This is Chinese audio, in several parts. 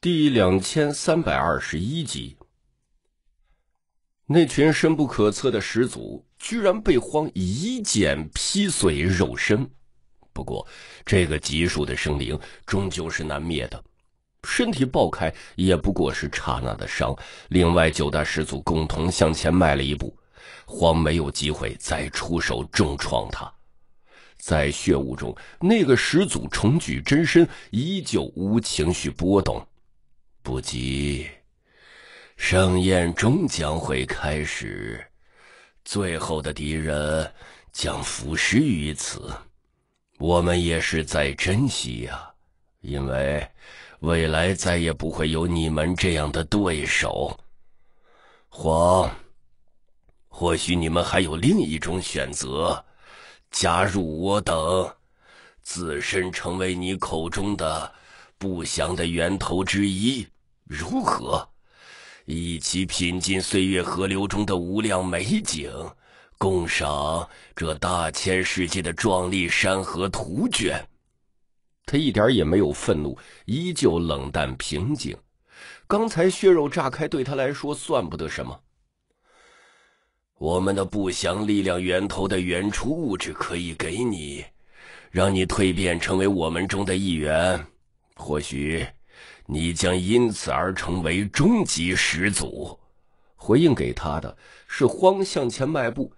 第两千三百二十一集，那群深不可测的始祖，居然被荒一剑劈碎肉身。不过，这个级数的生灵终究是难灭的，身体爆开也不过是刹那的伤。另外九大始祖共同向前迈了一步，荒没有机会再出手重创他。在血雾中，那个始祖重举真身，依旧无情绪波动。不急，盛宴终将会开始，最后的敌人将腐尸于此。我们也是在珍惜呀，因为未来再也不会有你们这样的对手。皇，或许你们还有另一种选择，加入我等，自身成为你口中的不祥的源头之一。如何一起品尽岁月河流中的无量美景，共赏这大千世界的壮丽山河图卷？他一点也没有愤怒，依旧冷淡平静。刚才血肉炸开对他来说算不得什么。我们的不祥力量源头的原初物质可以给你，让你蜕变成为我们中的一员，或许。你将因此而成为终极始祖。回应给他的是荒向前迈步，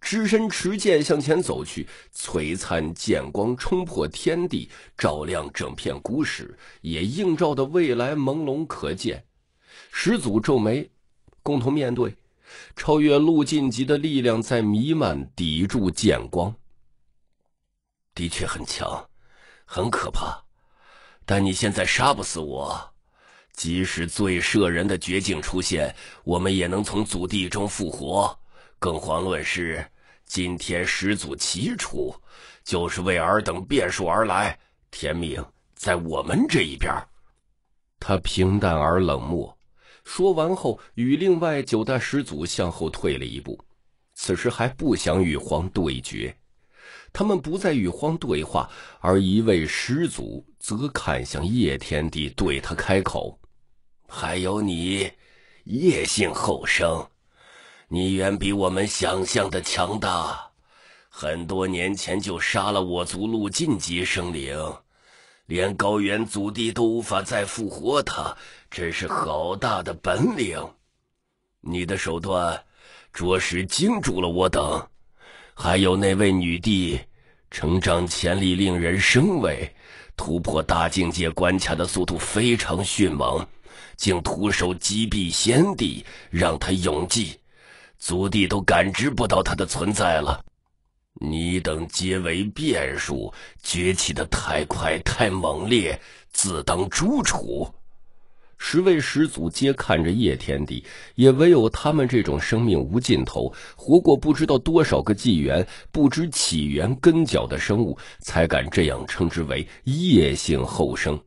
只身持剑向前走去，璀璨剑光冲破天地，照亮整片古史，也映照的未来朦胧可见。始祖皱眉，共同面对，超越路晋级的力量在弥漫，抵住剑光。的确很强，很可怕。但你现在杀不死我，即使最摄人的绝境出现，我们也能从祖地中复活。更遑论是，今天始祖齐楚，就是为尔等变数而来。天命在我们这一边。他平淡而冷漠，说完后，与另外九大始祖向后退了一步。此时还不想与荒对决，他们不再与荒对话，而一位始祖。则看向叶天帝，对他开口：“还有你，叶姓后生，你远比我们想象的强大。很多年前就杀了我族陆晋级生灵，连高原祖地都无法再复活他，真是好大的本领！你的手段，着实惊住了我等。还有那位女帝，成长潜力令人生畏。”突破大境界关卡的速度非常迅猛，竟徒手击毙先帝，让他永寂，族弟都感知不到他的存在了。你等皆为变数，崛起的太快太猛烈，自当诛除。十位始祖皆看着叶天帝，也唯有他们这种生命无尽头、活过不知道多少个纪元、不知起源根脚的生物，才敢这样称之为叶姓后生。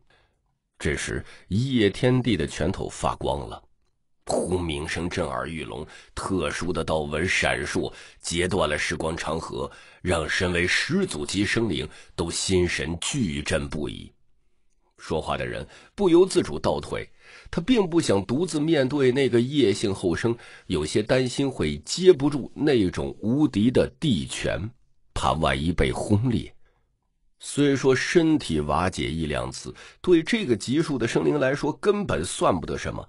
这时，叶天帝的拳头发光了，轰鸣声震耳欲聋，特殊的道纹闪烁，截断了时光长河，让身为始祖级生灵都心神俱震不已。说话的人不由自主倒退。他并不想独自面对那个叶姓后生，有些担心会接不住那种无敌的地权，怕万一被轰裂。虽说身体瓦解一两次，对这个级数的生灵来说根本算不得什么，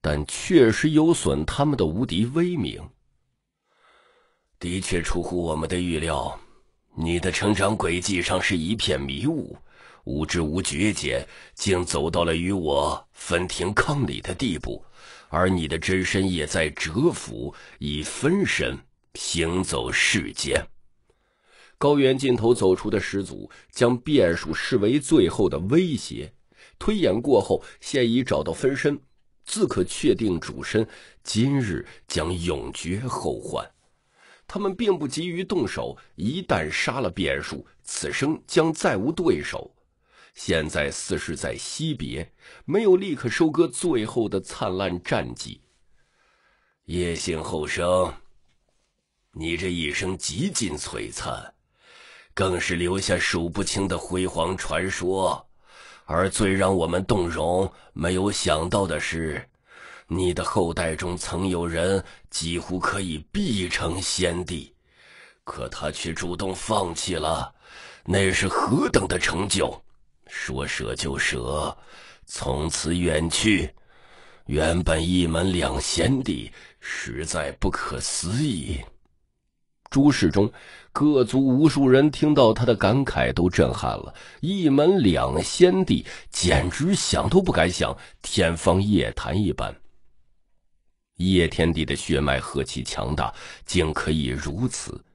但确实有损他们的无敌威名。的确出乎我们的预料，你的成长轨迹上是一片迷雾。无知无觉间，竟走到了与我分庭抗礼的地步，而你的真身也在蛰伏，以分身行走世间。高原尽头走出的始祖，将变数视为最后的威胁，推演过后，现已找到分身，自可确定主身。今日将永绝后患。他们并不急于动手，一旦杀了变数，此生将再无对手。现在似是在惜别，没有立刻收割最后的灿烂战绩。叶姓后生，你这一生极尽璀璨，更是留下数不清的辉煌传说。而最让我们动容，没有想到的是，你的后代中曾有人几乎可以必成先帝，可他却主动放弃了，那是何等的成就！说舍就舍，从此远去。原本一门两先帝，实在不可思议。诸事中，各族无数人听到他的感慨，都震撼了。一门两先帝，简直想都不敢想，天方夜谭一般。叶天帝的血脉何其强大，竟可以如此。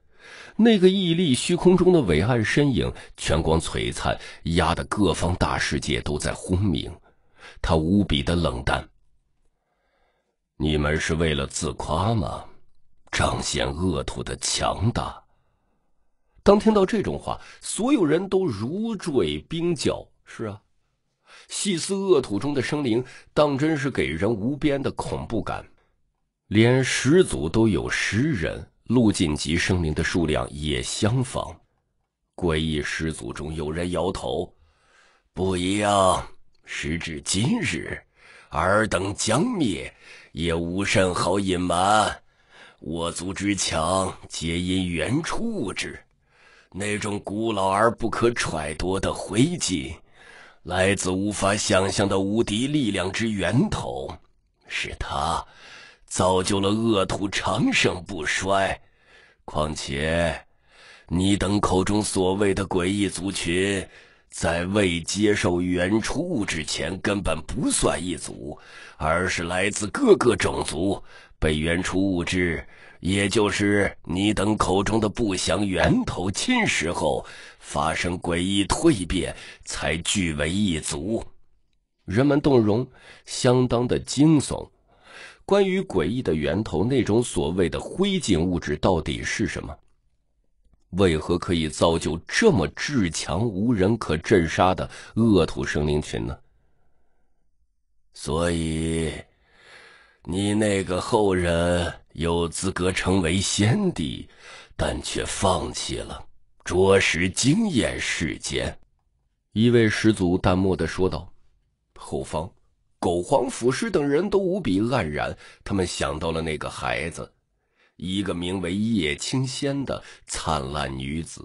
那个屹立虚空中的伟岸身影，全光璀璨，压得各方大世界都在轰鸣。他无比的冷淡：“你们是为了自夸吗？彰显恶土的强大？”当听到这种话，所有人都如坠冰窖。是啊，细思恶土中的生灵，当真是给人无边的恐怖感，连始祖都有十人。陆径及生灵的数量也相仿，诡异师祖中有人摇头，不一样。时至今日，尔等将灭，也无甚好隐瞒。我族之强，皆因源处之，那种古老而不可揣度的灰烬，来自无法想象的无敌力量之源头，是他。造就了恶徒长盛不衰。况且，你等口中所谓的诡异族群，在未接受原初物质前，根本不算一族，而是来自各个种族。被原初物质，也就是你等口中的不祥源头侵蚀后，发生诡异蜕变，才聚为一族。人们动容，相当的惊悚。关于诡异的源头，那种所谓的灰烬物质到底是什么？为何可以造就这么至强无人可镇杀的恶土生灵群呢？所以，你那个后人有资格成为先帝，但却放弃了，着实惊艳世间。一位始祖淡漠的说道：“后方。”狗皇、腐尸等人都无比黯然，他们想到了那个孩子，一个名为叶青仙的灿烂女子。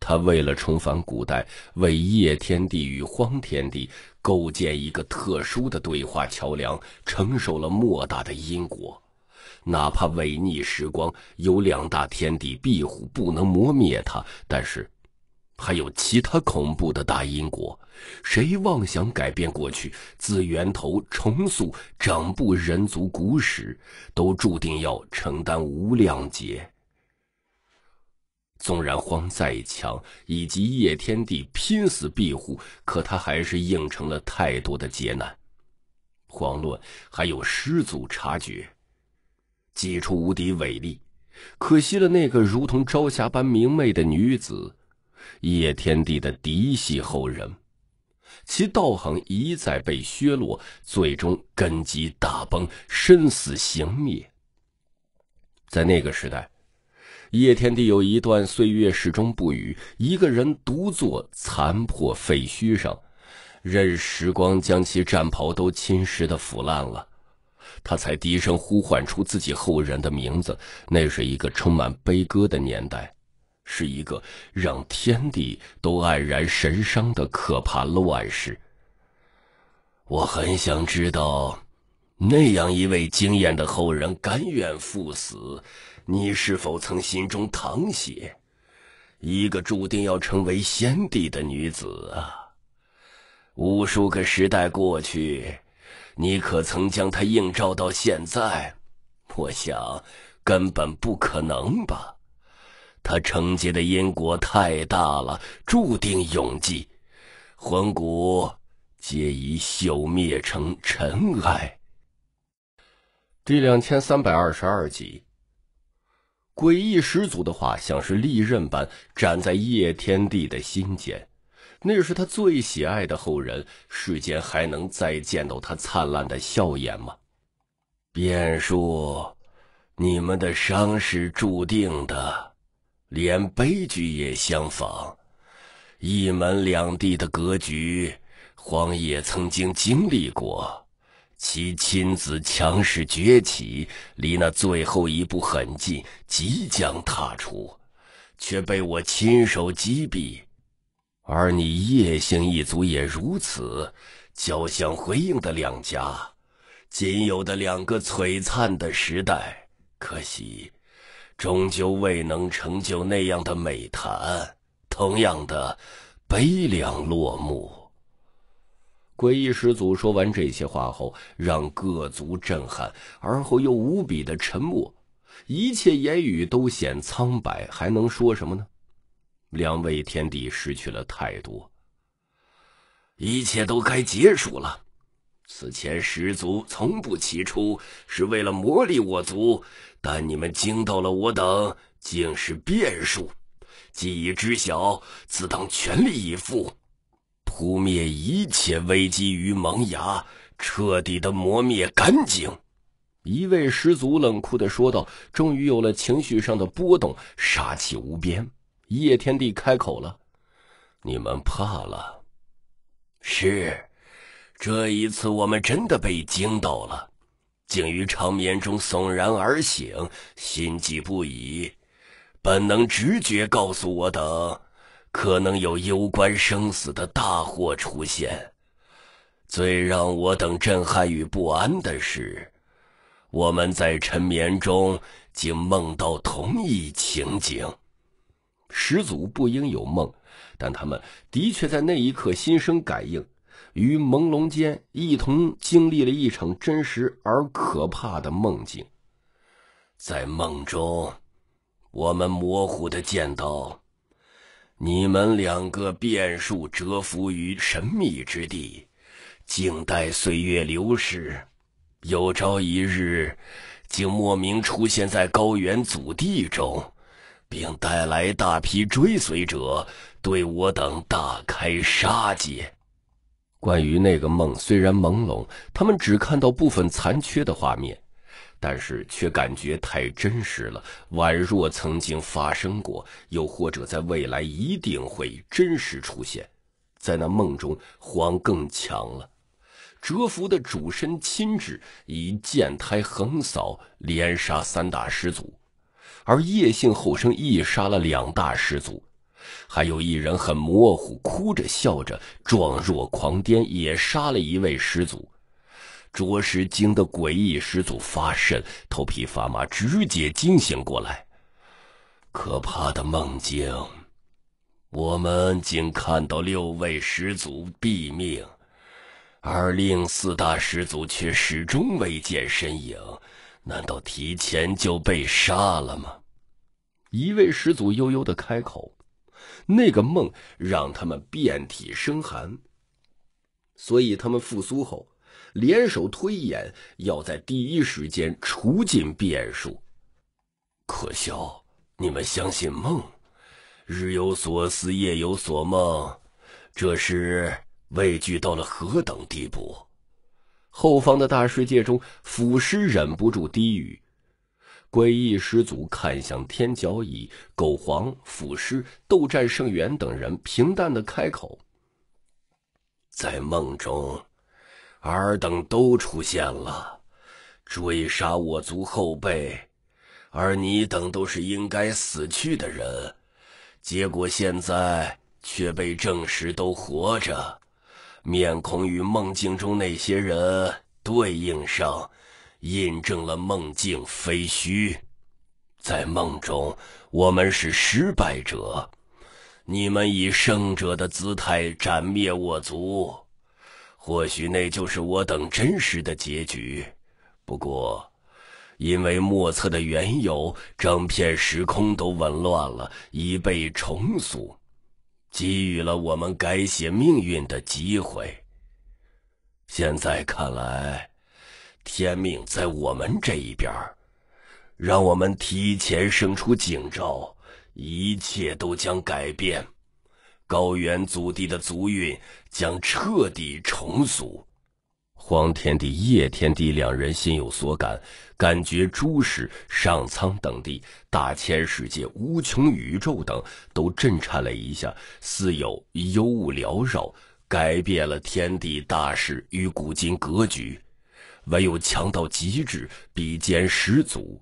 她为了重返古代，为叶天帝与荒天帝构建一个特殊的对话桥梁，承受了莫大的因果。哪怕违逆时光，有两大天帝庇护，不能磨灭她，但是。还有其他恐怖的大因果，谁妄想改变过去、自源头重塑整部人族古史，都注定要承担无量劫。纵然荒再强，以及叶天帝拼死庇护，可他还是应承了太多的劫难。慌乱，还有师祖察觉，祭出无敌伟力，可惜了那个如同朝霞般明媚的女子。叶天帝的嫡系后人，其道行一再被削弱，最终根基大崩，身死形灭。在那个时代，叶天帝有一段岁月始终不语，一个人独坐残破废墟上，任时光将其战袍都侵蚀的腐烂了。他才低声呼唤出自己后人的名字。那是一个充满悲歌的年代。是一个让天地都黯然神伤的可怕乱世。我很想知道，那样一位惊艳的后人甘愿赴死，你是否曾心中淌血？一个注定要成为先帝的女子啊！无数个时代过去，你可曾将她映照到现在？我想，根本不可能吧。他承接的因果太大了，注定永寂，魂骨皆已朽灭成尘埃。第两千三百二十二集，诡异十足的话像是利刃般斩在叶天帝的心间。那是他最喜爱的后人，世间还能再见到他灿烂的笑颜吗？变数，你们的伤是注定的。连悲剧也相仿，一门两地的格局，荒野曾经经历过，其亲子强势崛起，离那最后一步很近，即将踏出，却被我亲手击毙。而你叶姓一族也如此，交相辉映的两家，仅有的两个璀璨的时代，可惜。终究未能成就那样的美谈，同样的悲凉落幕。诡异始祖说完这些话后，让各族震撼，而后又无比的沉默，一切言语都显苍白，还能说什么呢？两位天帝失去了太多，一切都该结束了。此前始祖从不提出，是为了磨砺我族。但你们惊到了我等，竟是变数。既已知晓，自当全力以赴，扑灭一切危机于萌芽，彻底的磨灭干净。”一位师祖冷酷的说道，终于有了情绪上的波动，杀气无边。叶天帝开口了：“你们怕了？是，这一次我们真的被惊到了。”竟于长眠中悚然而醒，心悸不已。本能直觉告诉我等，可能有攸关生死的大祸出现。最让我等震撼与不安的是，我们在沉眠中竟梦到同一情景。始祖不应有梦，但他们的确在那一刻心生感应。与朦胧间，一同经历了一场真实而可怕的梦境。在梦中，我们模糊的见到你们两个变数蛰伏于神秘之地，静待岁月流逝。有朝一日，竟莫名出现在高原祖地中，并带来大批追随者，对我等大开杀戒。关于那个梦，虽然朦胧，他们只看到部分残缺的画面，但是却感觉太真实了，宛若曾经发生过，又或者在未来一定会真实出现。在那梦中，黄更强了，蛰伏的主身亲指以剑胎横扫，连杀三大师祖，而叶姓后生亦杀了两大师祖。还有一人很模糊，哭着笑着，状若狂癫，也杀了一位始祖，着实惊得诡异始祖发甚，头皮发麻，直接惊醒过来。可怕的梦境，我们仅看到六位始祖毙命，而另四大始祖却始终未见身影，难道提前就被杀了吗？一位始祖悠悠的开口。那个梦让他们遍体生寒，所以他们复苏后联手推演，要在第一时间除尽变数。可笑，你们相信梦？日有所思，夜有所梦，这是畏惧到了何等地步？后方的大世界中，腐尸忍不住低语。诡异始祖看向天角椅，狗皇、腐尸、斗战胜元等人，平淡的开口：“在梦中，尔等都出现了，追杀我族后辈，而你等都是应该死去的人，结果现在却被证实都活着，面孔与梦境中那些人对应上。”印证了梦境非虚，在梦中我们是失败者，你们以胜者的姿态斩灭我族，或许那就是我等真实的结局。不过，因为莫测的缘由，整片时空都紊乱了，已被重塑，给予了我们改写命运的机会。现在看来。天命在我们这一边，让我们提前生出警兆，一切都将改变。高原祖地的族运将彻底重塑。荒天帝、叶天帝两人心有所感，感觉诸事，上苍等地、大千世界、无穷宇宙等都震颤了一下，似有幽雾缭绕，改变了天地大势与古今格局。唯有强到极致、比肩始祖，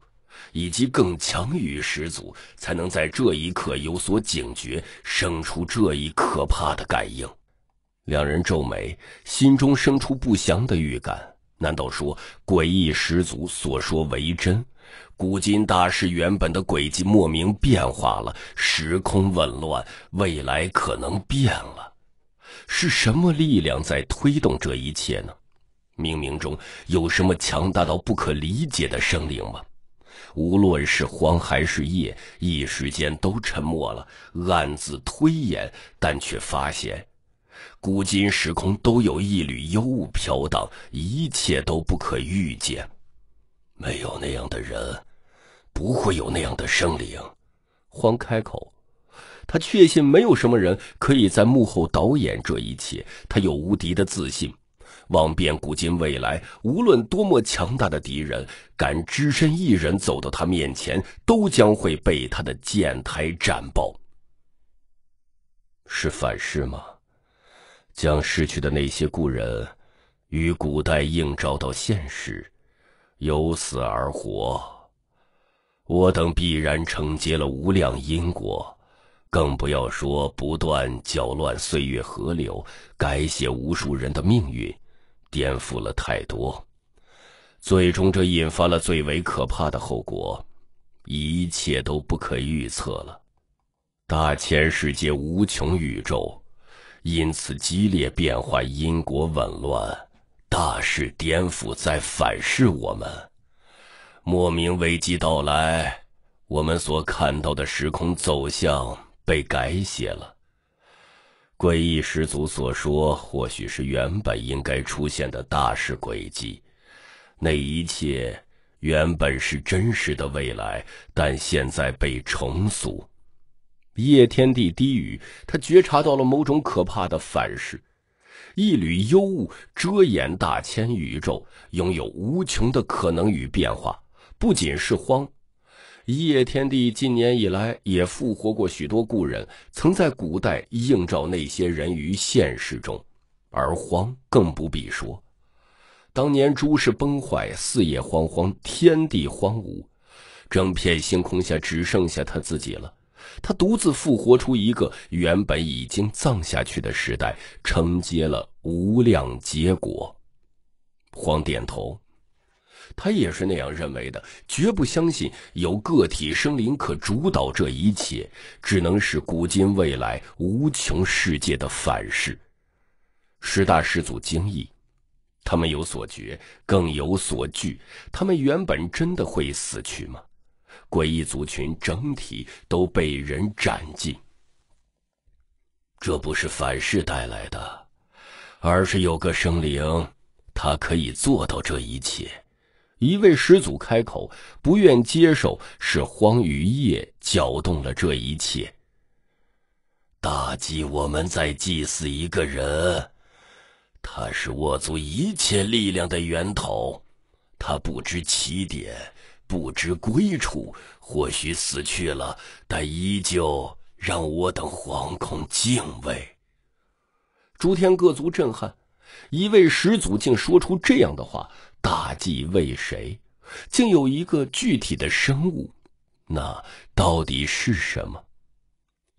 以及更强于始祖，才能在这一刻有所警觉，生出这一可怕的感应。两人皱眉，心中生出不祥的预感。难道说诡异十足所说为真？古今大事原本的轨迹莫名变化了，时空紊乱，未来可能变了。是什么力量在推动这一切呢？冥冥中有什么强大到不可理解的生灵吗？无论是荒还是夜，一时间都沉默了，暗自推演，但却发现，古今时空都有一缕幽雾飘荡，一切都不可预见。没有那样的人，不会有那样的生灵。荒开口，他确信没有什么人可以在幕后导演这一切，他有无敌的自信。望遍古今未来，无论多么强大的敌人，敢只身一人走到他面前，都将会被他的剑台斩爆。是反噬吗？将逝去的那些故人，与古代映照到现实，由死而活，我等必然承接了无量因果，更不要说不断搅乱岁月河流，改写无数人的命运。颠覆了太多，最终这引发了最为可怕的后果，一切都不可预测了。大千世界，无穷宇宙，因此激烈变化，因果紊乱，大势颠覆在反噬我们，莫名危机到来，我们所看到的时空走向被改写了。诡异始祖所说，或许是原本应该出现的大事轨迹。那一切原本是真实的未来，但现在被重塑。叶天帝低语，他觉察到了某种可怕的反噬。一缕幽雾遮掩大千宇宙，拥有无穷的可能与变化，不仅是荒。一叶天地，近年以来也复活过许多故人，曾在古代映照那些人于现实中，而荒更不必说。当年诸事崩坏，四野荒荒，天地荒芜，整片星空下只剩下他自己了。他独自复活出一个原本已经葬下去的时代，承接了无量结果。荒点头。他也是那样认为的，绝不相信有个体生灵可主导这一切，只能是古今未来无穷世界的反噬。十大始祖惊异，他们有所觉，更有所惧。他们原本真的会死去吗？诡异族群整体都被人斩尽，这不是反噬带来的，而是有个生灵，他可以做到这一切。一位始祖开口，不愿接受是荒与夜搅动了这一切。大祭，我们在祭祀一个人，他是我族一切力量的源头，他不知起点，不知归处，或许死去了，但依旧让我等惶恐敬畏。诸天各族震撼，一位始祖竟说出这样的话。大祭为谁？竟有一个具体的生物，那到底是什么？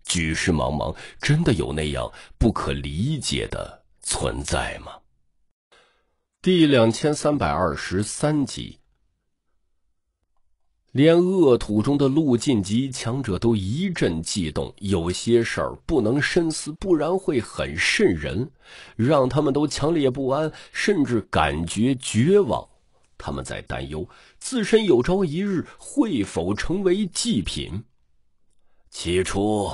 举世茫茫，真的有那样不可理解的存在吗？第两千三百二十三集。连恶土中的陆晋级强者都一阵悸动，有些事儿不能深思，不然会很瘆人，让他们都强烈不安，甚至感觉绝望。他们在担忧自身有朝一日会否成为祭品。起初，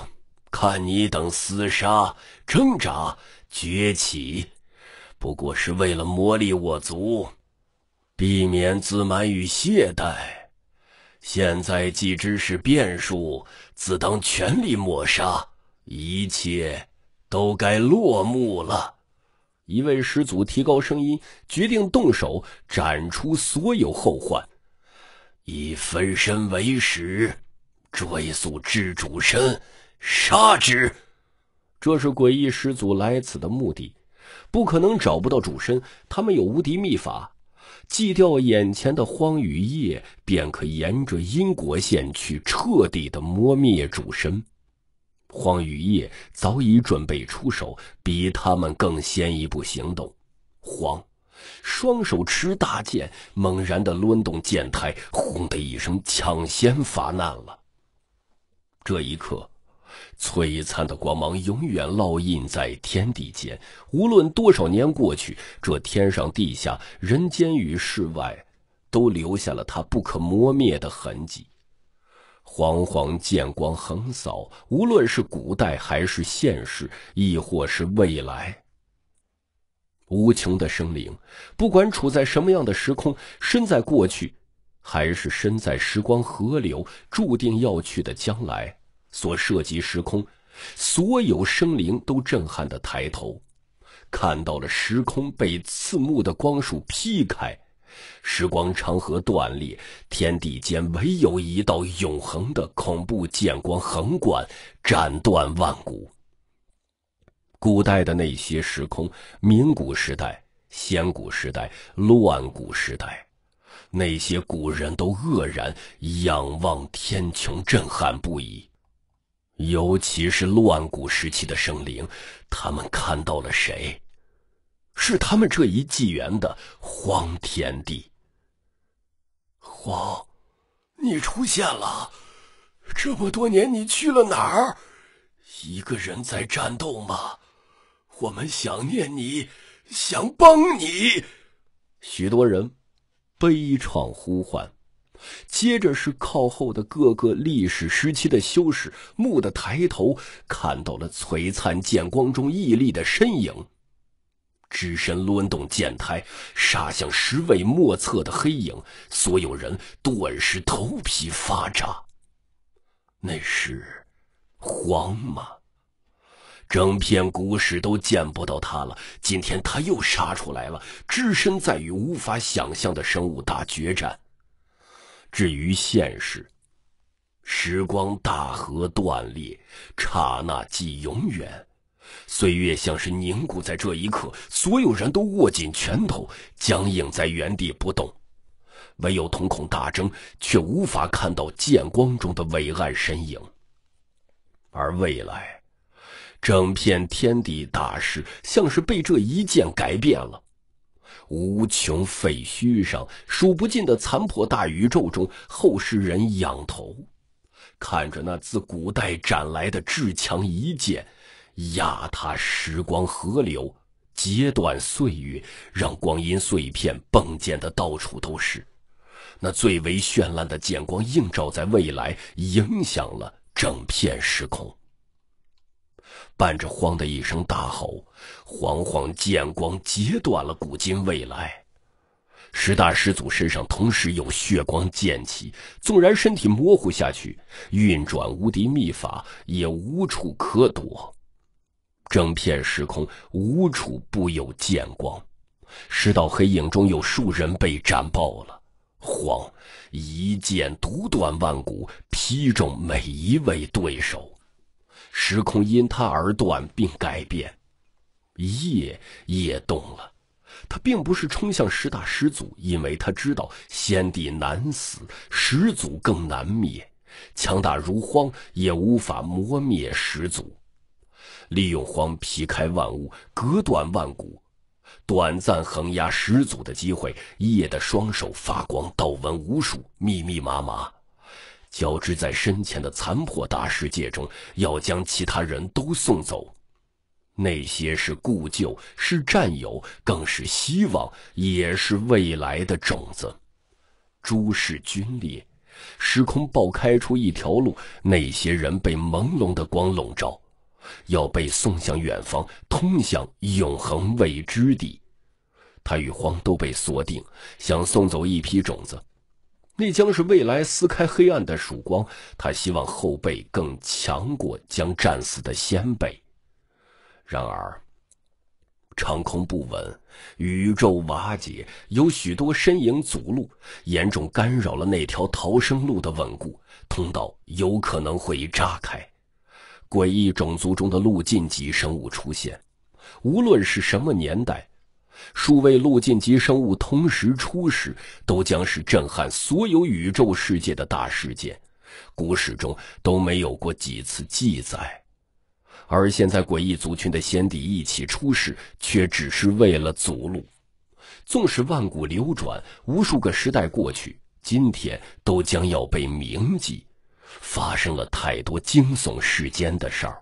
看你等厮杀、挣扎、崛起，不过是为了磨砺我族，避免自满与懈怠。现在既知是变数，自当全力抹杀，一切都该落幕了。一位始祖提高声音，决定动手斩除所有后患，以分身为始，追溯至主身，杀之。这是诡异始祖来此的目的，不可能找不到主身，他们有无敌秘法。祭掉眼前的荒羽夜，便可沿着因果线去彻底的磨灭主神。荒羽夜早已准备出手，比他们更先一步行动。荒，双手持大剑，猛然的抡动剑台，轰的一声，抢先发难了。这一刻。璀璨的光芒永远烙印在天地间，无论多少年过去，这天上地下、人间与世外，都留下了它不可磨灭的痕迹。煌煌剑光横扫，无论是古代还是现世，亦或是未来，无穷的生灵，不管处在什么样的时空，身在过去，还是身在时光河流，注定要去的将来。所涉及时空，所有生灵都震撼的抬头，看到了时空被刺目的光束劈开，时光长河断裂，天地间唯有一道永恒的恐怖剑光横贯，斩断万古。古代的那些时空，明古时代、先古时代、乱古时代，那些古人都愕然仰望天穹，震撼不已。尤其是乱古时期的生灵，他们看到了谁？是他们这一纪元的荒天地。荒，你出现了，这么多年你去了哪儿？一个人在战斗吗？我们想念你，想帮你。许多人悲怆呼唤。接着是靠后的各个历史时期的修士，蓦地抬头，看到了璀璨剑光中屹立的身影，只身抡动剑胎，杀向十位莫测的黑影。所有人顿时头皮发炸。那是，黄马，整片古史都见不到他了，今天他又杀出来了，只身在与无法想象的生物大决战。至于现实，时光大河断裂，刹那即永远。岁月像是凝固在这一刻，所有人都握紧拳头，僵硬在原地不动，唯有瞳孔大睁，却无法看到剑光中的伟岸身影。而未来，整片天地大势像是被这一剑改变了。无穷废墟上，数不尽的残破大宇宙中，后世人仰头，看着那自古代斩来的至强一剑，压塌时光河流，截断岁月，让光阴碎片迸溅的到处都是。那最为绚烂的剑光映照在未来，影响了整片时空。伴着“慌”的一声大吼，惶惶剑光截断了古今未来。十大师祖身上同时有血光溅起，纵然身体模糊下去，运转无敌秘法也无处可躲。整片时空无处不有剑光，十道黑影中有数人被斩爆了。黄一剑独断万古，劈中每一位对手。时空因他而断并改变，夜也动了。他并不是冲向十大始祖，因为他知道先帝难死，始祖更难灭。强大如荒也无法磨灭始祖。利用荒劈开万物，隔断万古，短暂横压始祖的机会。夜的双手发光，斗纹无数，密密麻麻。交织在身前的残破大世界中，要将其他人都送走。那些是故旧，是战友，更是希望，也是未来的种子。诸事均裂，时空爆开出一条路。那些人被朦胧的光笼罩，要被送向远方，通向永恒未知地。他与荒都被锁定，想送走一批种子。那将是未来撕开黑暗的曙光。他希望后辈更强过将战死的先辈。然而，长空不稳，宇宙瓦解，有许多身影阻路，严重干扰了那条逃生路的稳固。通道有可能会炸开。诡异种族中的路禁级生物出现，无论是什么年代。数位路径级生物同时出世，都将是震撼所有宇宙世界的大事件。古史中都没有过几次记载，而现在诡异族群的先帝一起出世，却只是为了祖路。纵使万古流转，无数个时代过去，今天都将要被铭记。发生了太多惊悚世间的事儿。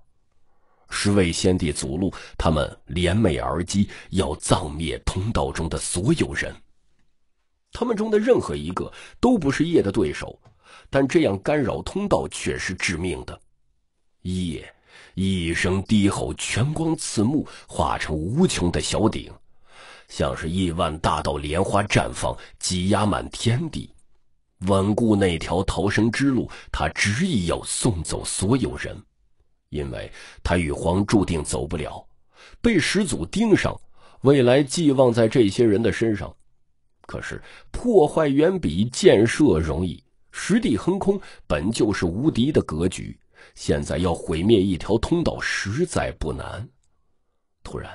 是为先帝阻路，他们联袂而击，要葬灭通道中的所有人。他们中的任何一个都不是夜的对手，但这样干扰通道却是致命的。夜一声低吼，全光刺目，化成无穷的小鼎，像是亿万大道莲花绽放，挤压满天地，稳固那条逃生之路。他执意要送走所有人。因为他与皇注定走不了，被始祖盯上，未来寄望在这些人的身上。可是破坏远比建设容易，实地横空本就是无敌的格局，现在要毁灭一条通道实在不难。突然，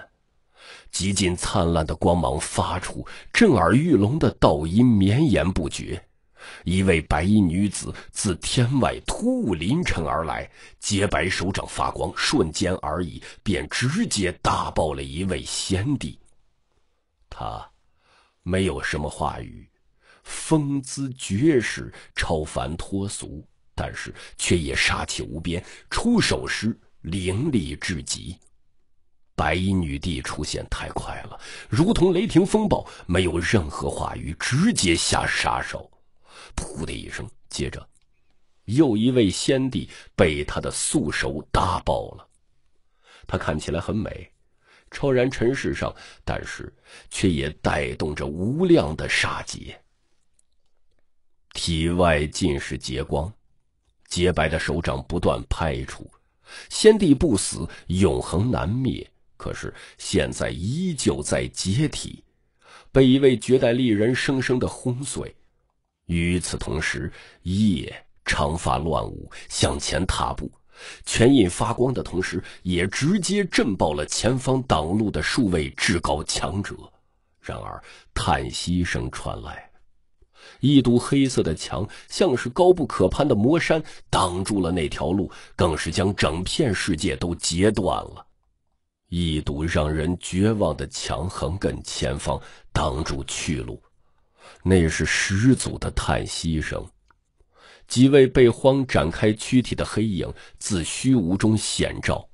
极尽灿烂的光芒发出，震耳欲聋的道音绵延不绝。一位白衣女子自天外突兀临尘而来，洁白手掌发光，瞬间而已便直接打爆了一位先帝。她没有什么话语，风姿绝世，超凡脱俗，但是却也杀气无边，出手时凌厉至极。白衣女帝出现太快了，如同雷霆风暴，没有任何话语，直接下杀手。噗的一声，接着，又一位先帝被他的素手打爆了。他看起来很美，超然尘世上，但是却也带动着无量的杀劫。体外尽是洁光，洁白的手掌不断拍出。先帝不死，永恒难灭。可是现在依旧在解体，被一位绝代丽人生生的轰碎。与此同时，夜长发乱舞，向前踏步，拳印发光的同时，也直接震爆了前方挡路的数位至高强者。然而，叹息声传来，一堵黑色的墙，像是高不可攀的魔山，挡住了那条路，更是将整片世界都截断了。一堵让人绝望的墙横亘前方，挡住去路。那是始祖的叹息声，几位被荒展开躯体的黑影自虚无中显照，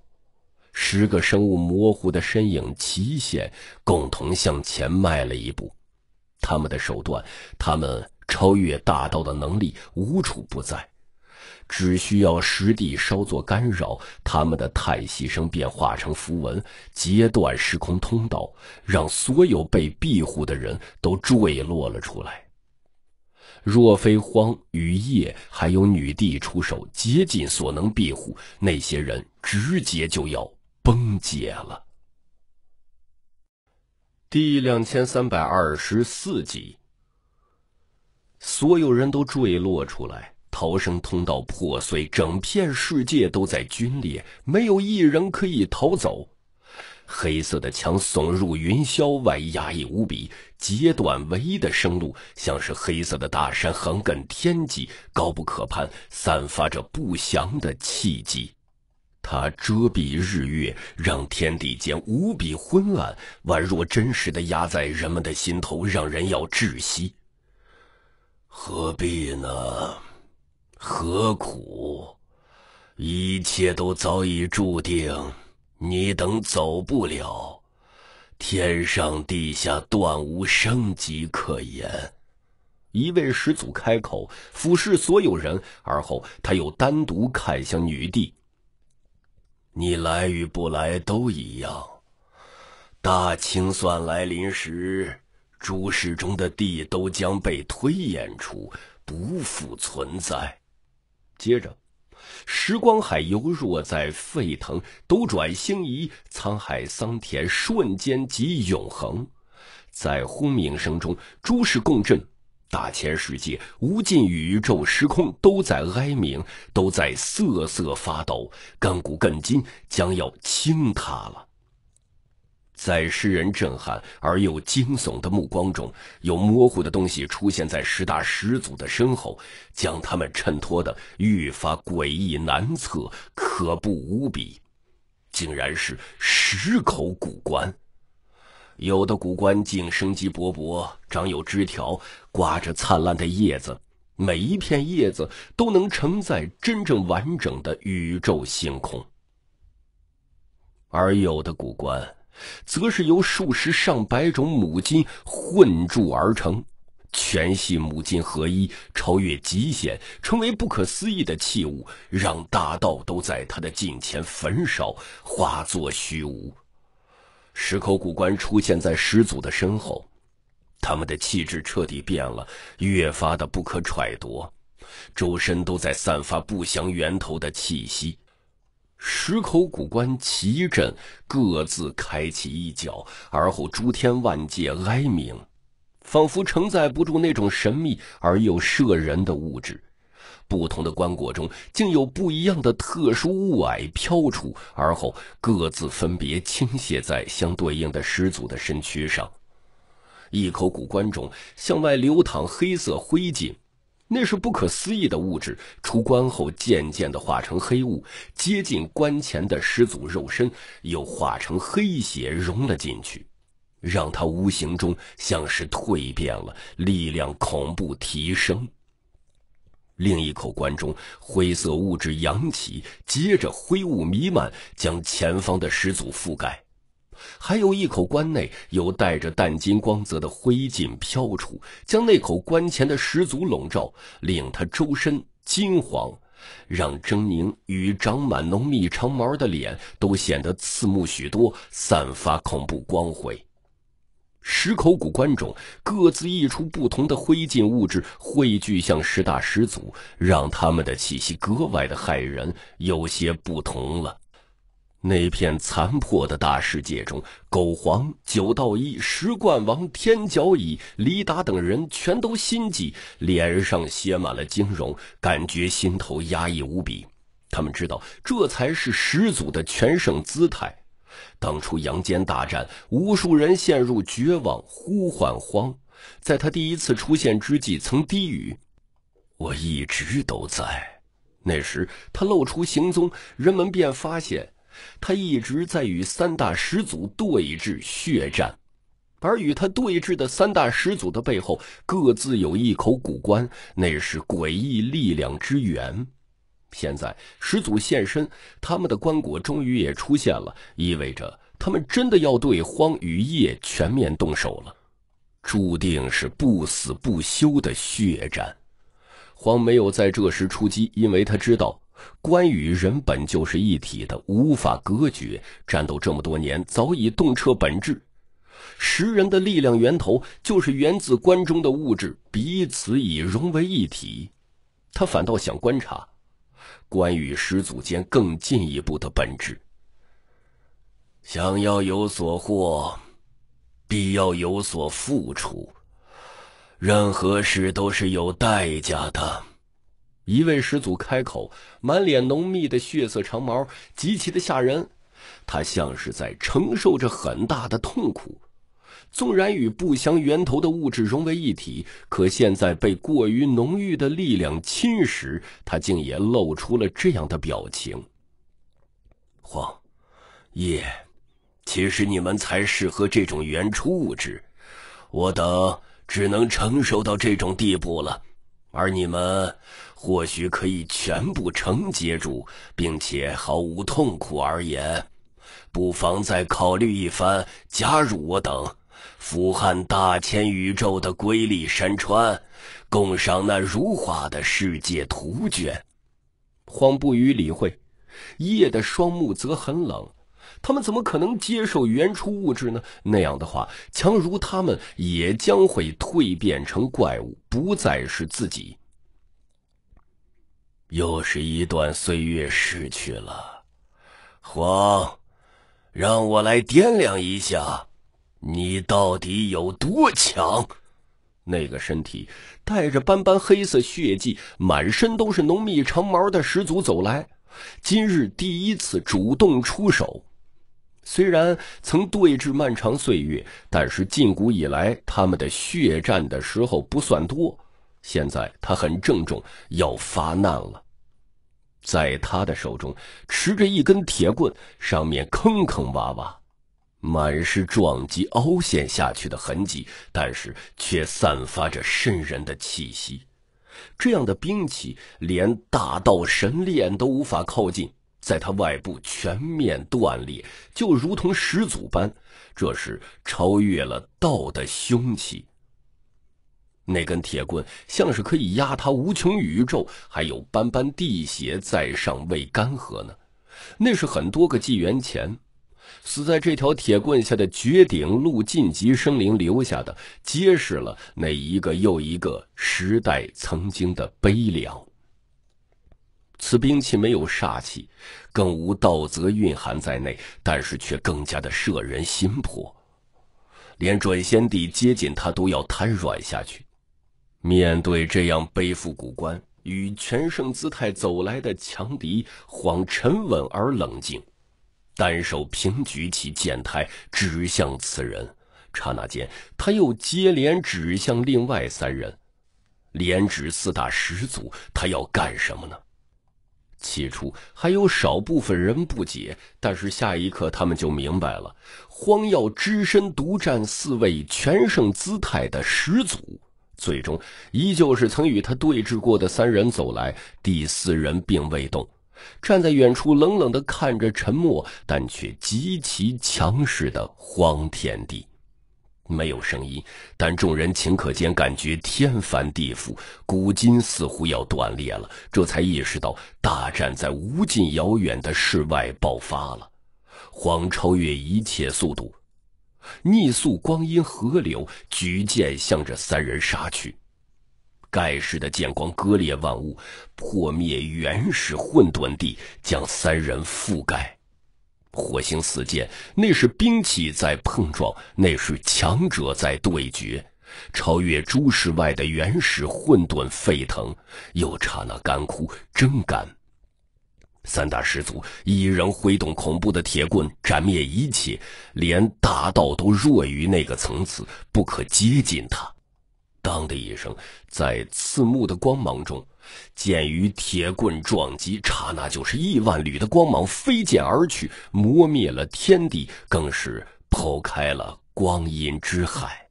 十个生物模糊的身影齐显，共同向前迈了一步。他们的手段，他们超越大道的能力，无处不在。只需要实地稍作干扰，他们的叹息声便化成符文，截断时空通道，让所有被庇护的人都坠落了出来。若非荒与夜还有女帝出手，竭尽所能庇护，那些人直接就要崩解了。第两千三百二十四集，所有人都坠落出来。逃生通道破碎，整片世界都在皲裂，没有一人可以逃走。黑色的墙耸入云霄，外压抑无比，截断唯一的生路，像是黑色的大山横亘天际，高不可攀，散发着不祥的气机。它遮蔽日月，让天地间无比昏暗，宛若真实的压在人们的心头，让人要窒息。何必呢？何苦？一切都早已注定，你等走不了，天上地下断无生机可言。一位始祖开口，俯视所有人，而后他又单独看向女帝：“你来与不来都一样，大清算来临时，诸事中的地都将被推演出，不复存在。”接着，时光海犹若在沸腾，斗转星移，沧海桑田，瞬间即永恒。在轰鸣声中，诸事共振，大千世界、无尽宇宙、时空都在哀鸣，都在瑟瑟发抖，亘古亘今将要倾塌了。在诗人震撼而又惊悚的目光中，有模糊的东西出现在十大始祖的身后，将他们衬托的愈发诡异难测，可怖无比。竟然是十口古棺，有的古棺竟生机勃勃，长有枝条，挂着灿烂的叶子，每一片叶子都能承载真正完整的宇宙星空。而有的古棺，则是由数十上百种母金混铸而成，全系母金合一，超越极限，成为不可思议的器物，让大道都在它的镜前焚烧，化作虚无。十口古棺出现在始祖的身后，他们的气质彻底变了，越发的不可揣度，周身都在散发不祥源头的气息。十口古棺齐震，各自开启一角，而后诸天万界哀鸣，仿佛承载不住那种神秘而又摄人的物质。不同的棺椁中，竟有不一样的特殊雾霭飘出，而后各自分别倾泻在相对应的始祖的身躯上。一口古棺中，向外流淌黑色灰烬。那是不可思议的物质，出关后渐渐的化成黑雾，接近关前的始祖肉身，又化成黑血融了进去，让他无形中像是蜕变了，力量恐怖提升。另一口棺中，灰色物质扬起，接着灰雾弥漫，将前方的尸祖覆盖。还有一口棺内有带着淡金光泽的灰烬飘出，将那口棺前的石祖笼罩，令他周身金黄，让狰狞与长满浓密长毛的脸都显得刺目许多，散发恐怖光辉。十口古棺中各自溢出不同的灰烬物质，汇聚向十大始祖，让他们的气息格外的骇人，有些不同了。那片残破的大世界中，狗皇、九道一、石冠王、天角蚁、李达等人全都心悸，脸上写满了惊容，感觉心头压抑无比。他们知道，这才是始祖的全盛姿态。当初阳间大战，无数人陷入绝望，呼唤荒。在他第一次出现之际，曾低语：“我一直都在。”那时他露出行踪，人们便发现。他一直在与三大始祖对峙血战，而与他对峙的三大始祖的背后，各自有一口古棺，那是诡异力量之源。现在始祖现身，他们的棺椁终于也出现了，意味着他们真的要对荒与夜全面动手了，注定是不死不休的血战。荒没有在这时出击，因为他知道。关羽人本就是一体的，无法隔绝。战斗这么多年，早已洞彻本质。识人的力量源头，就是源自关中的物质，彼此已融为一体。他反倒想观察关羽始祖间更进一步的本质。想要有所获，必要有所付出。任何事都是有代价的。一位始祖开口，满脸浓密的血色长毛，极其的吓人。他像是在承受着很大的痛苦，纵然与不祥源头的物质融为一体，可现在被过于浓郁的力量侵蚀，他竟也露出了这样的表情。黄，叶，其实你们才适合这种原初物质，我等只能承受到这种地步了，而你们。或许可以全部承接住，并且毫无痛苦而言，不妨再考虑一番加入我等，俯瞰大千宇宙的瑰丽山川，共赏那如画的世界图卷。荒不予理会，夜的双目则很冷。他们怎么可能接受原初物质呢？那样的话，强如他们也将会蜕变成怪物，不再是自己。又是一段岁月逝去了，皇，让我来掂量一下，你到底有多强？那个身体带着斑斑黑色血迹，满身都是浓密长毛的始祖走来，今日第一次主动出手。虽然曾对峙漫长岁月，但是近古以来，他们的血战的时候不算多。现在他很郑重，要发难了。在他的手中，持着一根铁棍，上面坑坑洼洼，满是撞击凹陷下去的痕迹，但是却散发着渗人的气息。这样的兵器，连大道神链都无法靠近，在它外部全面断裂，就如同始祖般，这是超越了道的凶器。那根铁棍像是可以压塌无穷宇宙，还有斑斑地血在上未干涸呢。那是很多个纪元前，死在这条铁棍下的绝顶路晋级生灵留下的，揭示了那一个又一个时代曾经的悲凉。此兵器没有煞气，更无道则蕴含在内，但是却更加的摄人心魄，连准仙帝接近他都要瘫软下去。面对这样背负古棺、与全胜姿态走来的强敌，黄沉稳而冷静，单手平举起剑台，指向此人。刹那间，他又接连指向另外三人，连指四大始祖，他要干什么呢？起初还有少部分人不解，但是下一刻他们就明白了：荒耀只身独占四位全胜姿态的始祖。最终，依旧是曾与他对峙过的三人走来，第四人并未动，站在远处冷冷的看着沉默但却极其强势的荒天地。没有声音，但众人顷刻间感觉天翻地覆，古今似乎要断裂了。这才意识到大战在无尽遥远的世外爆发了，荒超越一切速度。逆溯光阴河流，举剑向着三人杀去。盖世的剑光割裂万物，破灭原始混沌地，将三人覆盖。火星四溅，那是兵器在碰撞，那是强者在对决。超越诸世外的原始混沌沸腾，又刹那干枯，真干。三大始祖一人挥动恐怖的铁棍，斩灭一切，连大道都弱于那个层次，不可接近他。当的一声，在刺目的光芒中，剑与铁棍撞击，刹那就是亿万缕的光芒飞溅而去，磨灭了天地，更是剖开了光阴之海。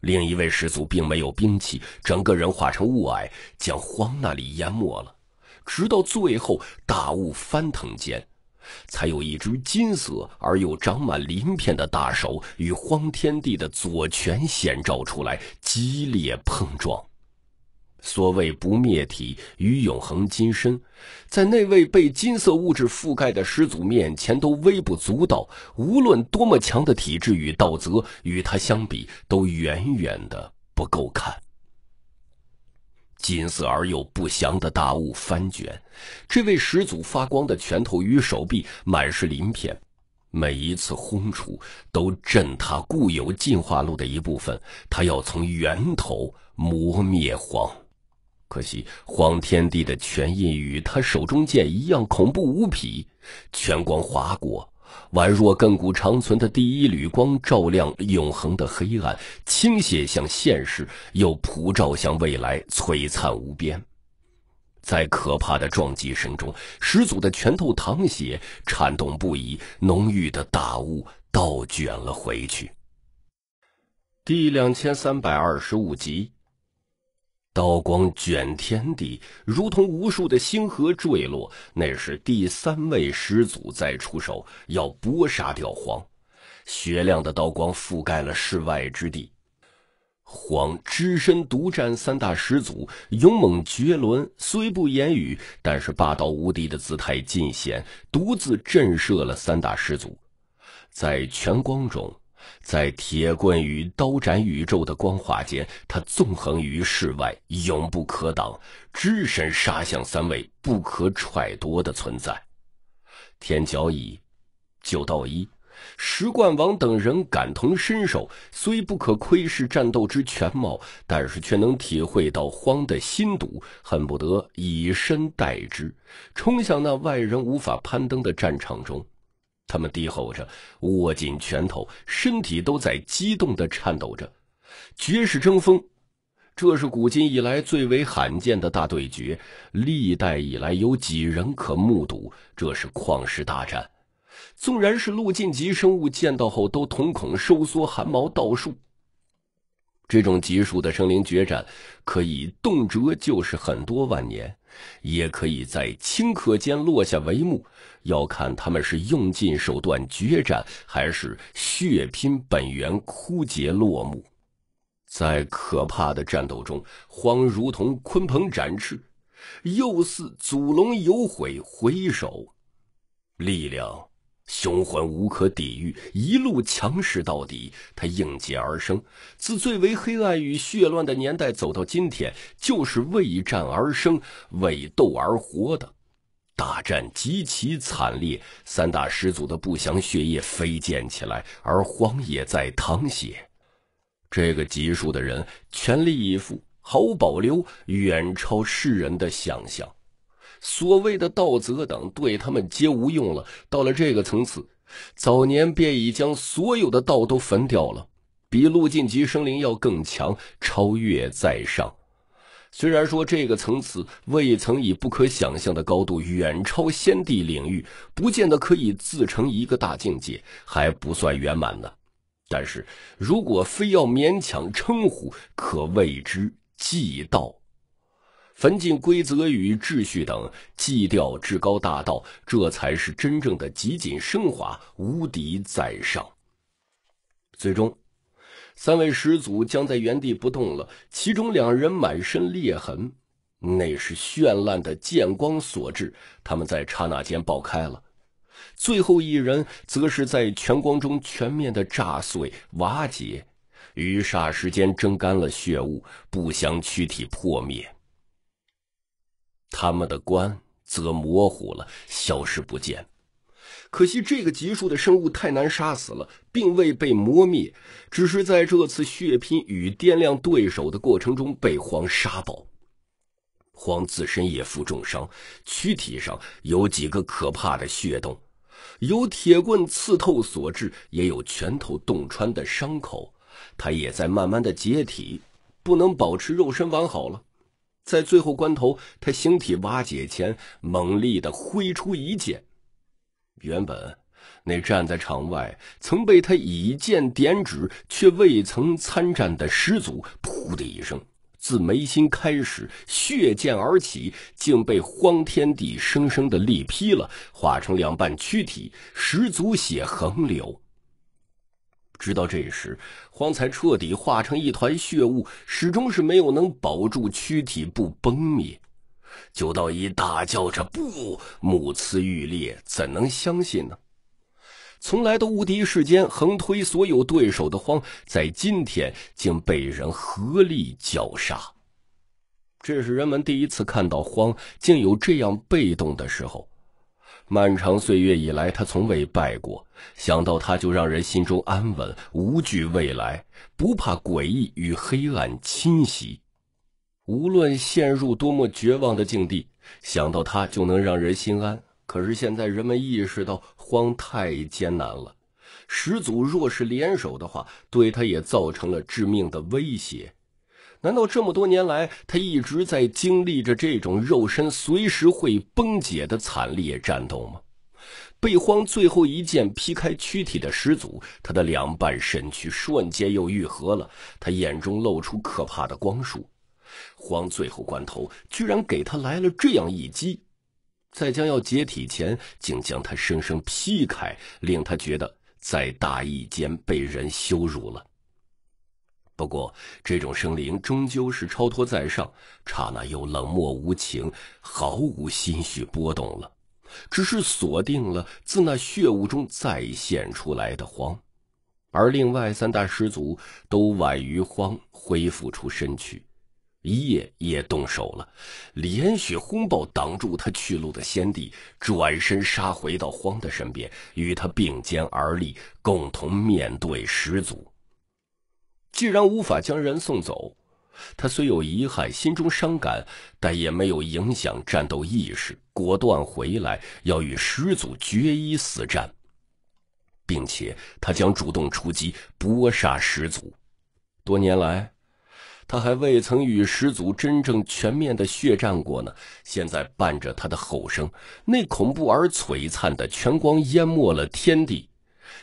另一位始祖并没有兵器，整个人化成雾霭，将荒那里淹没了。直到最后，大雾翻腾间，才有一只金色而又长满鳞片的大手与荒天地的左拳显照出来，激烈碰撞。所谓不灭体与永恒金身，在那位被金色物质覆盖的始祖面前都微不足道。无论多么强的体质与道泽，与他相比都远远的不够看。金色而又不祥的大雾翻卷，这位始祖发光的拳头与手臂满是鳞片，每一次轰出都震塌固有进化路的一部分。他要从源头磨灭黄。可惜荒天帝的拳印与他手中剑一样恐怖无匹，拳光划过。宛若亘古长存的第一缕光，照亮永恒的黑暗，倾泻向现实，又普照向未来，璀璨无边。在可怕的撞击声中，始祖的拳头淌血，颤动不已，浓郁的大雾倒卷了回去。第两千三百二十五集。刀光卷天地，如同无数的星河坠落。那是第三位始祖在出手，要搏杀掉黄。雪亮的刀光覆盖了世外之地。黄只身独战三大始祖，勇猛绝伦。虽不言语，但是霸道无敌的姿态尽显，独自震慑了三大始祖。在全光中。在铁棍与刀斩宇宙的光华间，他纵横于世外，永不可挡，只身杀向三位不可揣度的存在。天角乙、九道一、石冠王等人感同身受，虽不可窥视战斗之全貌，但是却能体会到荒的心堵，恨不得以身代之，冲向那外人无法攀登的战场中。他们低吼着，握紧拳头，身体都在激动的颤抖着。绝世争锋，这是古今以来最为罕见的大对决，历代以来有几人可目睹？这是旷世大战，纵然是陆晋级生物见到后都瞳孔收缩，汗毛倒竖。这种级数的生灵决战，可以动辄就是很多万年。也可以在顷刻间落下帷幕，要看他们是用尽手段决战，还是血拼本源枯竭落幕。在可怕的战斗中，荒如同鲲鹏展翅，又似祖龙有悔回首，力量。雄魂无可抵御，一路强势到底。他应劫而生，自最为黑暗与血乱的年代走到今天，就是为战而生，为斗而活的。大战极其惨烈，三大始祖的不祥血液飞溅起来，而荒野在淌血。这个级数的人全力以赴，毫无保留，远超世人的想象。所谓的道则等对他们皆无用了。到了这个层次，早年便已将所有的道都焚掉了，比陆晋级生灵要更强，超越在上。虽然说这个层次未曾以不可想象的高度远超先帝领域，不见得可以自成一个大境界，还不算圆满呢。但是如果非要勉强称呼，可谓之祭道。焚尽规则与秩序等祭掉至高大道，这才是真正的极尽升华，无敌在上。最终，三位始祖僵在原地不动了。其中两人满身裂痕，那是绚烂的剑光所致。他们在刹那间爆开了。最后一人则是在全光中全面的炸碎瓦解，于霎时间蒸干了血雾，不祥躯体破灭。他们的光则模糊了，消失不见。可惜这个级数的生物太难杀死了，并未被磨灭，只是在这次血拼与掂量对手的过程中被黄杀爆。黄自身也负重伤，躯体上有几个可怕的血洞，有铁棍刺透所致，也有拳头洞穿的伤口。他也在慢慢的解体，不能保持肉身完好了。在最后关头，他形体瓦解前，猛力的挥出一剑。原本那站在场外、曾被他以剑点指却未曾参战的始祖，噗的一声，自眉心开始血溅而起，竟被荒天帝生生的力劈了，化成两半躯体，始祖血横流。直到这时，荒才彻底化成一团血雾，始终是没有能保住躯体不崩灭。九道一大叫着：“不！”木眦欲裂，怎能相信呢？从来都无敌世间，横推所有对手的荒，在今天竟被人合力绞杀，这是人们第一次看到荒竟有这样被动的时候。漫长岁月以来，他从未败过。想到他，就让人心中安稳，无惧未来，不怕诡异与黑暗侵袭。无论陷入多么绝望的境地，想到他，就能让人心安。可是现在，人们意识到荒太艰难了。始祖若是联手的话，对他也造成了致命的威胁。难道这么多年来，他一直在经历着这种肉身随时会崩解的惨烈战斗吗？被荒最后一剑劈开躯体的始祖，他的两半身躯瞬间又愈合了。他眼中露出可怕的光束。荒最后关头，居然给他来了这样一击，在将要解体前，竟将他生生劈开，令他觉得在大义间被人羞辱了。不过，这种生灵终究是超脱在上，刹那又冷漠无情，毫无心绪波动了。只是锁定了自那血雾中再现出来的荒，而另外三大始祖都晚于荒恢复出身躯，夜也动手了，连续轰爆挡住他去路的先帝，转身杀回到荒的身边，与他并肩而立，共同面对始祖。既然无法将人送走，他虽有遗憾，心中伤感，但也没有影响战斗意识，果断回来，要与始祖决一死战，并且他将主动出击，搏杀始祖。多年来，他还未曾与始祖真正全面的血战过呢。现在，伴着他的吼声，那恐怖而璀璨的拳光淹没了天地。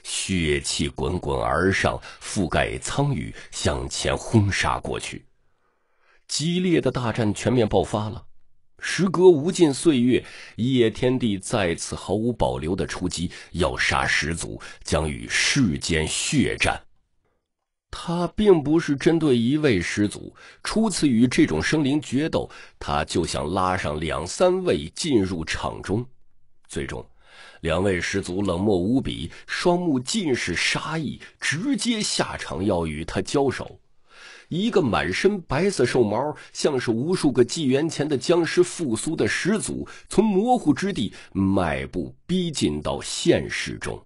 血气滚滚而上，覆盖苍宇，向前轰杀过去。激烈的大战全面爆发了。时隔无尽岁月，叶天帝再次毫无保留的出击，要杀始祖，将与世间血战。他并不是针对一位始祖，初次与这种生灵决斗，他就想拉上两三位进入场中，最终。两位始祖冷漠无比，双目尽是杀意，直接下场要与他交手。一个满身白色兽毛，像是无数个纪元前的僵尸复苏的始祖，从模糊之地迈步逼近到现实中。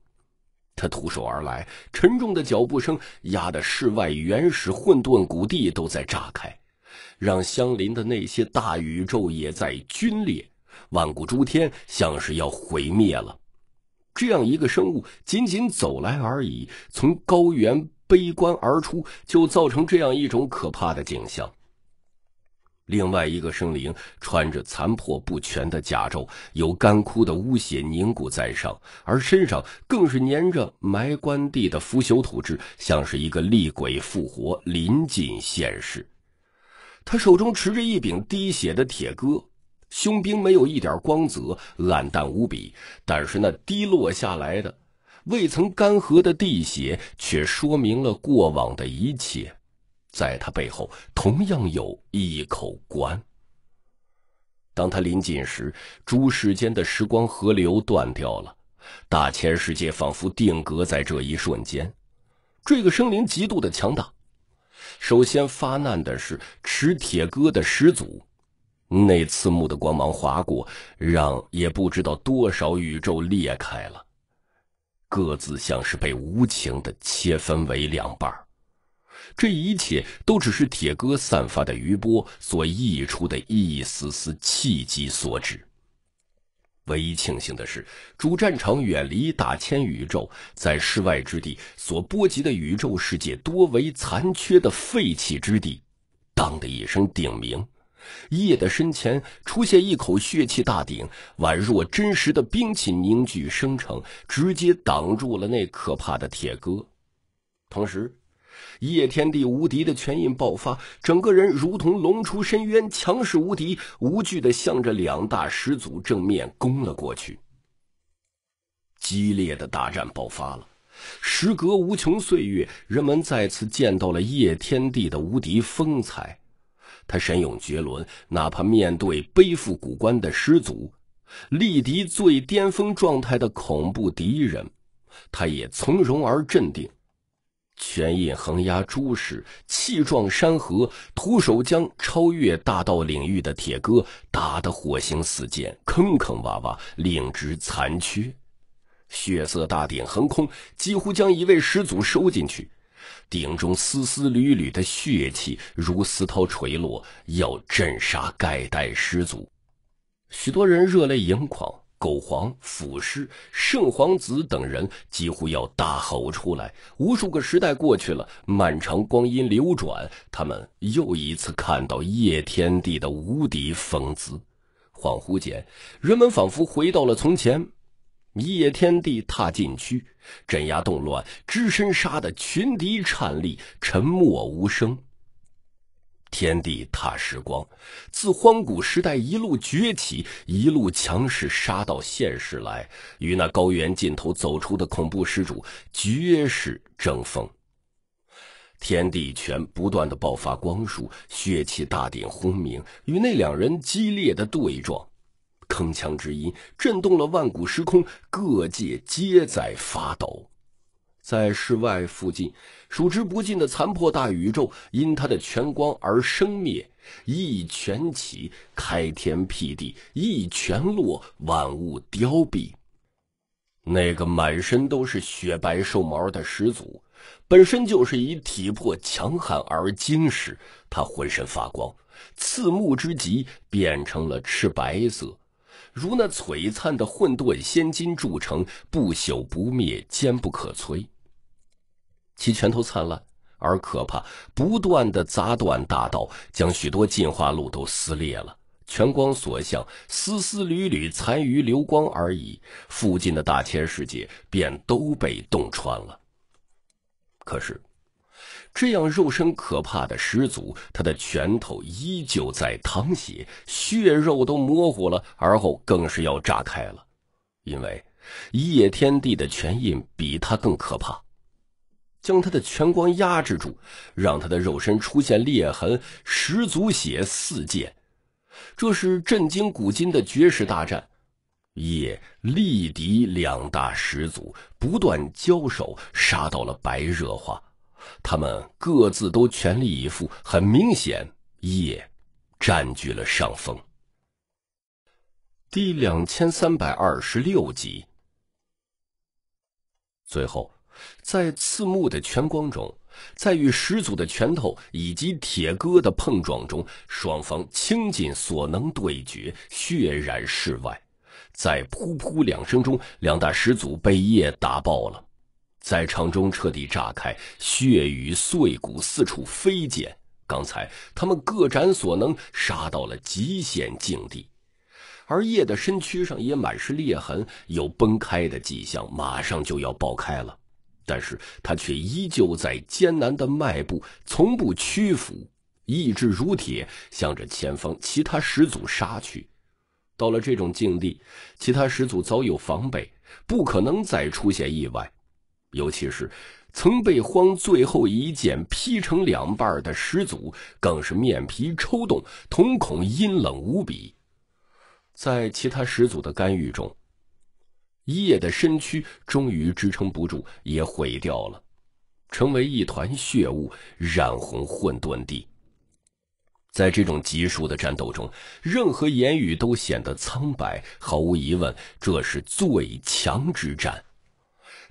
他徒手而来，沉重的脚步声压得室外原始混沌谷地都在炸开，让相邻的那些大宇宙也在皲裂，万古诸天像是要毁灭了。这样一个生物，仅仅走来而已，从高原悲观而出，就造成这样一种可怕的景象。另外一个生灵，穿着残破不全的甲胄，有干枯的污血凝固在上，而身上更是粘着埋棺地的腐朽土质，像是一个厉鬼复活，临近现世。他手中持着一柄滴血的铁戈。胸兵没有一点光泽，暗淡无比。但是那滴落下来的、未曾干涸的地血，却说明了过往的一切。在他背后，同样有一口棺。当他临近时，诸世间的时光河流断掉了，大千世界仿佛定格在这一瞬间。这个生灵极度的强大。首先发难的是持铁戈的始祖。那刺目的光芒划过，让也不知道多少宇宙裂开了，各自像是被无情的切分为两半这一切都只是铁哥散发的余波所溢出的一丝丝气机所致。唯一庆幸的是，主战场远离大千宇宙，在世外之地所波及的宇宙世界多为残缺的废弃之地。当的一声鼎鸣。叶的身前出现一口血气大鼎，宛若真实的兵器凝聚生成，直接挡住了那可怕的铁戈。同时，叶天地无敌的拳印爆发，整个人如同龙出深渊，强势无敌、无惧的向着两大始祖正面攻了过去。激烈的大战爆发了，时隔无穷岁月，人们再次见到了叶天地的无敌风采。他神勇绝伦，哪怕面对背负古棺的师祖，力敌最巅峰状态的恐怖敌人，他也从容而镇定，拳印横压诸史，气壮山河，徒手将超越大道领域的铁戈打得火星四溅，坑坑洼洼，令之残缺。血色大鼎横空，几乎将一位师祖收进去。鼎中丝丝缕缕的血气如丝绦垂落，要镇杀盖代师祖。许多人热泪盈眶，狗皇、腐尸、圣皇子等人几乎要大吼出来。无数个时代过去了，漫长光阴流转，他们又一次看到叶天帝的无敌风姿。恍惚间，人们仿佛回到了从前。一叶天地踏禁区，镇压动乱，只身杀的群敌颤栗，沉默无声。天地踏时光，自荒古时代一路崛起，一路强势杀到现世来，与那高原尽头走出的恐怖施主绝世争锋。天地拳不断的爆发光束，血气大鼎轰鸣，与那两人激烈的对撞。铿锵之音震动了万古时空，各界皆在发抖。在室外附近，数之不尽的残破大宇宙因他的拳光而生灭。一拳起，开天辟地；一拳落，万物凋敝。那个满身都是雪白兽毛的始祖，本身就是以体魄强悍而惊世。他浑身发光，刺目之极，变成了赤白色。如那璀璨的混沌仙金铸成，不朽不灭，坚不可摧。其拳头灿烂而可怕，不断的砸断大道，将许多进化路都撕裂了。全光所向，丝丝缕缕残余流光而已，附近的大千世界便都被洞穿了。可是。这样肉身可怕的始祖，他的拳头依旧在淌血，血肉都模糊了，而后更是要炸开了，因为叶天帝的拳印比他更可怕，将他的拳光压制住，让他的肉身出现裂痕，始祖血四溅。这是震惊古今的绝世大战，叶力敌两大始祖不断交手，杀到了白热化。他们各自都全力以赴，很明显，叶占据了上风。第两千三百二十六集，最后，在刺目的全光中，在与始祖的拳头以及铁戈的碰撞中，双方倾尽所能对决，血染室外。在噗噗两声中，两大始祖被叶打爆了。在场中彻底炸开，血雨碎骨四处飞溅。刚才他们各展所能，杀到了极限境地，而叶的身躯上也满是裂痕，有崩开的迹象，马上就要爆开了。但是他却依旧在艰难的迈步，从不屈服，意志如铁，向着前方其他始祖杀去。到了这种境地，其他始祖早有防备，不可能再出现意外。尤其是曾被荒最后一剑劈成两半的始祖，更是面皮抽动，瞳孔阴冷无比。在其他始祖的干预中，夜的身躯终于支撑不住，也毁掉了，成为一团血雾，染红混沌地。在这种急数的战斗中，任何言语都显得苍白。毫无疑问，这是最强之战。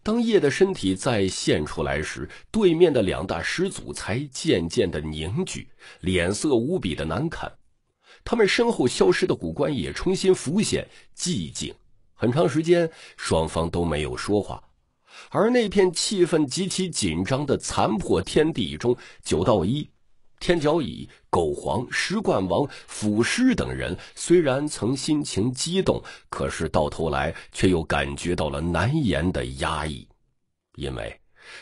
当叶的身体再现出来时，对面的两大始祖才渐渐的凝聚，脸色无比的难看。他们身后消失的古棺也重新浮现，寂静。很长时间，双方都没有说话。而那片气氛极其紧张的残破天地中，九道一。天角蚁、狗皇、石冠王、腐尸等人虽然曾心情激动，可是到头来却又感觉到了难言的压抑，因为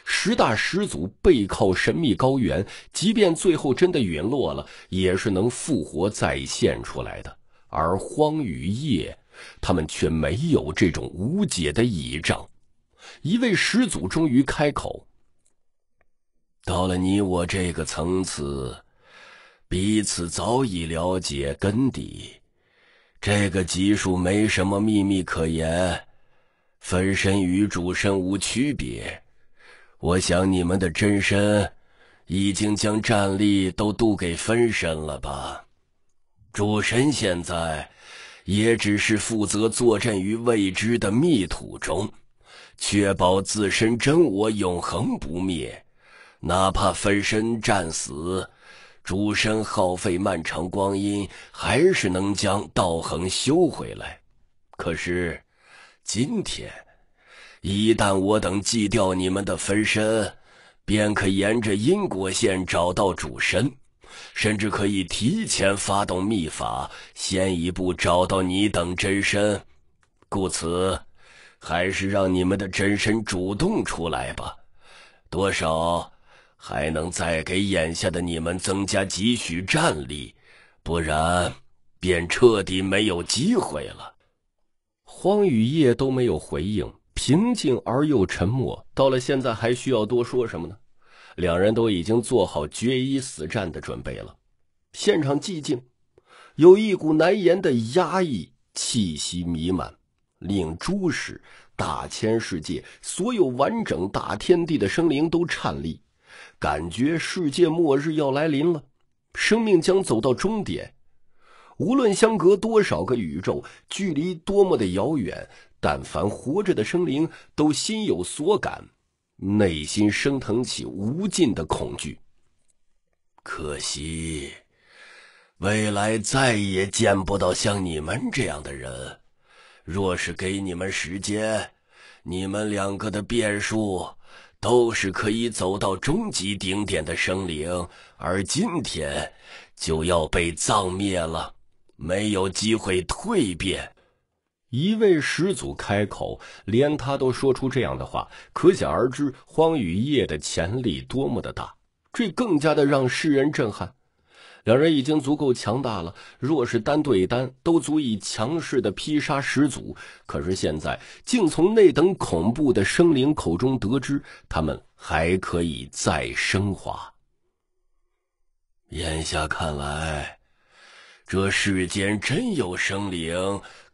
十大始祖背靠神秘高原，即便最后真的陨落了，也是能复活再现出来的；而荒与夜，他们却没有这种无解的倚仗。一位始祖终于开口。到了你我这个层次，彼此早已了解根底。这个级数没什么秘密可言，分身与主身无区别。我想你们的真身已经将战力都渡给分身了吧？主神现在也只是负责坐镇于未知的密土中，确保自身真我永恒不灭。哪怕分身战死，主身耗费漫长光阴，还是能将道恒修回来。可是，今天，一旦我等祭掉你们的分身，便可沿着因果线找到主身，甚至可以提前发动秘法，先一步找到你等真身。故此，还是让你们的真身主动出来吧。多少？还能再给眼下的你们增加几许战力，不然便彻底没有机会了。荒与夜都没有回应，平静而又沉默。到了现在，还需要多说什么呢？两人都已经做好决一死战的准备了。现场寂静，有一股难言的压抑气息弥漫，令诸使、大千世界所有完整大天地的生灵都颤栗。感觉世界末日要来临了，生命将走到终点。无论相隔多少个宇宙，距离多么的遥远，但凡活着的生灵都心有所感，内心升腾起无尽的恐惧。可惜，未来再也见不到像你们这样的人。若是给你们时间，你们两个的变数。都是可以走到终极顶点的生灵，而今天就要被葬灭了，没有机会蜕变。一位始祖开口，连他都说出这样的话，可想而知荒与夜的潜力多么的大，这更加的让世人震撼。两人已经足够强大了，若是单对单，都足以强势的劈杀始祖。可是现在，竟从那等恐怖的生灵口中得知，他们还可以再升华。眼下看来，这世间真有生灵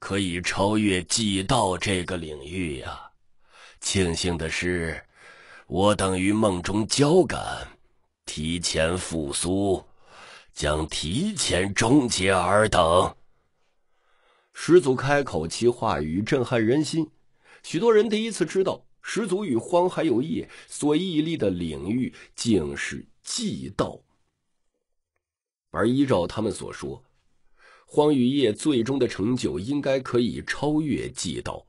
可以超越祭道这个领域呀！庆幸的是，我等于梦中交感，提前复苏。将提前终结尔等。始祖开口，其话语震撼人心。许多人第一次知道，始祖与荒海有业所屹立的领域竟是祭道。而依照他们所说，荒与业最终的成就应该可以超越祭道，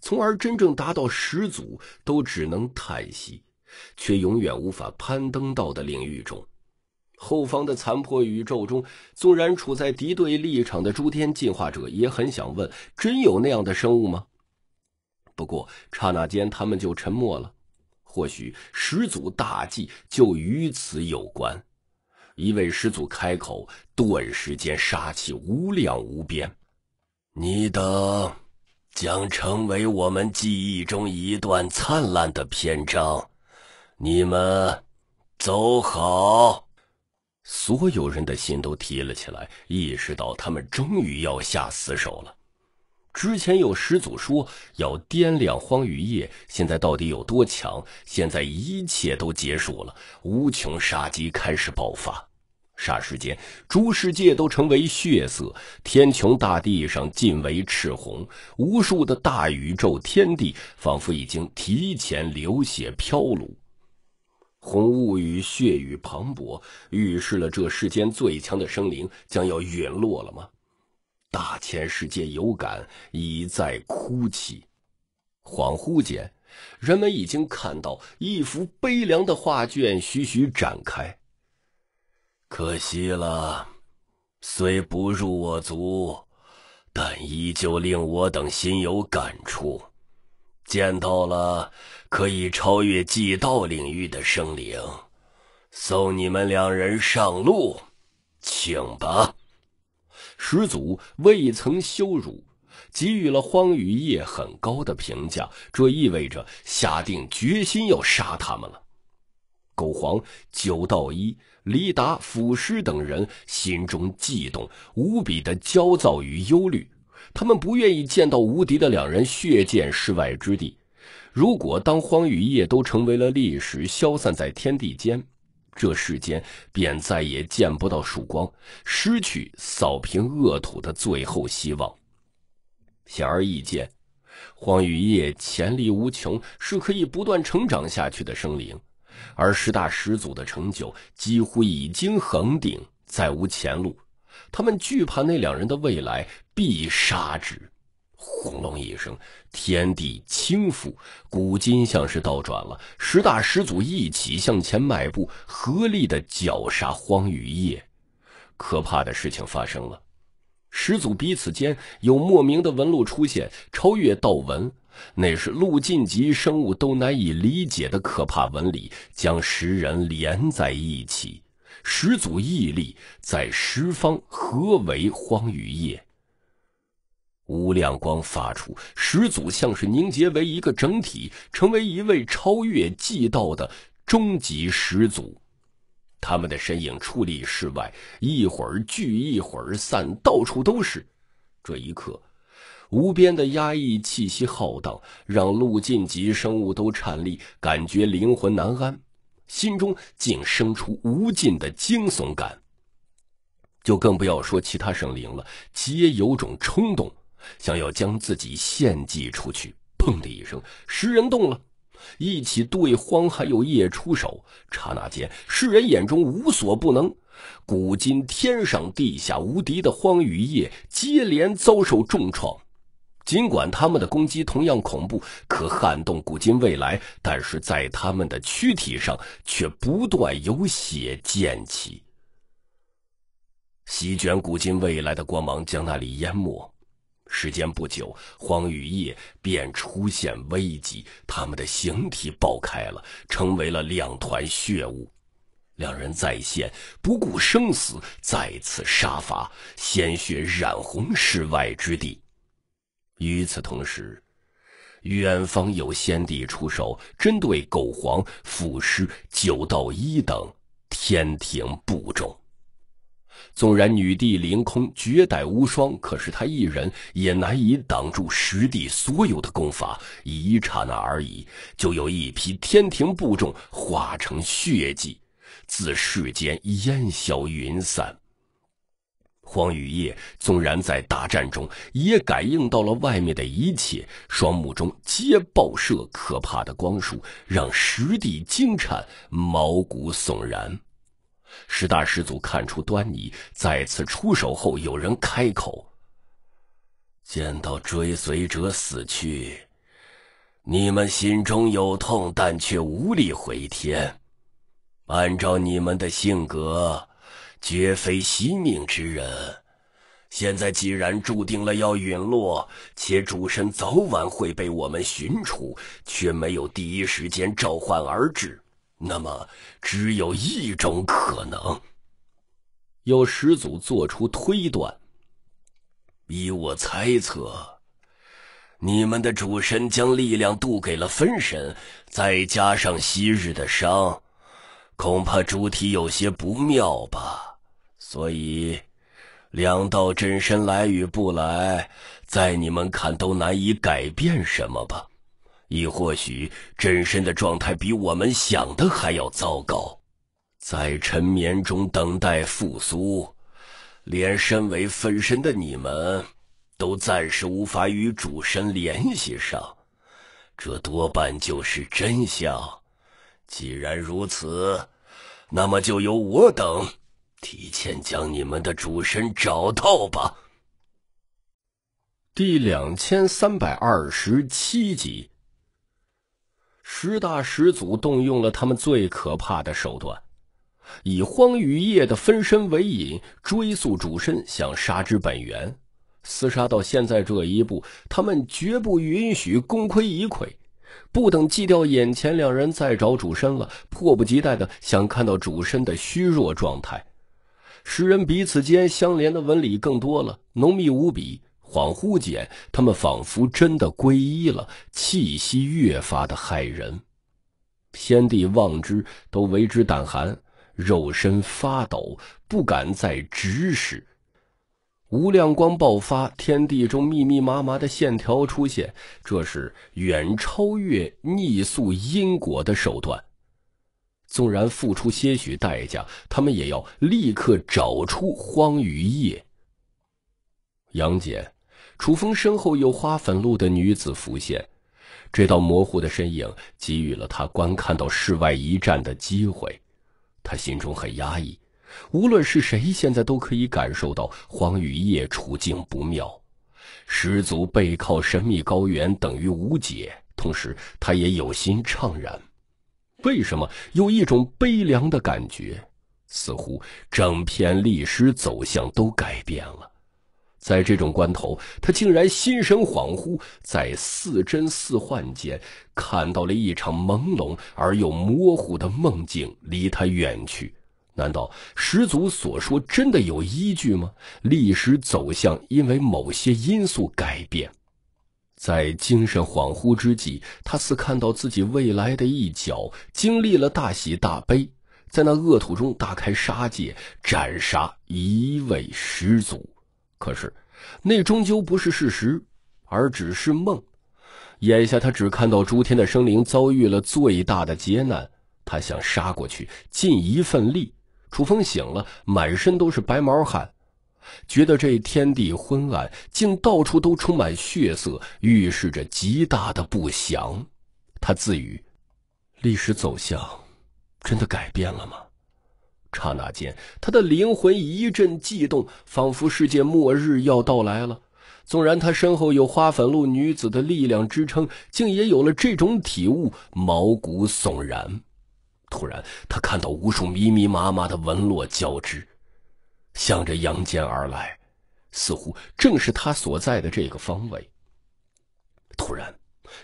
从而真正达到始祖都只能叹息，却永远无法攀登到的领域中。后方的残破宇宙中，纵然处在敌对立场的诸天进化者也很想问：真有那样的生物吗？不过刹那间，他们就沉默了。或许始祖大计就与此有关。一位始祖开口，顿时间杀气无量无边。你等将成为我们记忆中一段灿烂的篇章。你们走好。所有人的心都提了起来，意识到他们终于要下死手了。之前有始祖说要掂量荒与夜，现在到底有多强？现在一切都结束了，无穷杀机开始爆发。霎时间，诸世界都成为血色，天穹大地上尽为赤红，无数的大宇宙天地仿佛已经提前流血飘落。红雾与血雨磅礴，预示了这世间最强的生灵将要陨落了吗？大千世界有感，已在哭泣。恍惚间，人们已经看到一幅悲凉的画卷徐徐展开。可惜了，虽不入我族，但依旧令我等心有感触。见到了。可以超越祭道领域的生灵，送你们两人上路，请吧。始祖未曾羞辱，给予了荒羽叶很高的评价，这意味着下定决心要杀他们了。狗皇、九道一、黎达、腐尸等人心中悸动，无比的焦躁与忧虑，他们不愿意见到无敌的两人血溅世外之地。如果当荒羽叶都成为了历史，消散在天地间，这世间便再也见不到曙光，失去扫平恶土的最后希望。显而易见，荒羽叶潜力无穷，是可以不断成长下去的生灵，而十大始祖的成就几乎已经恒定，再无前路。他们惧怕那两人的未来，必杀之。轰隆一声，天地倾覆，古今像是倒转了。十大始祖一起向前迈步，合力的绞杀荒羽夜。可怕的事情发生了，始祖彼此间有莫名的纹路出现，超越道纹，那是陆晋级生物都难以理解的可怕纹理，将十人连在一起。始祖屹立在十方，合围荒羽夜。无量光发出始祖，像是凝结为一个整体，成为一位超越祭道的终极始祖。他们的身影矗立室外，一会儿聚，一会儿散，到处都是。这一刻，无边的压抑气息浩荡，让陆晋级生物都颤栗，感觉灵魂难安，心中竟生出无尽的惊悚感。就更不要说其他生灵了，皆有种冲动。想要将自己献祭出去！砰的一声，食人动了，一起对荒还有夜出手。刹那间，世人眼中无所不能，古今天上地下无敌的荒与夜接连遭受重创。尽管他们的攻击同样恐怖，可撼动古今未来，但是在他们的躯体上却不断有血溅起，席卷古今未来的光芒将那里淹没。时间不久，黄羽夜便出现危机，他们的形体爆开了，成为了两团血雾。两人再现，不顾生死，再次杀伐，鲜血染红世外之地。与此同时，远方有先帝出手，针对狗皇、腐尸九道一等天庭部众。纵然女帝凌空绝代无双，可是她一人也难以挡住十帝所有的功法。一刹那而已，就有一批天庭部众化成血迹，自世间烟消云散。黄雨夜纵然在大战中，也感应到了外面的一切，双目中皆爆射可怕的光束，让十帝惊颤，毛骨悚然。十大师祖看出端倪，再次出手后，有人开口：“见到追随者死去，你们心中有痛，但却无力回天。按照你们的性格，绝非惜命之人。现在既然注定了要陨落，且主神早晚会被我们寻出，却没有第一时间召唤而至。”那么，只有一种可能，有始祖做出推断。依我猜测，你们的主神将力量渡给了分神，再加上昔日的伤，恐怕主体有些不妙吧。所以，两道真身来与不来，在你们看都难以改变什么吧。亦或许真身的状态比我们想的还要糟糕，在沉眠中等待复苏，连身为分身的你们都暂时无法与主神联系上，这多半就是真相。既然如此，那么就由我等提前将你们的主神找到吧。第两千三百二十七集。十大始祖动用了他们最可怕的手段，以荒与夜的分身为引，追溯主身，想杀之本源。厮杀到现在这一步，他们绝不允许功亏一篑。不等祭掉眼前两人，再找主身了，迫不及待的想看到主身的虚弱状态。十人彼此间相连的纹理更多了，浓密无比。恍惚间，他们仿佛真的皈依了，气息越发的骇人。先帝望之，都为之胆寒，肉身发抖，不敢再指使。无量光爆发，天地中密密麻麻的线条出现，这是远超越逆宿因果的手段。纵然付出些许代价，他们也要立刻找出荒与夜。杨戬。楚风身后有花粉露的女子浮现，这道模糊的身影给予了他观看到世外一战的机会。他心中很压抑，无论是谁，现在都可以感受到黄与夜处境不妙。十祖背靠神秘高原，等于无解。同时，他也有心怅然，为什么有一种悲凉的感觉？似乎整篇历史走向都改变了。在这种关头，他竟然心神恍惚，在似真似幻间，看到了一场朦胧而又模糊的梦境离他远去。难道始祖所说真的有依据吗？历史走向因为某些因素改变。在精神恍惚之际，他似看到自己未来的一角，经历了大喜大悲，在那恶土中大开杀戒，斩杀一位始祖。可是，那终究不是事实，而只是梦。眼下他只看到诸天的生灵遭遇了最大的劫难，他想杀过去尽一份力。楚风醒了，满身都是白毛汗，觉得这天地昏暗，竟到处都充满血色，预示着极大的不祥。他自语：“历史走向，真的改变了吗？”刹那间，他的灵魂一阵悸动，仿佛世界末日要到来了。纵然他身后有花粉露女子的力量支撑，竟也有了这种体悟，毛骨悚然。突然，他看到无数密密麻麻的纹络交织，向着阳间而来，似乎正是他所在的这个方位。突然，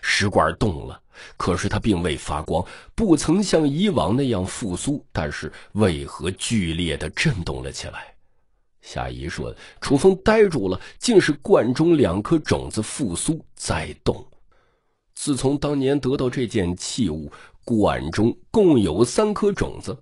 食管动了。可是它并未发光，不曾像以往那样复苏。但是为何剧烈的震动了起来？下一瞬，楚风呆住了，竟是罐中两颗种子复苏在动。自从当年得到这件器物，罐中共有三颗种子，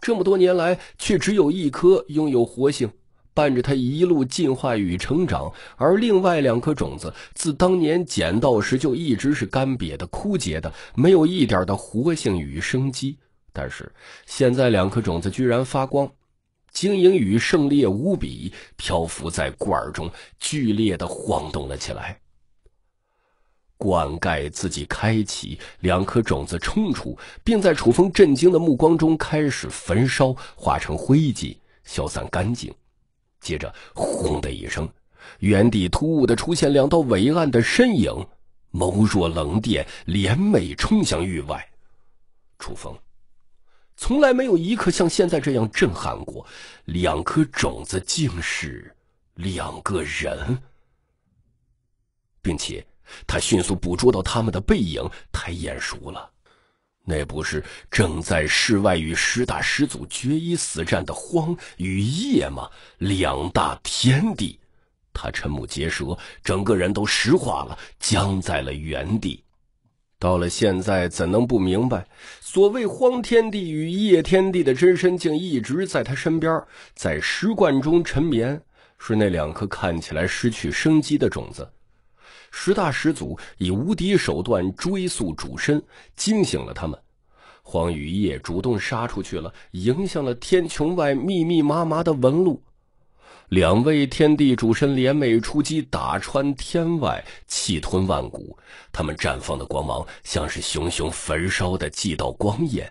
这么多年来却只有一颗拥有活性。伴着他一路进化与成长，而另外两颗种子自当年捡到时就一直是干瘪的、枯竭的，没有一点的活性与生机。但是现在两颗种子居然发光，晶莹与圣烈无比，漂浮在罐中，剧烈的晃动了起来。灌溉自己开启，两颗种子冲出，并在楚风震惊的目光中开始焚烧，化成灰烬，消散干净。接着，轰的一声，原地突兀的出现两道伟岸的身影，眸若冷电，联袂冲向域外。楚风从来没有一刻像现在这样震撼过，两颗种子竟是两个人，并且他迅速捕捉到他们的背影，太眼熟了。那不是正在世外与十大始祖决一死战的荒与夜吗？两大天地，他瞠目结舌，整个人都石化了，僵在了原地。到了现在，怎能不明白？所谓荒天地与夜天地的真身，竟一直在他身边，在石罐中沉眠，是那两颗看起来失去生机的种子。十大始祖以无敌手段追溯主身，惊醒了他们。黄雨夜主动杀出去了，迎向了天穹外密密麻麻的纹路。两位天地主神联袂出击，打穿天外，气吞万古。他们绽放的光芒，像是熊熊焚烧的几道光焰，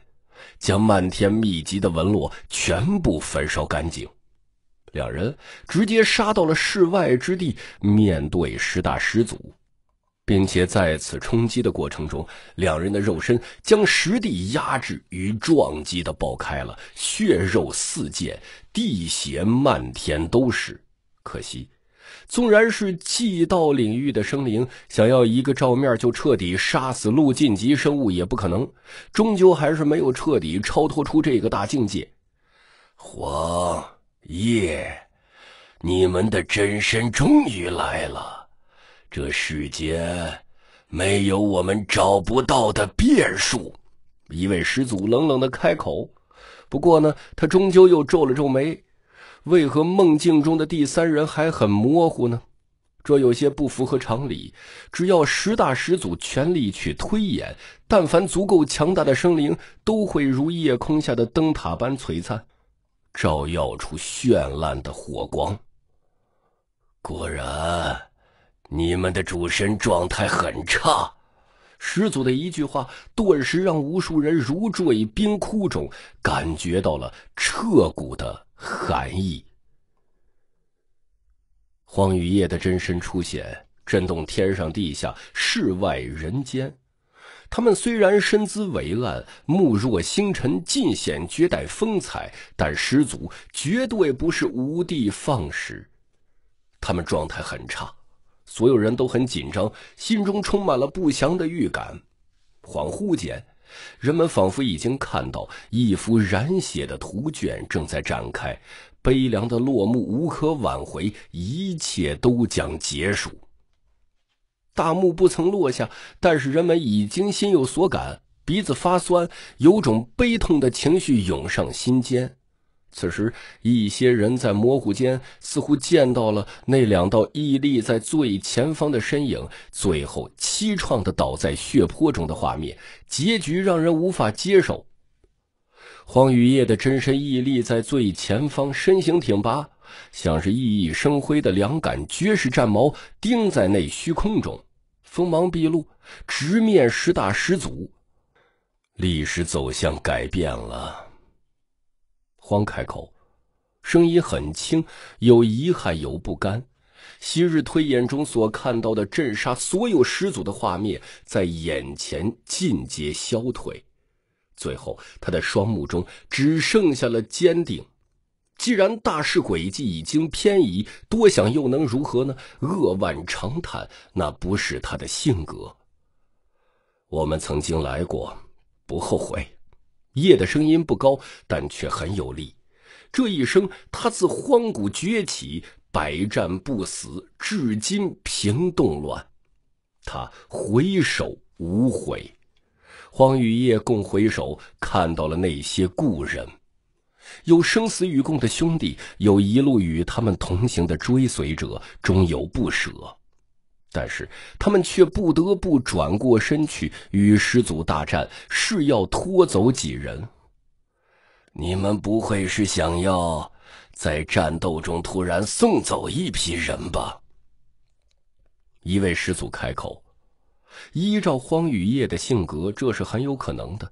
将漫天密集的纹路全部焚烧干净。两人直接杀到了室外之地，面对十大始祖，并且在此冲击的过程中，两人的肉身将实地压制与撞击的爆开了，血肉四溅，地血漫天都是。可惜，纵然是祭道领域的生灵，想要一个照面就彻底杀死路晋级生物也不可能，终究还是没有彻底超脱出这个大境界。黄。夜，你们的真身终于来了。这世间没有我们找不到的变数。一位始祖冷冷的开口。不过呢，他终究又皱了皱眉。为何梦境中的第三人还很模糊呢？这有些不符合常理。只要十大始祖全力去推演，但凡足够强大的生灵，都会如夜空下的灯塔般璀璨。照耀出绚烂的火光。果然，你们的主神状态很差。始祖的一句话，顿时让无数人如坠冰窟中，感觉到了彻骨的寒意。荒雨夜的真身出现，震动天上地下，世外人间。他们虽然身姿伟岸、目若星辰，尽显绝代风采，但师祖绝对不是无的放矢。他们状态很差，所有人都很紧张，心中充满了不祥的预感。恍惚间，人们仿佛已经看到一幅染血的图卷正在展开，悲凉的落幕无可挽回，一切都将结束。大幕不曾落下，但是人们已经心有所感，鼻子发酸，有种悲痛的情绪涌上心间。此时，一些人在模糊间似乎见到了那两道屹立在最前方的身影，最后凄怆的倒在血泊中的画面，结局让人无法接受。黄雨夜的真身屹立在最前方，身形挺拔。像是熠熠生辉的两杆绝世战矛，钉在那虚空中，锋芒毕露，直面十大始祖。历史走向改变了。荒开口，声音很轻，有遗憾，有不甘。昔日推演中所看到的镇杀所有始祖的画面，在眼前尽皆消退。最后，他的双目中只剩下了坚定。既然大事轨迹已经偏移，多想又能如何呢？扼腕长叹，那不是他的性格。我们曾经来过，不后悔。叶的声音不高，但却很有力。这一生，他自荒古崛起，百战不死，至今平动乱，他回首无悔。荒与叶共回首，看到了那些故人。有生死与共的兄弟，有一路与他们同行的追随者，终有不舍。但是他们却不得不转过身去与师祖大战，誓要拖走几人？你们不会是想要在战斗中突然送走一批人吧？一位师祖开口：“依照荒雨夜的性格，这是很有可能的。”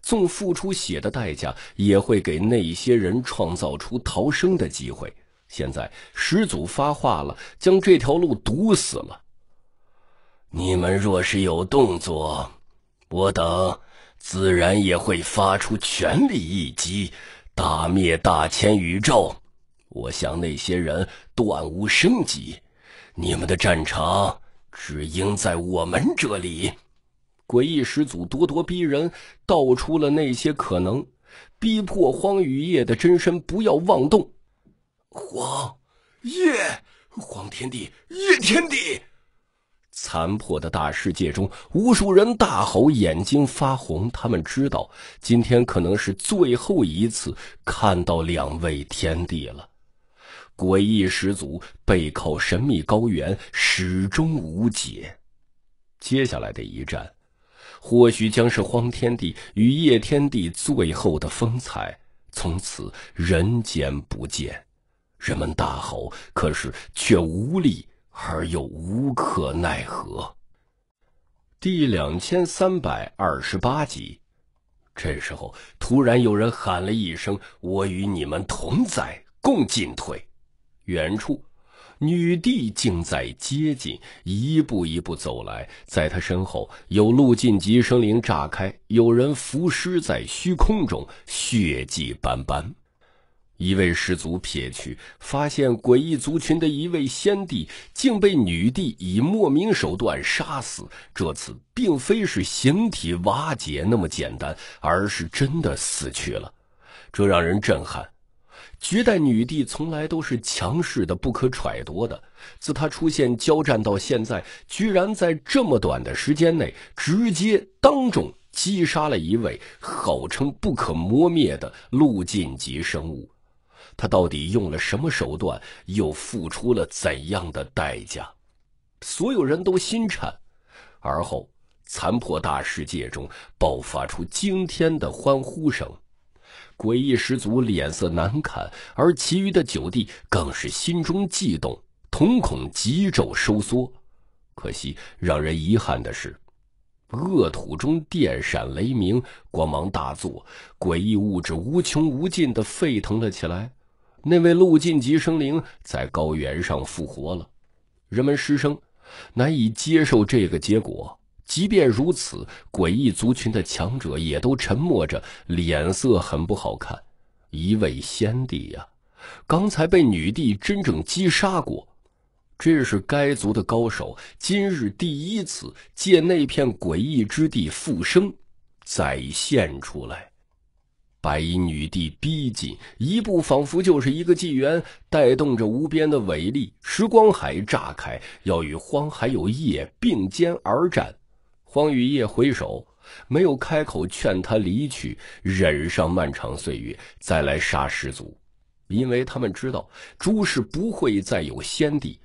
纵付出血的代价，也会给那些人创造出逃生的机会。现在始祖发话了，将这条路堵死了。你们若是有动作，我等自然也会发出全力一击，大灭大千宇宙。我想那些人断无生机。你们的战场只应在我们这里。诡异始祖咄咄逼人，道出了那些可能，逼迫荒雨夜的真身不要妄动。荒夜荒天帝夜天帝，残破的大世界中，无数人大吼，眼睛发红。他们知道，今天可能是最后一次看到两位天帝了。诡异始祖背靠神秘高原，始终无解。接下来的一战。或许将是荒天地与夜天地最后的风采，从此人间不见。人们大吼，可是却无力而又无可奈何。第两千三百二十八集，这时候突然有人喊了一声：“我与你们同在，共进退。”远处。女帝竟在接近，一步一步走来。在她身后，有路径级生灵炸开，有人浮尸在虚空中，血迹斑斑。一位氏族撇去，发现诡异族群的一位先帝竟被女帝以莫名手段杀死。这次并非是形体瓦解那么简单，而是真的死去了，这让人震撼。绝代女帝从来都是强势的、不可揣度的。自她出现交战到现在，居然在这么短的时间内，直接当众击杀了一位号称不可磨灭的陆晋级生物。她到底用了什么手段？又付出了怎样的代价？所有人都心颤。而后，残破大世界中爆发出惊天的欢呼声。诡异十足，脸色难看，而其余的九弟更是心中悸动，瞳孔急骤收缩。可惜，让人遗憾的是，恶土中电闪雷鸣，光芒大作，诡异物质无穷无尽的沸腾了起来。那位陆晋级生灵在高原上复活了，人们失声，难以接受这个结果。即便如此，诡异族群的强者也都沉默着，脸色很不好看。一位先帝呀，刚才被女帝真正击杀过，这是该族的高手，今日第一次借那片诡异之地复生，再现出来。白衣女帝逼近一步，仿佛就是一个纪元，带动着无边的伟力，时光海炸开，要与荒海有夜并肩而战。方雨夜回首，没有开口劝他离去，忍上漫长岁月再来杀始祖，因为他们知道朱氏不会再有先帝。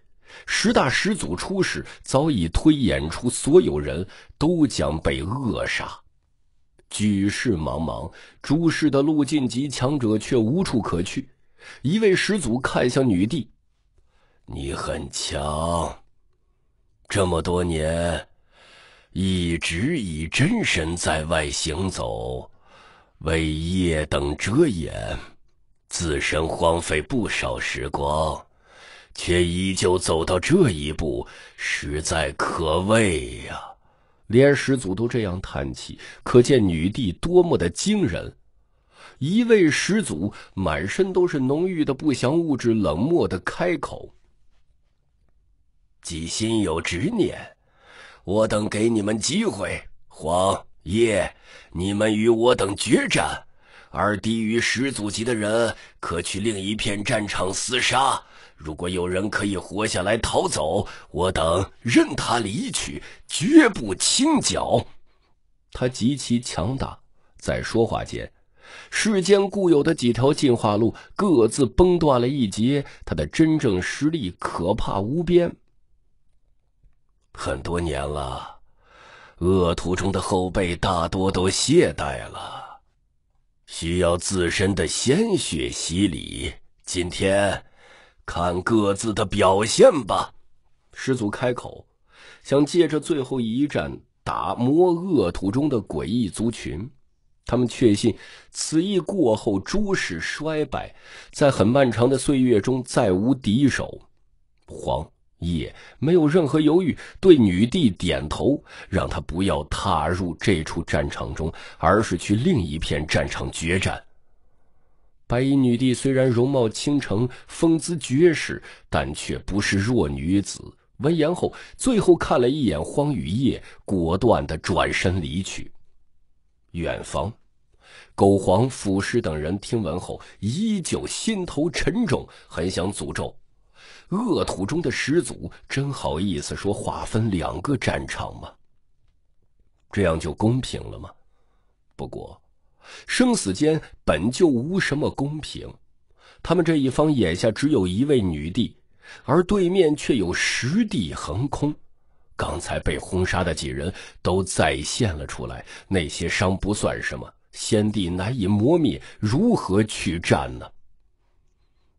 十大始祖出世，早已推演出所有人都将被扼杀。举世茫茫，朱氏的路晋级强者却无处可去。一位始祖看向女帝：“你很强，这么多年。”一直以真身在外行走，为业等遮掩，自身荒废不少时光，却依旧走到这一步，实在可畏呀！连始祖都这样叹气，可见女帝多么的惊人。一位始祖满身都是浓郁的不祥物质，冷漠的开口：“既心有执念。”我等给你们机会，黄叶，你们与我等决战；而低于始祖级的人，可去另一片战场厮杀。如果有人可以活下来逃走，我等任他离去，绝不轻剿。他极其强大，在说话间，世间固有的几条进化路各自崩断了一截，他的真正实力可怕无边。很多年了，恶土中的后辈大多都懈怠了，需要自身的鲜血洗礼。今天，看各自的表现吧。师祖开口，想借着最后一战打磨恶土中的诡异族群。他们确信，此役过后诸事衰败，在很漫长的岁月中再无敌手。黄。夜没有任何犹豫，对女帝点头，让她不要踏入这处战场中，而是去另一片战场决战。白衣女帝虽然容貌倾城，风姿绝世，但却不是弱女子。闻言后，最后看了一眼荒雨夜，果断的转身离去。远方，狗皇、腐尸等人听闻后，依旧心头沉重，很想诅咒。恶土中的始祖真好意思说划分两个战场吗？这样就公平了吗？不过，生死间本就无什么公平。他们这一方眼下只有一位女帝，而对面却有十帝横空。刚才被轰杀的几人都再现了出来，那些伤不算什么，先帝难以磨灭，如何去战呢？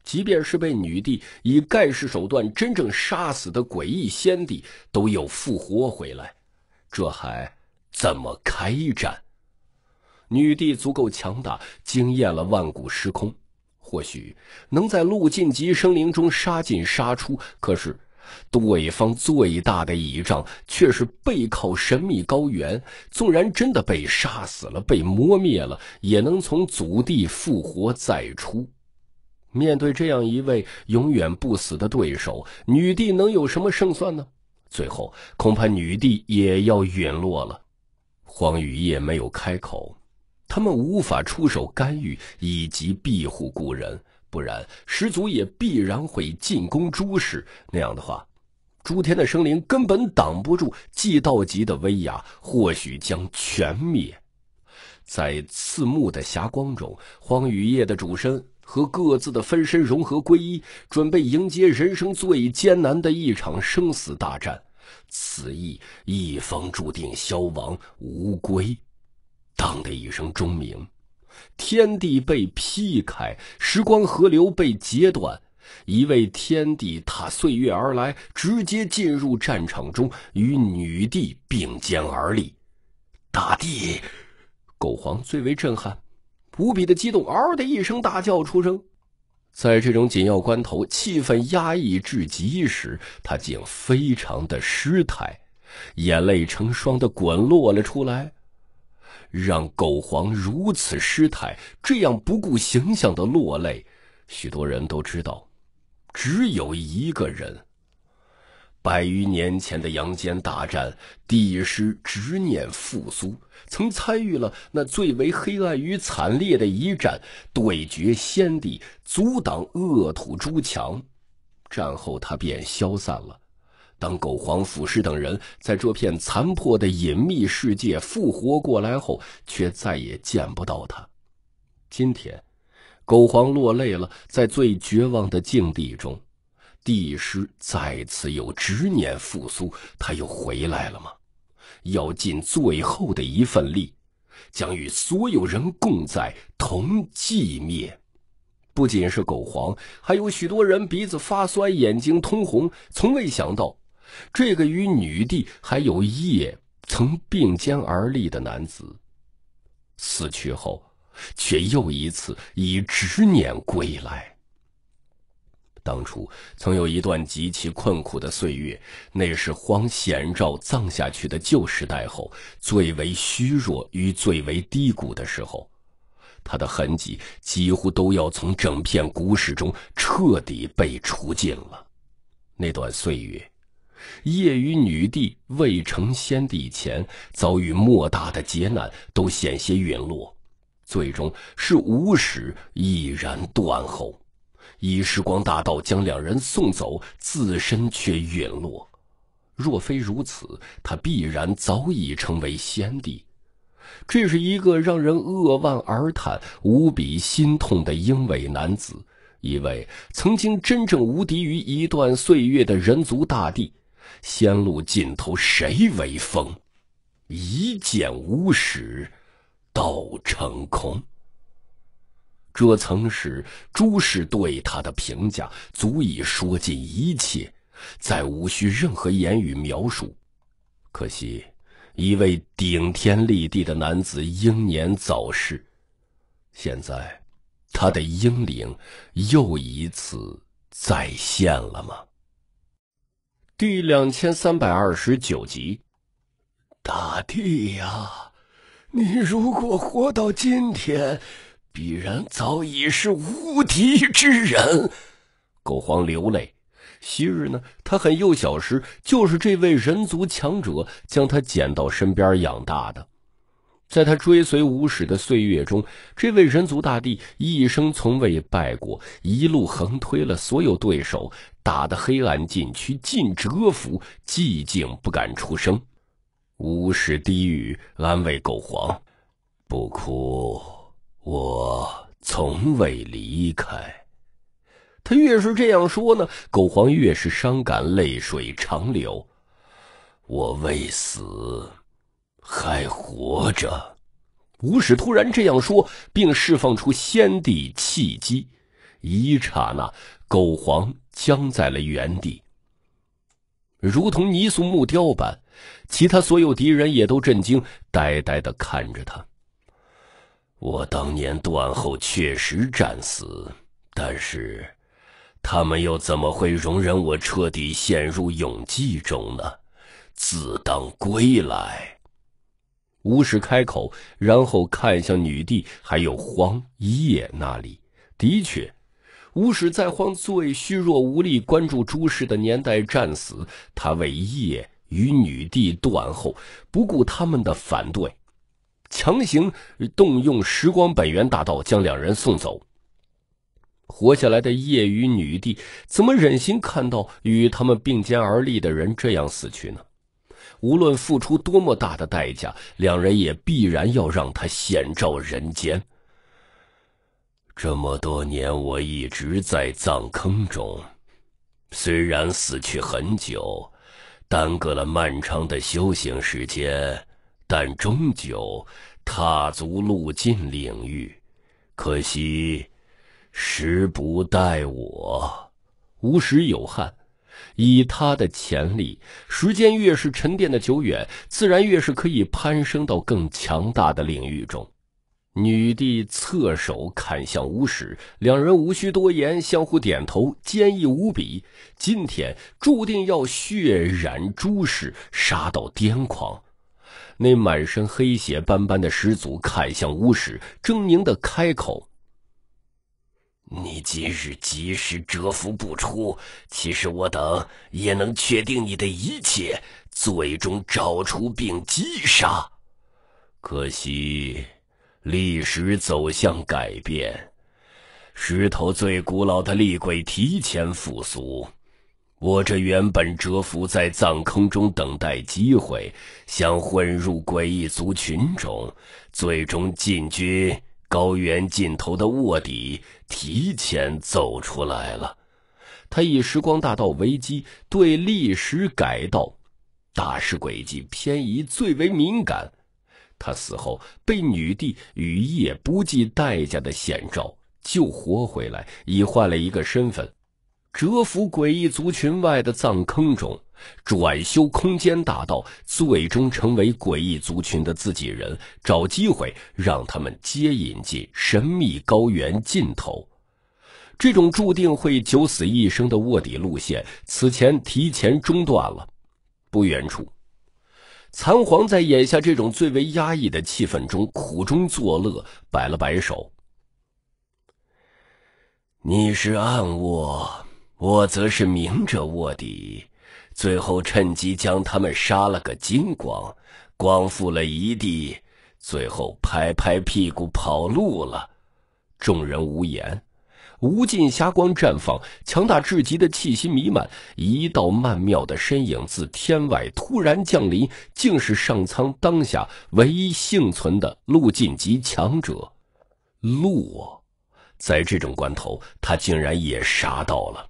即便是被女帝以盖世手段真正杀死的诡异先帝，都有复活回来，这还怎么开战？女帝足够强大，惊艳了万古时空，或许能在陆晋级生灵中杀进杀出。可是，对方最大的倚仗却是背靠神秘高原，纵然真的被杀死了、被磨灭了，也能从祖地复活再出。面对这样一位永远不死的对手，女帝能有什么胜算呢？最后，恐怕女帝也要陨落了。黄雨夜没有开口，他们无法出手干预以及庇护故人，不然始祖也必然会进攻诸氏。那样的话，诸天的生灵根本挡不住祭道级的威压，或许将全灭。在刺目的霞光中，荒雨夜的主身。和各自的分身融合归一，准备迎接人生最艰难的一场生死大战。此役一方注定消亡无归。当的一声钟鸣，天地被劈开，时光河流被截断。一位天帝踏岁月而来，直接进入战场中，与女帝并肩而立。大帝，狗皇最为震撼。无比的激动，嗷的一声大叫出声。在这种紧要关头，气氛压抑至极时，他竟非常的失态，眼泪成双的滚落了出来。让狗皇如此失态，这样不顾形象的落泪，许多人都知道，只有一个人。百余年前的阳间大战，帝师执念复苏。曾参与了那最为黑暗与惨烈的一战，对决先帝，阻挡恶土诸强。战后他便消散了。当狗皇、腐尸等人在这片残破的隐秘世界复活过来后，却再也见不到他。今天，狗皇落泪了，在最绝望的境地中，帝师再次有执念复苏，他又回来了吗？要尽最后的一份力，将与所有人共在同寂灭。不仅是狗皇，还有许多人鼻子发酸，眼睛通红。从未想到，这个与女帝还有夜曾并肩而立的男子，死去后，却又一次以执念归来。当初曾有一段极其困苦的岁月，那是荒险照葬下去的旧时代后最为虚弱与最为低谷的时候，他的痕迹几乎都要从整片古史中彻底被除尽了。那段岁月，业余女帝未成仙帝前遭遇莫大的劫难，都险些陨落，最终是无始毅然断后。以时光大道将两人送走，自身却陨落。若非如此，他必然早已成为仙帝。这是一个让人扼腕而叹、无比心痛的英伟男子，一位曾经真正无敌于一段岁月的人族大帝。仙路尽头，谁为峰？一剑无始，道成空。这曾是诸氏对他的评价，足以说尽一切，再无需任何言语描述。可惜，一位顶天立地的男子英年早逝，现在，他的英灵又一次再现了吗？第两千三百二十九集，大地呀，你如果活到今天。必然早已是无敌之人。狗皇流泪。昔日呢，他很幼小时就是这位人族强者将他捡到身边养大的。在他追随无始的岁月中，这位人族大帝一生从未败过，一路横推了所有对手，打得黑暗禁区尽折服，寂静不敢出声。无始低语安慰狗皇：“不哭。”我从未离开。他越是这样说呢，狗皇越是伤感，泪水长流。我未死，还活着。吴史突然这样说，并释放出先帝气机。一刹那，狗皇僵在了原地，如同泥塑木雕般。其他所有敌人也都震惊，呆呆的看着他。我当年断后确实战死，但是，他们又怎么会容忍我彻底陷入永寂中呢？自当归来。巫师开口，然后看向女帝，还有荒叶那里。的确，巫师在荒最虚弱无力、关注诸事的年代战死，他为叶与女帝断后，不顾他们的反对。强行动用时光本源大道，将两人送走。活下来的业余女帝怎么忍心看到与他们并肩而立的人这样死去呢？无论付出多么大的代价，两人也必然要让他显照人间。这么多年，我一直在葬坑中，虽然死去很久，耽搁了漫长的修行时间。但终究踏足路径领域，可惜时不待我。无史有憾，以他的潜力，时间越是沉淀的久远，自然越是可以攀升到更强大的领域中。女帝侧手砍向巫师，两人无需多言，相互点头，坚毅无比。今天注定要血染诸史，杀到癫狂。那满身黑血斑斑的始祖看向巫师，狰狞的开口：“你今日即使蛰伏不出，其实我等也能确定你的一切，最终找出并击杀。可惜，历史走向改变，石头最古老的厉鬼提前复苏。”我这原本蛰伏在藏坑中等待机会，想混入诡异族群中，最终进军高原尽头的卧底，提前走出来了。他以时光大道为基，对历史改道、大事轨迹偏移最为敏感。他死后被女帝雨夜不计代价的险招救活回来，已换了一个身份。蛰伏诡异族群外的葬坑中，转修空间大道，最终成为诡异族群的自己人，找机会让他们接引进神秘高原尽头。这种注定会九死一生的卧底路线，此前提前中断了。不远处，残皇在眼下这种最为压抑的气氛中苦中作乐，摆了摆手：“你是暗卧。”我则是明着卧底，最后趁机将他们杀了个精光，光复了一地，最后拍拍屁股跑路了。众人无言，无尽霞光绽放，强大至极的气息弥漫。一道曼妙的身影自天外突然降临，竟是上苍当下唯一幸存的陆晋级强者。陆，在这种关头，他竟然也杀到了。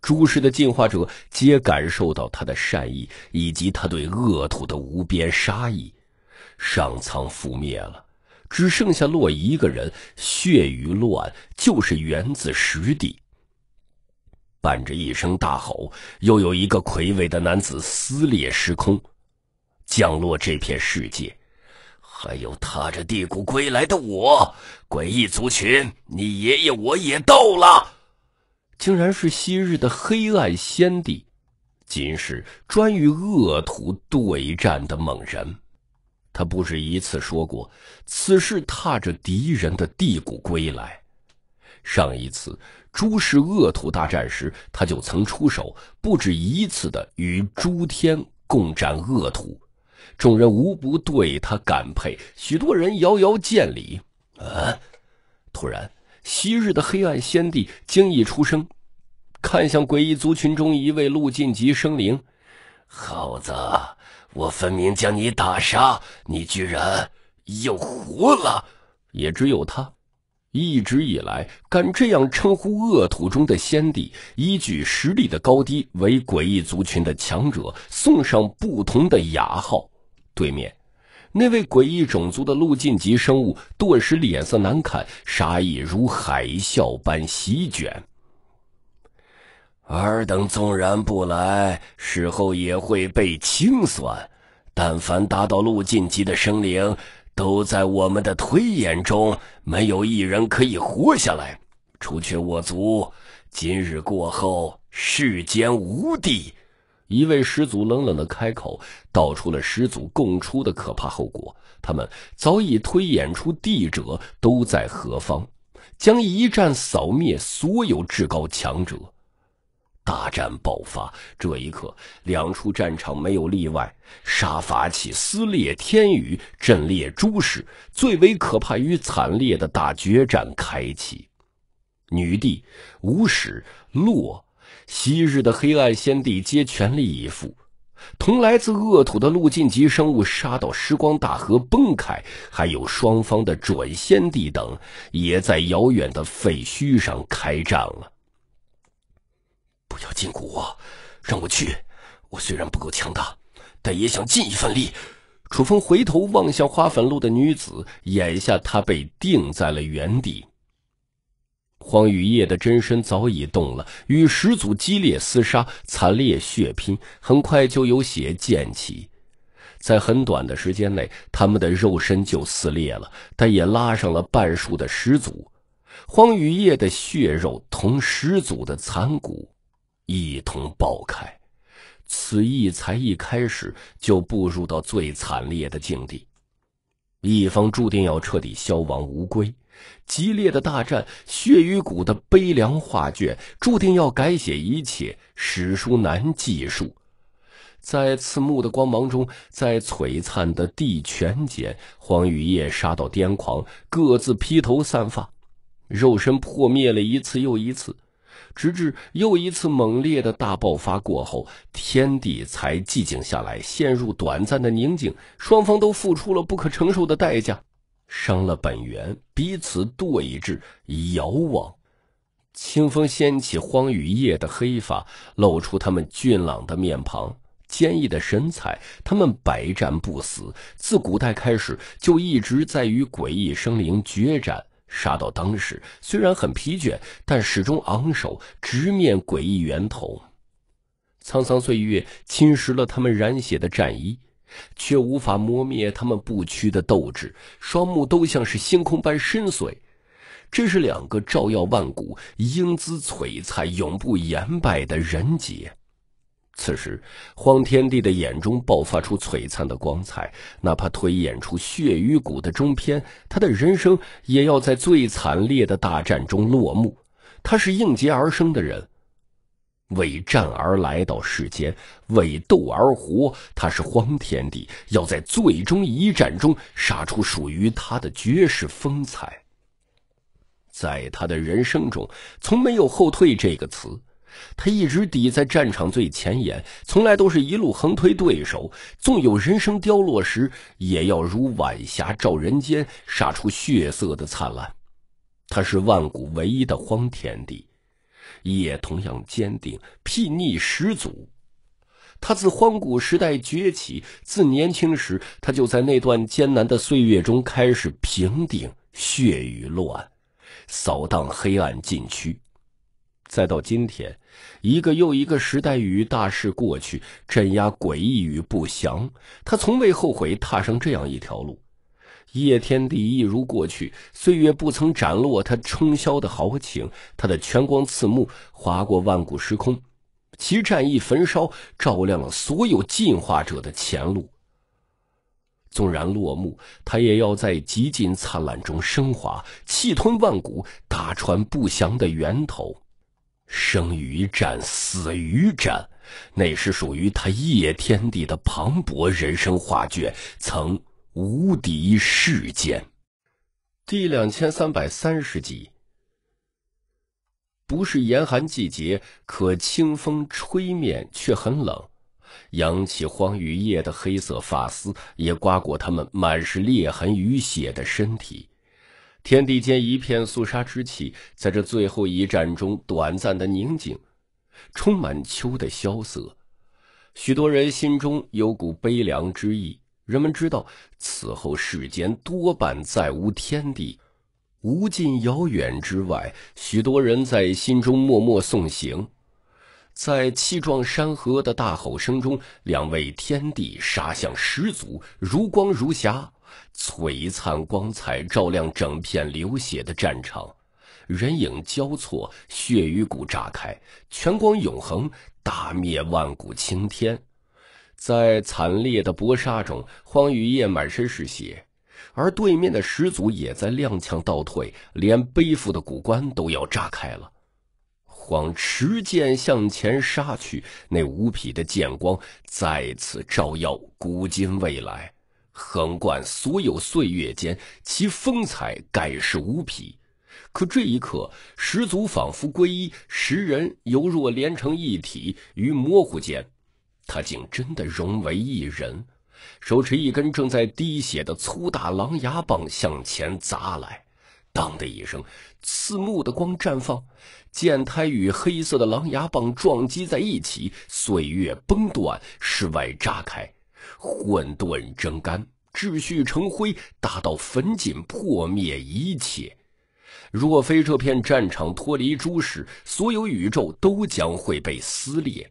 诸事的进化者皆感受到他的善意，以及他对恶徒的无边杀意。上苍覆灭了，只剩下洛一个人。血与乱就是源自实地。伴着一声大吼，又有一个魁伟的男子撕裂时空，降落这片世界。还有踏着地骨归来的我，诡异族群，你爷爷我也到了。竟然是昔日的黑暗先帝，今世专与恶徒对战的猛人。他不止一次说过，此事踏着敌人的地谷归来。上一次诸氏恶徒大战时，他就曾出手，不止一次的与诸天共战恶徒。众人无不对他感佩，许多人遥遥见礼。啊！突然。昔日的黑暗先帝惊异出声，看向诡异族群中一位陆晋级生灵：“耗子，我分明将你打杀，你居然又活了！也只有他，一直以来敢这样称呼恶土中的先帝，依据实力的高低，为诡异族群的强者送上不同的雅号。”对面。那位诡异种族的陆晋级生物顿时脸色难看，杀意如海啸般席卷。尔等纵然不来，事后也会被清算。但凡达到陆晋级的生灵，都在我们的推演中，没有一人可以活下来。除却我族，今日过后，世间无敌。一位始祖冷冷的开口，道出了始祖供出的可怕后果。他们早已推演出帝者都在何方，将一战扫灭所有至高强者。大战爆发，这一刻，两处战场没有例外，杀伐起，撕裂天宇，震裂诸史。最为可怕与惨烈的大决战开启。女帝，无始，洛。昔日的黑暗先帝皆全力以赴，同来自恶土的陆晋级生物杀到时光大河崩开，还有双方的准先帝等，也在遥远的废墟上开战了。不要禁锢我，让我去。我虽然不够强大，但也想尽一份力。楚风回头望向花粉路的女子，眼下她被定在了原地。荒雨夜的真身早已动了，与始祖激烈厮杀，惨烈血拼，很快就有血溅起。在很短的时间内，他们的肉身就撕裂了，但也拉上了半数的始祖。荒雨夜的血肉同始祖的残骨一同爆开，此役才一开始就步入到最惨烈的境地，一方注定要彻底消亡无归。激烈的大战，血与骨的悲凉画卷，注定要改写一切。史书难记述，在刺目的光芒中，在璀璨的地权间，黄雨夜杀到癫狂，各自披头散发，肉身破灭了一次又一次，直至又一次猛烈的大爆发过后，天地才寂静下来，陷入短暂的宁静。双方都付出了不可承受的代价。伤了本源，彼此对峙，遥望。清风掀起荒雨夜的黑发，露出他们俊朗的面庞、坚毅的神采。他们百战不死，自古代开始就一直在与诡异生灵决战，杀到当时。虽然很疲倦，但始终昂首，直面诡异源头。沧桑岁月侵蚀了他们染血的战衣。却无法磨灭他们不屈的斗志，双目都像是星空般深邃。这是两个照耀万古、英姿璀璨、永不言败的人杰。此时，荒天帝的眼中爆发出璀璨的光彩，哪怕推演出血与谷的终篇，他的人生也要在最惨烈的大战中落幕。他是应劫而生的人。为战而来到世间，为斗而活。他是荒天帝，要在最终一战中杀出属于他的绝世风采。在他的人生中，从没有后退这个词，他一直抵在战场最前沿，从来都是一路横推对手。纵有人生凋落时，也要如晚霞照人间，杀出血色的灿烂。他是万古唯一的荒天帝。也同样坚定、睥睨十足。他自荒古时代崛起，自年轻时，他就在那段艰难的岁月中开始平定血雨乱，扫荡黑暗禁区。再到今天，一个又一个时代与大势过去，镇压诡异与不祥，他从未后悔踏上这样一条路。叶天帝一如过去，岁月不曾斩落他冲霄的豪情。他的拳光刺目，划过万古时空，其战意焚烧，照亮了所有进化者的前路。纵然落幕，他也要在极尽灿烂中升华，气吞万古，打穿不祥的源头。生于战，死于战，那是属于他叶天帝的磅礴人生画卷。曾。无敌世间，第两千三百三十集。不是严寒季节，可清风吹面却很冷。扬起荒雨叶的黑色发丝，也刮过他们满是裂痕与血的身体。天地间一片肃杀之气，在这最后一战中短暂的宁静，充满秋的萧瑟。许多人心中有股悲凉之意。人们知道，此后世间多半再无天地。无尽遥远之外，许多人在心中默默送行。在气壮山河的大吼声中，两位天帝杀向十祖，如光如霞，璀璨光彩照亮整片流血的战场。人影交错，血与骨炸开，全光永恒，大灭万古青天。在惨烈的搏杀中，荒雨夜满身是血，而对面的始祖也在踉跄倒退，连背负的骨棺都要炸开了。荒持剑向前杀去，那无匹的剑光再次照耀古今未来，横贯所有岁月间，其风采盖世无匹。可这一刻，始祖仿佛皈依，十人犹若连成一体于模糊间。他竟真的融为一人，手持一根正在滴血的粗大狼牙棒向前砸来，当的一声，刺目的光绽放，剑胎与黑色的狼牙棒撞击在一起，岁月崩断，世外炸开，混沌蒸干，秩序成灰，大到焚尽，破灭一切。若非这片战场脱离诸世，所有宇宙都将会被撕裂。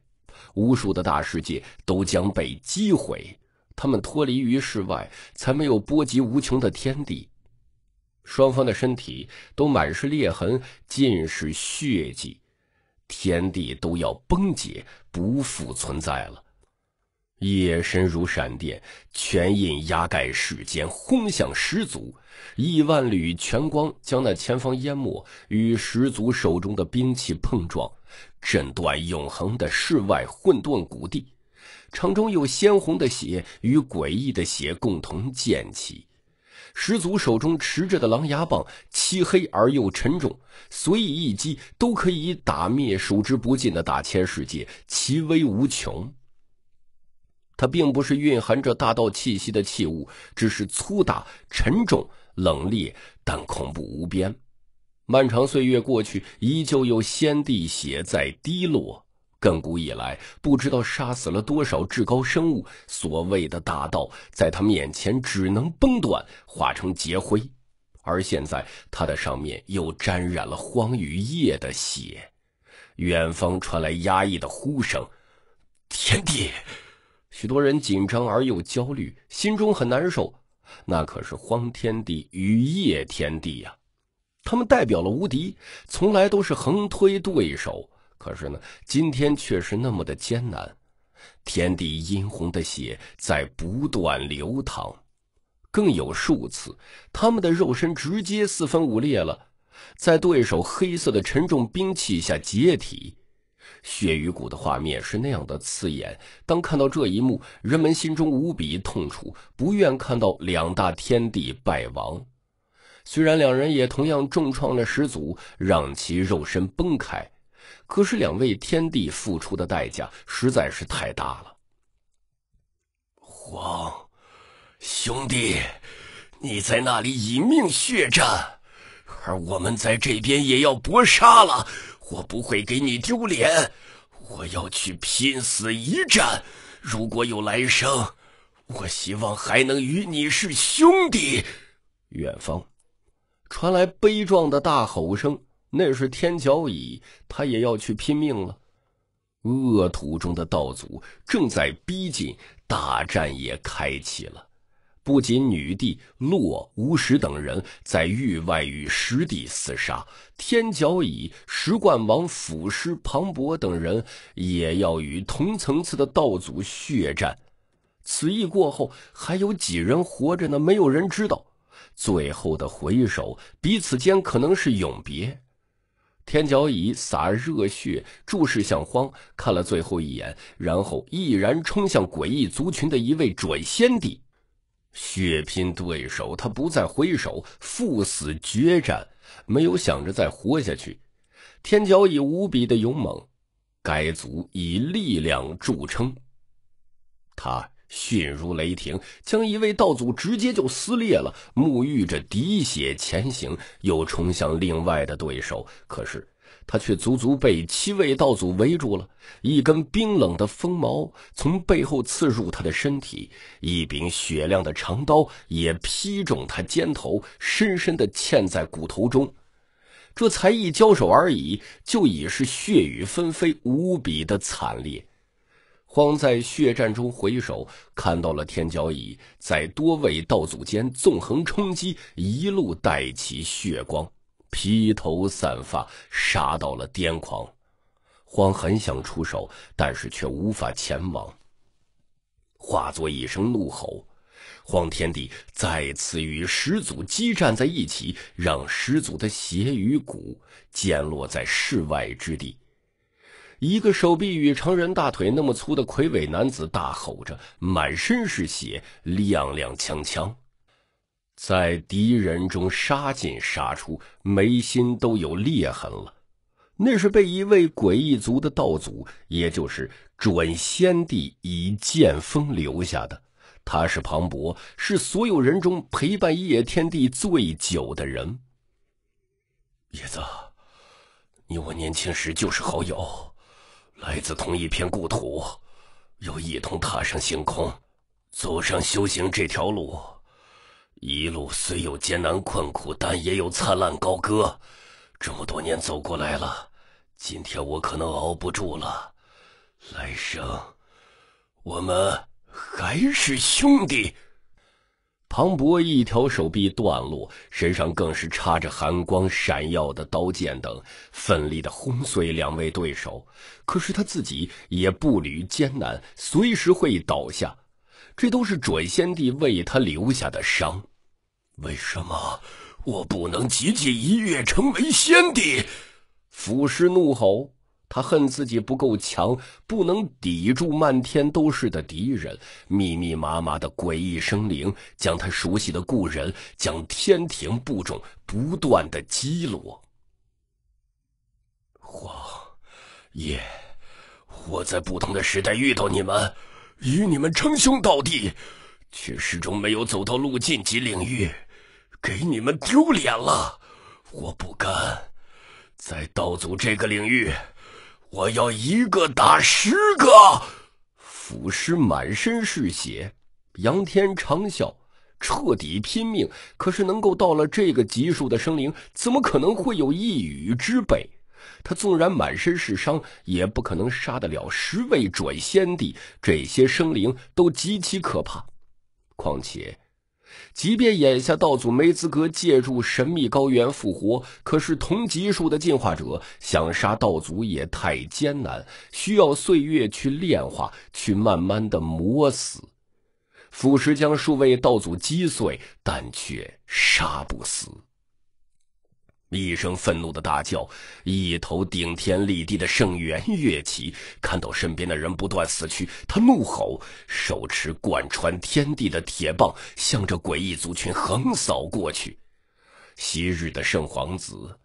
无数的大世界都将被击毁，他们脱离于世外，才没有波及无穷的天地。双方的身体都满是裂痕，尽是血迹，天地都要崩解，不复存在了。夜深如闪电，拳印压盖世间，轰响十足，亿万缕拳光将那前方淹没，与始祖手中的兵器碰撞。震断永恒的世外混沌谷地，场中有鲜红的血与诡异的血共同溅起。始祖手中持着的狼牙棒，漆黑而又沉重，随意一击都可以打灭数之不尽的大千世界，其威无穷。它并不是蕴含着大道气息的器物，只是粗大、沉重、冷冽，但恐怖无边。漫长岁月过去，依旧有先帝血在滴落。亘古以来，不知道杀死了多少至高生物。所谓的大道，在他面前只能崩断，化成劫灰。而现在，它的上面又沾染了荒与夜的血。远方传来压抑的呼声：“天帝！”许多人紧张而又焦虑，心中很难受。那可是荒天帝与夜天帝呀！他们代表了无敌，从来都是横推对手。可是呢，今天却是那么的艰难。天地殷红的血在不断流淌，更有数次，他们的肉身直接四分五裂了，在对手黑色的沉重兵器下解体。血与骨的画面是那样的刺眼。当看到这一幕，人们心中无比痛楚，不愿看到两大天地败亡。虽然两人也同样重创了始祖，让其肉身崩开，可是两位天帝付出的代价实在是太大了。皇，兄弟，你在那里以命血战，而我们在这边也要搏杀了。我不会给你丢脸，我要去拼死一战。如果有来生，我希望还能与你是兄弟。远方。传来悲壮的大吼声，那是天角蚁，他也要去拼命了。恶土中的道祖正在逼近，大战也开启了。不仅女帝洛无实等人在域外与师弟厮杀，天角蚁石冠王腐尸庞博等人也要与同层次的道祖血战。此役过后，还有几人活着呢？没有人知道。最后的回首，彼此间可能是永别。天角蚁洒热血，注视向荒，看了最后一眼，然后毅然冲向诡异族群的一位准先帝，血拼对手。他不再回首，赴死决战，没有想着再活下去。天角蚁无比的勇猛，该族以力量著称。他。迅如雷霆，将一位道祖直接就撕裂了，沐浴着滴血前行，又冲向另外的对手。可是他却足足被七位道祖围住了，一根冰冷的锋矛从背后刺入他的身体，一柄雪亮的长刀也劈中他肩头，深深的嵌在骨头中。这才一交手而已，就已是血雨纷飞，无比的惨烈。荒在血战中回首，看到了天骄乙在多位道祖间纵横冲击，一路带起血光，披头散发，杀到了癫狂。荒很想出手，但是却无法前往。化作一声怒吼，荒天帝再次与始祖激战在一起，让始祖的血与骨溅落在世外之地。一个手臂与成人大腿那么粗的魁伟男子大吼着，满身是血，踉踉跄跄，在敌人中杀进杀出，眉心都有裂痕了，那是被一位诡异族的道祖，也就是准先帝以剑锋留下的。他是庞博，是所有人中陪伴叶天帝最久的人。叶子，你我年轻时就是好友。来自同一片故土，又一同踏上星空，走上修行这条路，一路虽有艰难困苦，但也有灿烂高歌。这么多年走过来了，今天我可能熬不住了。来生，我们还是兄弟。庞博一条手臂断落，身上更是插着寒光闪耀的刀剑等，奋力的轰碎两位对手，可是他自己也步履艰难，随时会倒下。这都是准先帝为他留下的伤，为什么我不能仅仅一跃成为先帝？俯尸怒吼。他恨自己不够强，不能抵住漫天都是的敌人，密密麻麻的诡异生灵将他熟悉的故人、将天庭部众不断的击落。荒野，我在不同的时代遇到你们，与你们称兄道弟，却始终没有走到路径级领域，给你们丢脸了。我不甘，在道祖这个领域。我要一个打十个！腐尸满身是血，杨天长啸，彻底拼命。可是能够到了这个级数的生灵，怎么可能会有一羽之辈？他纵然满身是伤，也不可能杀得了十位准仙帝。这些生灵都极其可怕，况且……即便眼下道祖没资格借助神秘高原复活，可是同级数的进化者想杀道祖也太艰难，需要岁月去炼化，去慢慢的磨死，腐蚀将数位道祖击碎，但却杀不死。一声愤怒的大叫，一头顶天立地的圣元跃起，看到身边的人不断死去，他怒吼，手持贯穿天地的铁棒，向着诡异族群横扫过去。昔日的圣皇子，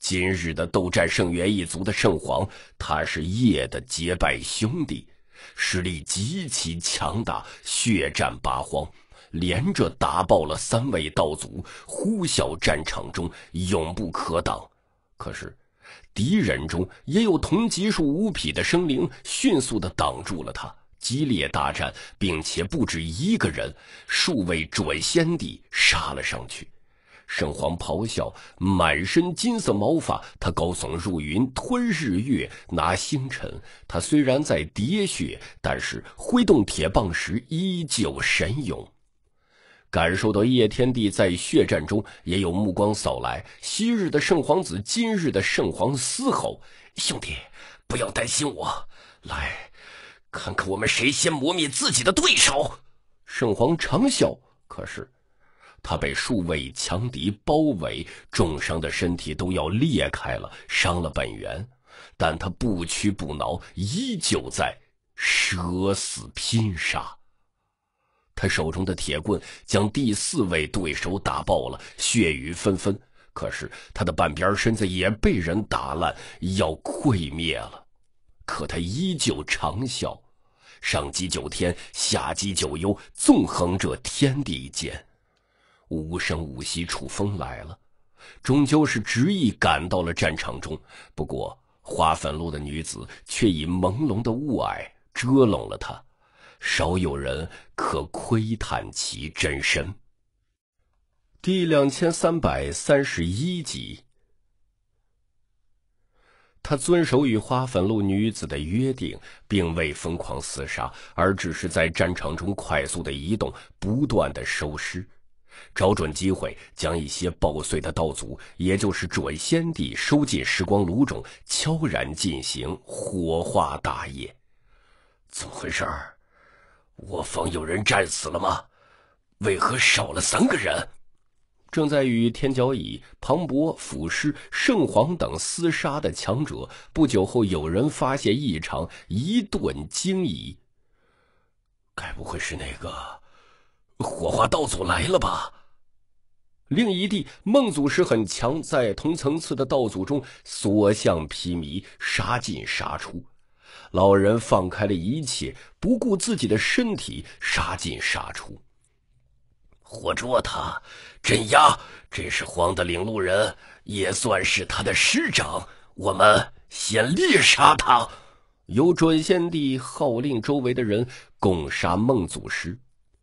今日的斗战圣元一族的圣皇，他是夜的结拜兄弟，实力极其强大，血战八荒。连着打爆了三位道祖，呼啸战场中永不可挡。可是，敌人中也有同级数五匹的生灵，迅速的挡住了他。激烈大战，并且不止一个人，数位准先帝杀了上去。圣皇咆哮，满身金色毛发，他高耸入云，吞日月，拿星辰。他虽然在喋血，但是挥动铁棒时依旧神勇。感受到叶天帝在血战中也有目光扫来，昔日的圣皇子，今日的圣皇嘶吼：“兄弟，不要担心我，来看看我们谁先磨灭自己的对手。”圣皇长啸，可是他被数位强敌包围，重伤的身体都要裂开了，伤了本源，但他不屈不挠，依旧在舍死拼杀。他手中的铁棍将第四位对手打爆了，血雨纷纷。可是他的半边身子也被人打烂，要溃灭了。可他依旧长啸，上击九天，下击九幽，纵横这天地间。无声无息，楚风来了，终究是执意赶到了战场中。不过花粉路的女子却以朦胧的雾霭遮拢了他。少有人可窥探其真身。第两千三百三十一集，他遵守与花粉路女子的约定，并未疯狂厮杀，而只是在战场中快速的移动，不断的收尸，找准机会将一些爆碎的道祖，也就是准先帝，收进时光炉中，悄然进行火化大业。怎么回事儿？我方有人战死了吗？为何少了三个人？正在与天角蚁、庞博、腐尸、圣皇等厮杀的强者，不久后有人发现异常，一顿惊疑：该不会是那个火化道祖来了吧？另一地，孟祖师很强，在同层次的道祖中所向披靡，杀进杀出。老人放开了一切，不顾自己的身体，杀进杀出。活捉他，镇压。这是黄的领路人，也算是他的师长。我们先猎杀他，由准先帝号令周围的人共杀孟祖师。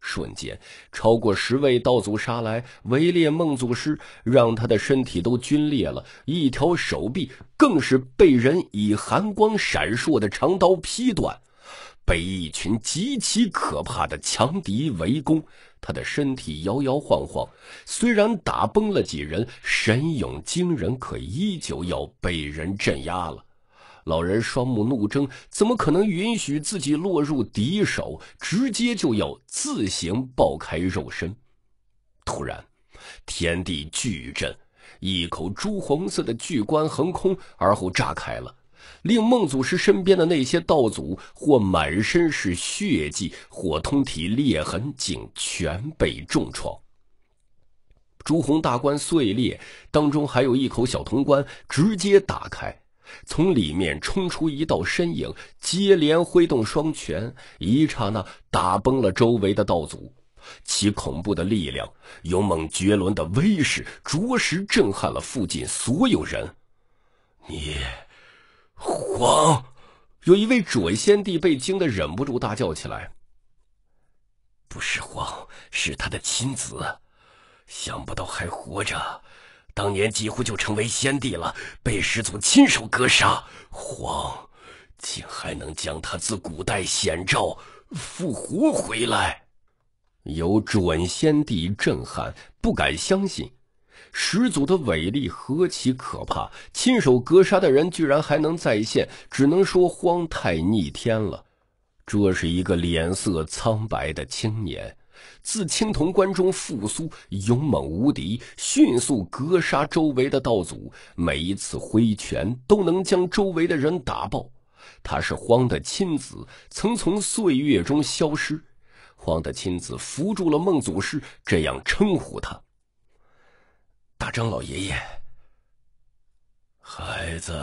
瞬间，超过十位道祖杀来围猎孟祖师，让他的身体都龟裂了，一条手臂更是被人以寒光闪烁的长刀劈断。被一群极其可怕的强敌围攻，他的身体摇摇晃晃。虽然打崩了几人，神勇惊人，可依旧要被人镇压了。老人双目怒睁，怎么可能允许自己落入敌手？直接就要自行爆开肉身。突然，天地巨震，一口朱红色的巨棺横空，而后炸开了，令孟祖师身边的那些道祖或满身是血迹，或通体裂痕，竟全被重创。朱红大棺碎裂，当中还有一口小铜棺，直接打开。从里面冲出一道身影，接连挥动双拳，一刹那打崩了周围的道祖。其恐怖的力量，勇猛绝伦的威势，着实震撼了附近所有人。你，黄！有一位准先帝被惊得忍不住大叫起来：“不是黄，是他的亲子，想不到还活着。”当年几乎就成为先帝了，被始祖亲手格杀。荒，竟还能将他自古代险召复活回来，有准先帝震撼，不敢相信。始祖的伟力何其可怕！亲手格杀的人居然还能再现，只能说荒太逆天了。这是一个脸色苍白的青年。自青铜关中复苏，勇猛无敌，迅速格杀周围的道祖。每一次挥拳都能将周围的人打爆。他是荒的亲子，曾从岁月中消失。荒的亲子扶住了孟祖师，这样称呼他：“大张老爷爷，孩子，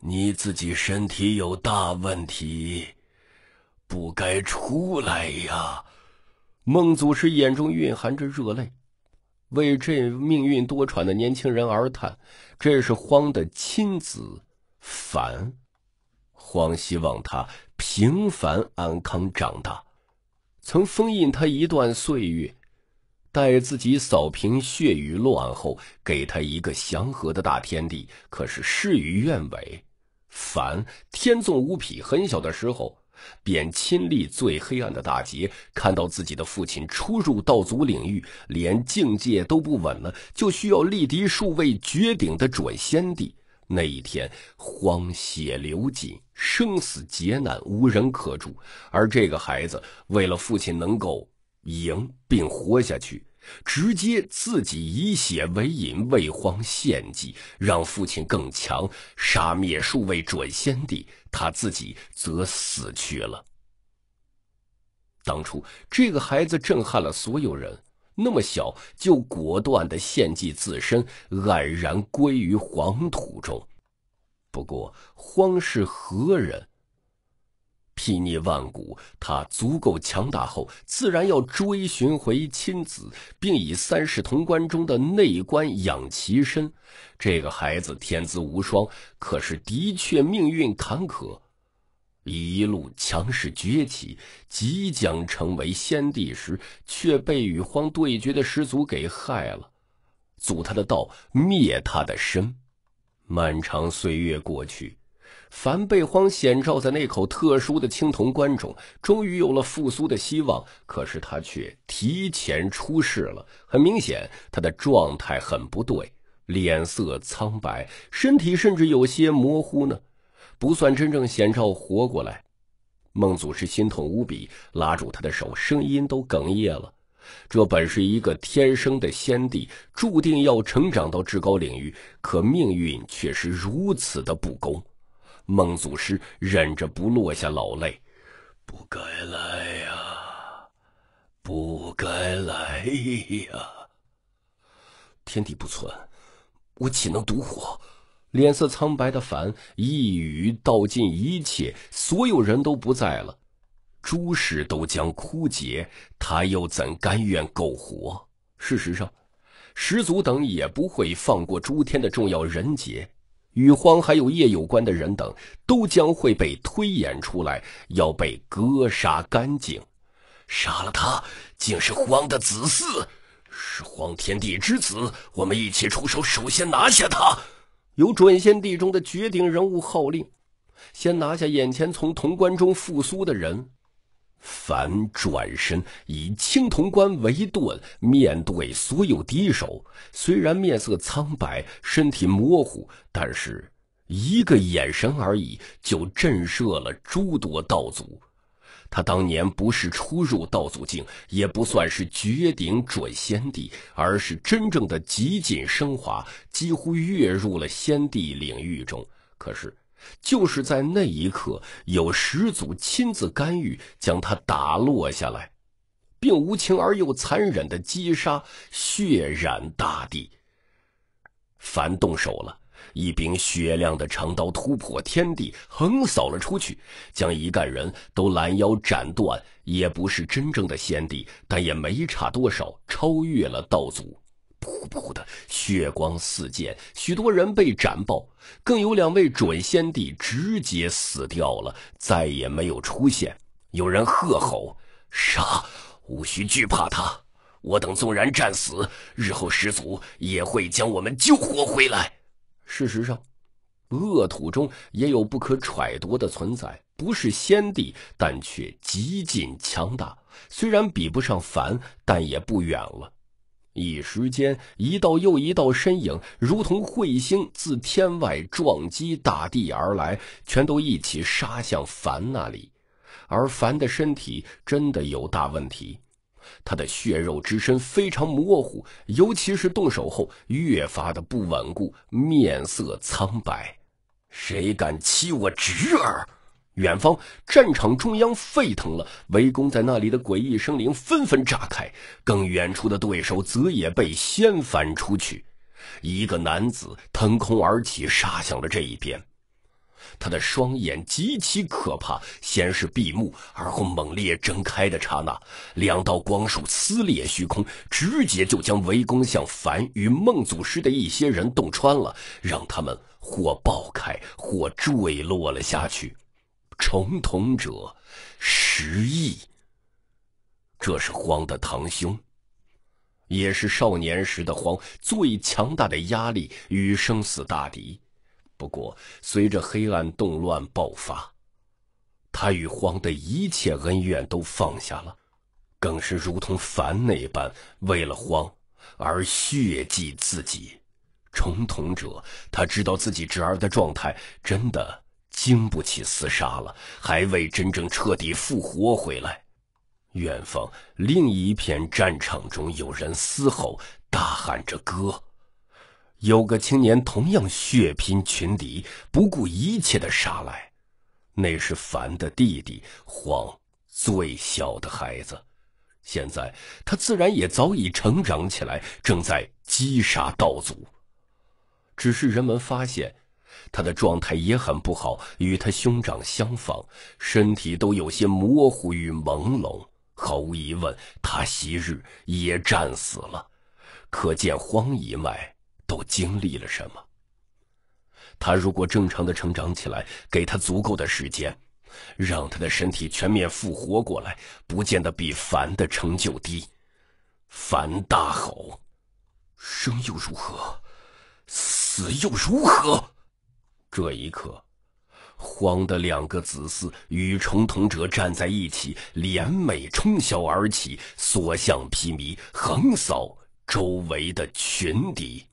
你自己身体有大问题，不该出来呀。”孟祖师眼中蕴含着热泪，为这命运多舛的年轻人而叹。这是荒的亲子，凡，荒希望他平凡安康长大。曾封印他一段岁月，待自己扫平血雨乱后，给他一个祥和的大天地。可是事与愿违，凡天纵无匹。很小的时候。便亲历最黑暗的大劫，看到自己的父亲初入道祖领域，连境界都不稳了，就需要力敌数位绝顶的准仙帝。那一天，荒血流尽，生死劫难无人可助，而这个孩子为了父亲能够赢并活下去。直接自己以血为引为荒献祭，让父亲更强，杀灭数位准先帝，他自己则死去了。当初这个孩子震撼了所有人，那么小就果断的献祭自身，黯然归于黄土中。不过荒是何人？睥睨万古，他足够强大后，自然要追寻回亲子，并以三世潼关中的内关养其身。这个孩子天资无双，可是的确命运坎坷，一路强势崛起，即将成为先帝时，却被与荒对决的始祖给害了，阻他的道，灭他的身。漫长岁月过去。凡备荒显照在那口特殊的青铜棺中，终于有了复苏的希望。可是他却提前出事了。很明显，他的状态很不对，脸色苍白，身体甚至有些模糊呢，不算真正显照活过来。孟祖师心痛无比，拉住他的手，声音都哽咽了。这本是一个天生的仙帝，注定要成长到至高领域，可命运却是如此的不公。孟祖师忍着不落下老泪，不该来呀，不该来呀！天地不存，我岂能独活？脸色苍白的凡一语道尽一切：所有人都不在了，诸事都将枯竭，他又怎甘愿苟活？事实上，始祖等也不会放过诸天的重要人杰。与荒还有叶有关的人等，都将会被推演出来，要被割杀干净。杀了他，竟是荒的子嗣，是荒天帝之子。我们一起出手，首先拿下他。有准先帝中的绝顶人物号令，先拿下眼前从潼关中复苏的人。反转身，以青铜棺为盾，面对所有敌手。虽然面色苍白，身体模糊，但是一个眼神而已，就震慑了诸多道祖。他当年不是初入道祖境，也不算是绝顶准仙帝，而是真正的极尽升华，几乎跃入了仙帝领域中。可是。就是在那一刻，有始祖亲自干预，将他打落下来，并无情而又残忍的击杀，血染大地。凡动手了，一柄雪亮的长刀突破天地，横扫了出去，将一干人都拦腰斩断。也不是真正的先帝，但也没差多少，超越了道祖。噗噗的血光四溅，许多人被斩爆，更有两位准先帝直接死掉了，再也没有出现。有人喝吼：“杀！无需惧怕他，我等纵然战死，日后始祖也会将我们救活回来。”事实上，恶土中也有不可揣度的存在，不是先帝，但却极尽强大。虽然比不上凡，但也不远了。一时间，一道又一道身影，如同彗星自天外撞击大地而来，全都一起杀向凡那里。而凡的身体真的有大问题，他的血肉之身非常模糊，尤其是动手后越发的不稳固，面色苍白。谁敢欺我侄儿？远方战场中央沸腾了，围攻在那里的诡异生灵纷纷炸开，更远处的对手则也被掀翻出去。一个男子腾空而起，杀向了这一边。他的双眼极其可怕，先是闭目，而后猛烈睁开的刹那，两道光束撕裂虚空，直接就将围攻向凡与孟祖师的一些人洞穿了，让他们或爆开，或坠落了下去。重瞳者，十亿。这是荒的堂兄，也是少年时的荒最强大的压力与生死大敌。不过，随着黑暗动乱爆发，他与荒的一切恩怨都放下了，更是如同凡那般，为了荒而血祭自己。重瞳者，他知道自己侄儿的状态真的。经不起厮杀了，还未真正彻底复活回来。远方另一片战场中，有人嘶吼，大喊着“哥”，有个青年同样血拼群敌，不顾一切的杀来。那是樊的弟弟黄，最小的孩子，现在他自然也早已成长起来，正在击杀道祖。只是人们发现。他的状态也很不好，与他兄长相仿，身体都有些模糊与朦胧。毫无疑问，他昔日也战死了，可见荒一脉都经历了什么。他如果正常的成长起来，给他足够的时间，让他的身体全面复活过来，不见得比凡的成就低。凡大吼：“生又如何，死又如何？”这一刻，黄的两个子嗣与重瞳者站在一起，连美冲霄而起，所向披靡，横扫周围的群敌。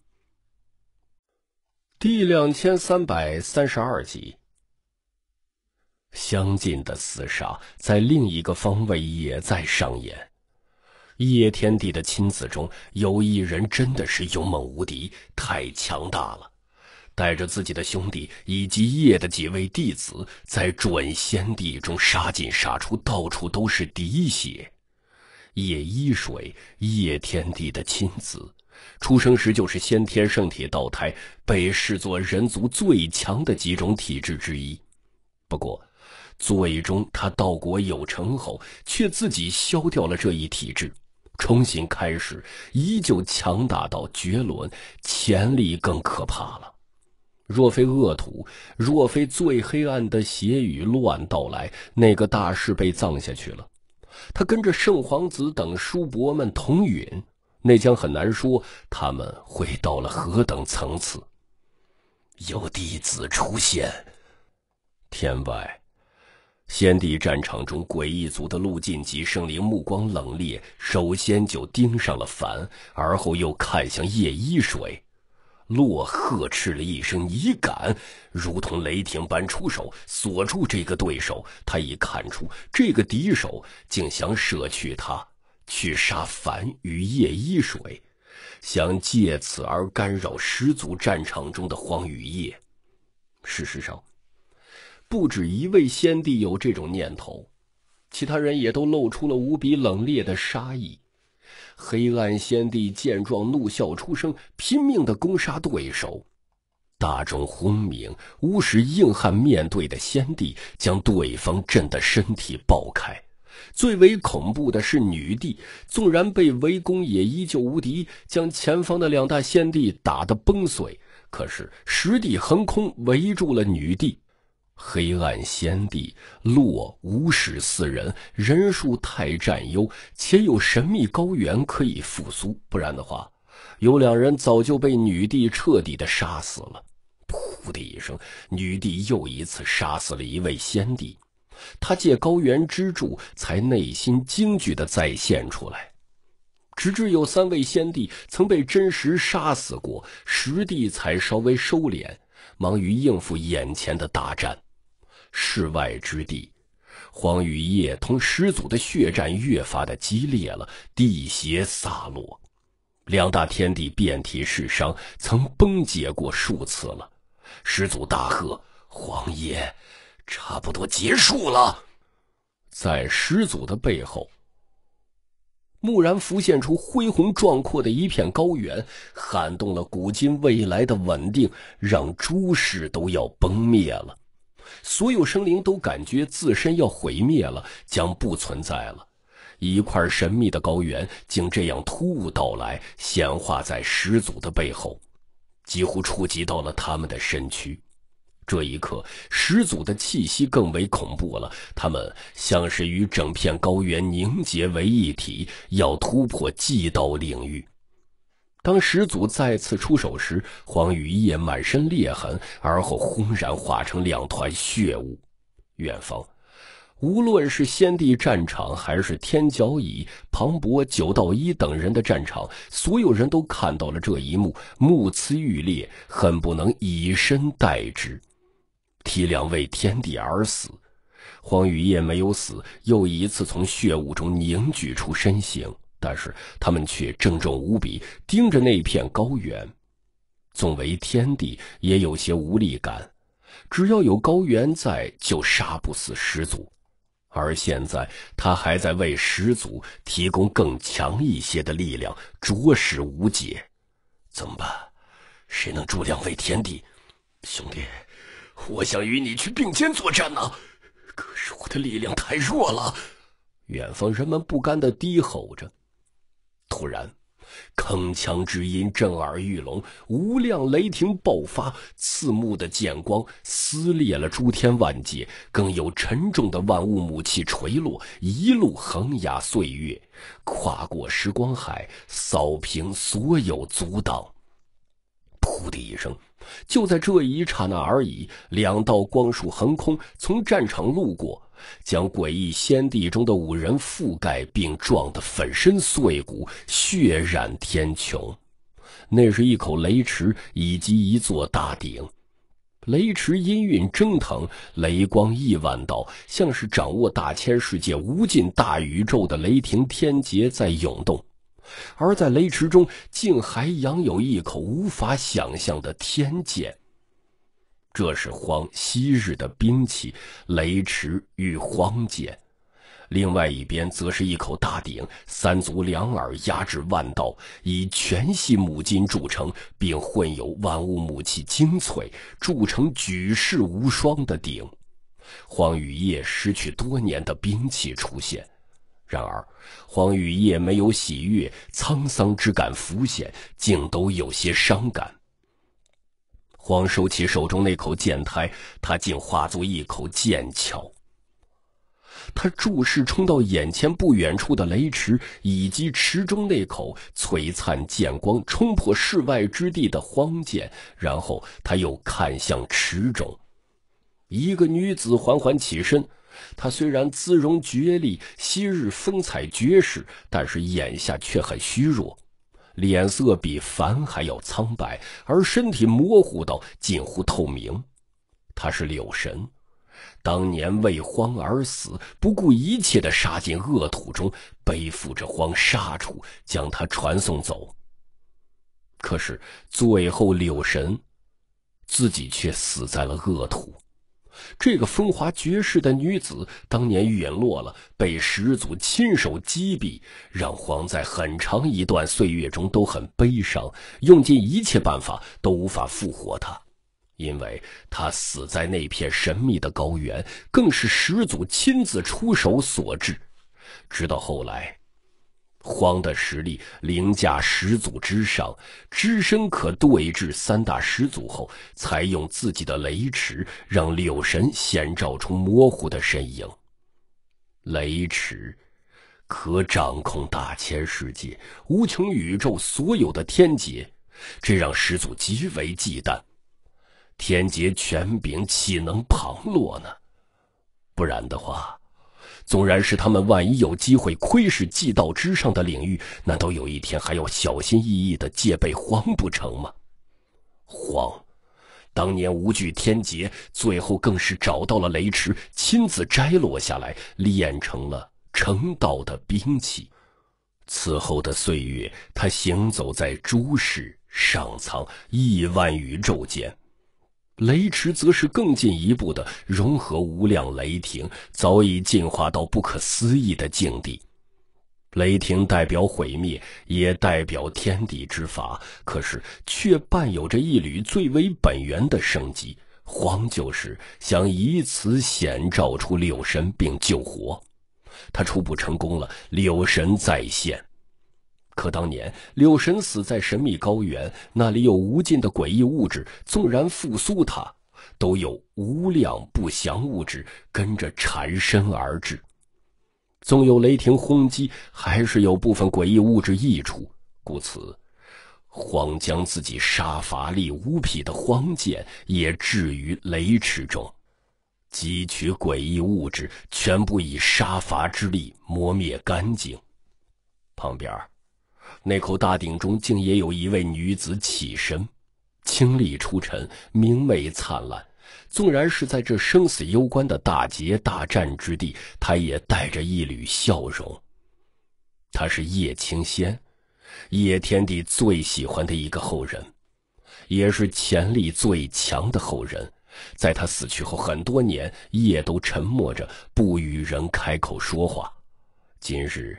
第两千三百三十二集，相近的厮杀在另一个方位也在上演。叶天帝的亲子中有一人真的是勇猛无敌，太强大了。带着自己的兄弟以及叶的几位弟子，在准仙地中杀进杀出，到处都是滴血。叶一水，叶天帝的亲子，出生时就是先天圣体道胎，被视作人族最强的几种体质之一。不过，最终他道国有成后，却自己消掉了这一体质，重新开始，依旧强大到绝伦，潜力更可怕了。若非恶土，若非最黑暗的邪雨乱到来，那个大师被葬下去了。他跟着圣皇子等叔伯们同陨，那将很难说他们会到了何等层次。有弟子出现，天外，先帝战场中，诡异族的陆晋级圣灵目光冷冽，首先就盯上了凡，而后又看向叶一水。洛呵斥了一声，已敢如同雷霆般出手锁住这个对手。他已看出，这个敌手竟想舍去他，去杀樊与夜一水，想借此而干扰始祖战场中的黄与夜。事实上，不止一位先帝有这种念头，其他人也都露出了无比冷冽的杀意。黑暗仙帝见状怒笑出声，拼命的攻杀对手。大众轰鸣，巫师硬汉面对的仙帝将对方震得身体爆开。最为恐怖的是女帝，纵然被围攻也依旧无敌，将前方的两大仙帝打得崩碎。可是实地横空围住了女帝。黑暗先帝、落无始四人人数太占优，且有神秘高原可以复苏，不然的话，有两人早就被女帝彻底的杀死了。噗的一声，女帝又一次杀死了一位先帝，她借高原之柱，才内心惊惧的再现出来。直至有三位先帝曾被真实杀死过，实帝才稍微收敛，忙于应付眼前的大战。世外之地，黄雨夜同始祖的血战越发的激烈了，地邪洒落，两大天地遍体是伤，曾崩解过数次了。始祖大喝：“黄爷，差不多结束了！”在始祖的背后，蓦然浮现出恢宏壮阔的一片高原，撼动了古今未来的稳定，让诸事都要崩灭了。所有生灵都感觉自身要毁灭了，将不存在了。一块神秘的高原竟这样突兀到来，显化在始祖的背后，几乎触及到了他们的身躯。这一刻，始祖的气息更为恐怖了，他们像是与整片高原凝结为一体，要突破祭道领域。当始祖再次出手时，黄雨夜满身裂痕，而后轰然化成两团血雾。远方，无论是先帝战场，还是天角椅、庞博、九道一等人的战场，所有人都看到了这一幕，目眦欲裂，恨不能以身代之，体两位天帝而死。黄雨夜没有死，又一次从血雾中凝聚出身形。但是他们却郑重无比，盯着那片高原，纵为天帝也有些无力感。只要有高原在，就杀不死始祖。而现在他还在为始祖提供更强一些的力量，着实无解。怎么办？谁能助两位天帝？兄弟，我想与你去并肩作战呢。可是我的力量太弱了。远方人们不甘地低吼着。突然，铿锵之音震耳欲聋，无量雷霆爆发，刺目的剑光撕裂了诸天万界，更有沉重的万物母气垂落，一路横压岁月，跨过时光海，扫平所有阻挡。噗的一声，就在这一刹那而已，两道光束横空，从战场路过。将诡异仙地中的五人覆盖，并撞得粉身碎骨，血染天穹。那是一口雷池，以及一座大鼎。雷池氤氲蒸腾，雷光亿万道，像是掌握大千世界、无尽大宇宙的雷霆天劫在涌动。而在雷池中，竟还养有一口无法想象的天剑。这是荒昔日的兵器雷池与荒剑，另外一边则是一口大鼎，三足两耳，压制万道，以全系母金铸成，并混有万物母气精粹，铸成举世无双的鼎。荒与夜失去多年的兵器出现，然而荒雨夜没有喜悦，沧桑之感浮现，竟都有些伤感。黄收起手中那口剑胎，他竟化作一口剑鞘。他注视冲到眼前不远处的雷池，以及池中那口璀璨剑光冲破世外之地的荒剑，然后他又看向池中，一个女子缓缓起身。她虽然姿容绝丽，昔日风采绝世，但是眼下却很虚弱。脸色比凡还要苍白，而身体模糊到近乎透明。他是柳神，当年为荒而死，不顾一切的杀进恶土中，背负着荒杀出，将他传送走。可是最后，柳神自己却死在了恶土。这个风华绝世的女子当年陨落了，被始祖亲手击毙，让黄在很长一段岁月中都很悲伤，用尽一切办法都无法复活她，因为她死在那片神秘的高原，更是始祖亲自出手所致。直到后来。荒的实力凌驾始祖之上，只身可对峙三大始祖后，才用自己的雷池让六神显照出模糊的身影。雷池可掌控大千世界、无穷宇宙所有的天劫，这让始祖极为忌惮。天劫权柄岂能旁落呢？不然的话。纵然是他们，万一有机会窥视祭道之上的领域，难道有一天还要小心翼翼的戒备黄不成吗？黄，当年无惧天劫，最后更是找到了雷池，亲自摘落下来，练成了成道的兵器。此后的岁月，他行走在诸世、上苍、亿万宇宙间。雷池则是更进一步的融合无量雷霆，早已进化到不可思议的境地。雷霆代表毁灭，也代表天地之法，可是却伴有着一缕最为本源的生机。黄就是想以此显照出柳神，并救活。他初步成功了，柳神再现。可当年柳神死在神秘高原，那里有无尽的诡异物质，纵然复苏他，都有无量不祥物质跟着缠身而至。纵有雷霆轰击，还是有部分诡异物质溢出。故此，荒将自己杀伐力无匹的荒剑也置于雷池中，汲取诡异物质，全部以杀伐之力磨灭干净。旁边。那口大鼎中竟也有一位女子起身，清丽出尘，明媚灿烂。纵然是在这生死攸关的大劫大战之地，她也带着一缕笑容。她是叶清仙，叶天帝最喜欢的一个后人，也是潜力最强的后人。在他死去后很多年，叶都沉默着不与人开口说话。今日，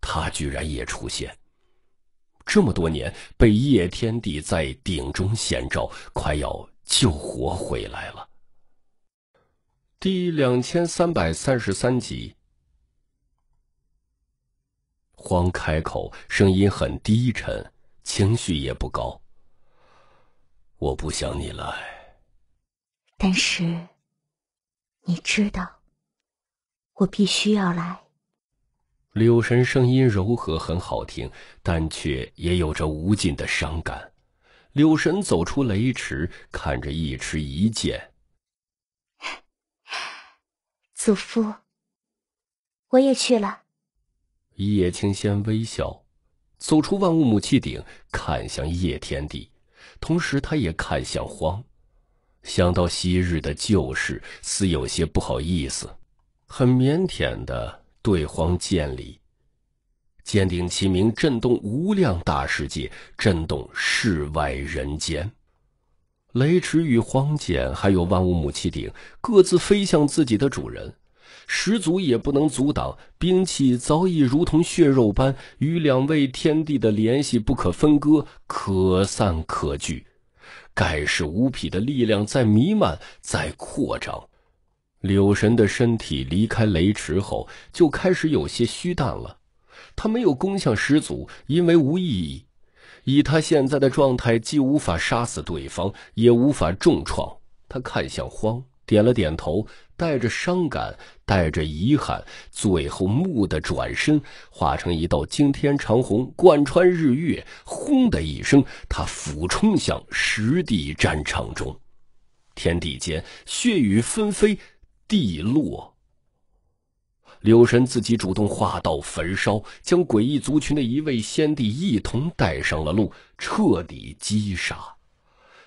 他居然也出现。这么多年被叶天帝在鼎中显照，快要救活回来了。第两千三百三十三集，黄开口，声音很低沉，情绪也不高。我不想你来，但是，你知道，我必须要来。柳神声音柔和，很好听，但却也有着无尽的伤感。柳神走出雷池，看着一池一剑，祖父，我也去了。叶清仙微笑，走出万物母气顶，看向叶天帝，同时他也看向荒，想到昔日的旧事，似有些不好意思，很腼腆的。对荒剑礼，剑顶齐鸣，震动无量大世界，震动世外人间。雷池与荒剑，还有万物母气顶，各自飞向自己的主人。始祖也不能阻挡，兵器早已如同血肉般，与两位天地的联系不可分割，可散可聚。盖世无匹的力量在弥漫，在扩张。柳神的身体离开雷池后，就开始有些虚淡了。他没有攻向始祖，因为无意义。以他现在的状态，既无法杀死对方，也无法重创。他看向荒，点了点头，带着伤感，带着遗憾，最后蓦地转身，化成一道惊天长虹，贯穿日月。轰的一声，他俯冲向实地战场中。天地间，血雨纷飞。地落。柳神自己主动化道焚烧，将诡异族群的一位先帝一同带上了路，彻底击杀。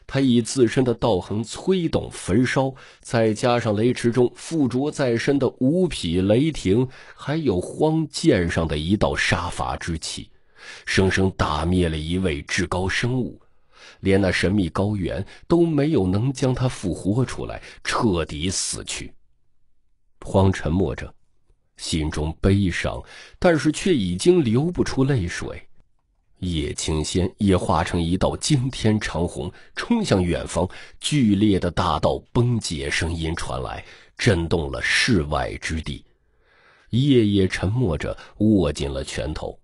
他以自身的道行催动焚烧，再加上雷池中附着在身的五匹雷霆，还有荒剑上的一道杀伐之气，生生打灭了一位至高生物，连那神秘高原都没有能将他复活出来，彻底死去。荒沉默着，心中悲伤，但是却已经流不出泪水。叶青仙也化成一道惊天长虹，冲向远方。剧烈的大道崩解声音传来，震动了世外之地。夜夜沉默着，握紧了拳头。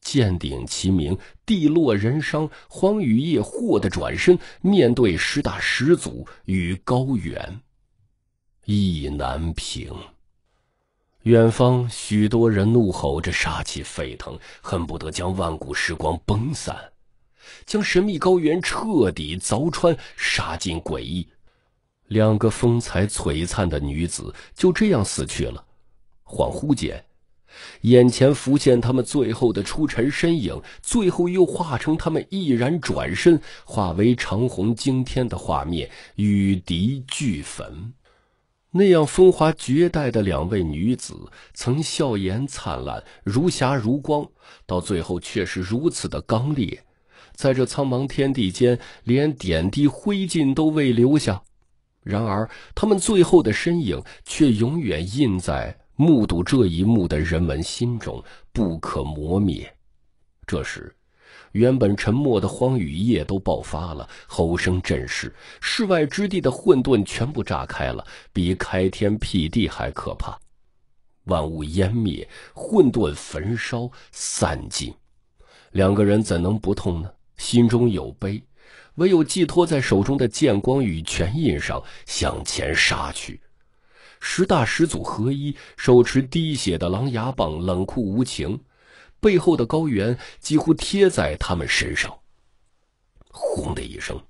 剑顶齐鸣，地落人伤。荒与夜霍的转身，面对十大始祖与高远。意难平。远方，许多人怒吼着，杀气沸腾，恨不得将万古时光崩散，将神秘高原彻底凿穿，杀尽诡异。两个风采璀璨的女子就这样死去了。恍惚间，眼前浮现他们最后的出尘身影，最后又化成他们毅然转身，化为长虹惊天的画面，与敌俱焚。那样风华绝代的两位女子，曾笑颜灿烂，如霞如光，到最后却是如此的刚烈，在这苍茫天地间，连点滴灰烬都未留下。然而，他们最后的身影却永远印在目睹这一幕的人们心中，不可磨灭。这时。原本沉默的荒雨夜都爆发了，吼声震世，世外之地的混沌全部炸开了，比开天辟地还可怕。万物湮灭，混沌焚烧，散尽。两个人怎能不痛呢？心中有悲，唯有寄托在手中的剑光与拳印上，向前杀去。十大始祖合一，手持滴血的狼牙棒，冷酷无情。背后的高原几乎贴在他们身上。轰的一声，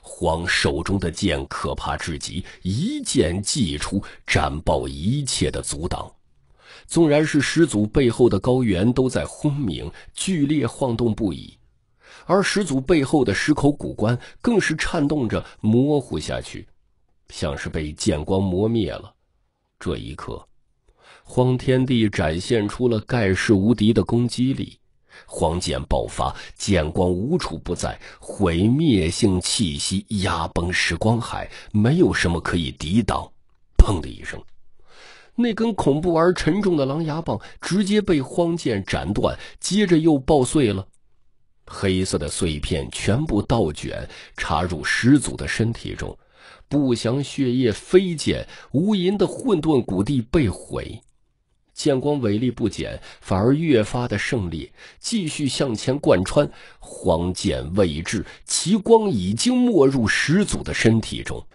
黄手中的剑可怕至极，一剑祭出，斩爆一切的阻挡。纵然是始祖背后的高原都在轰鸣、剧烈晃动不已，而始祖背后的十口古棺更是颤动着、模糊下去，像是被剑光磨灭了。这一刻。荒天帝展现出了盖世无敌的攻击力，荒剑爆发，剑光无处不在，毁灭性气息压崩时光海，没有什么可以抵挡。砰的一声，那根恐怖而沉重的狼牙棒直接被荒剑斩断，接着又爆碎了。黑色的碎片全部倒卷插入始祖的身体中，不祥血液飞溅，无垠的混沌谷地被毁。剑光伟力不减，反而越发的胜利，继续向前贯穿。黄剑未至，其光已经没入始祖的身体中。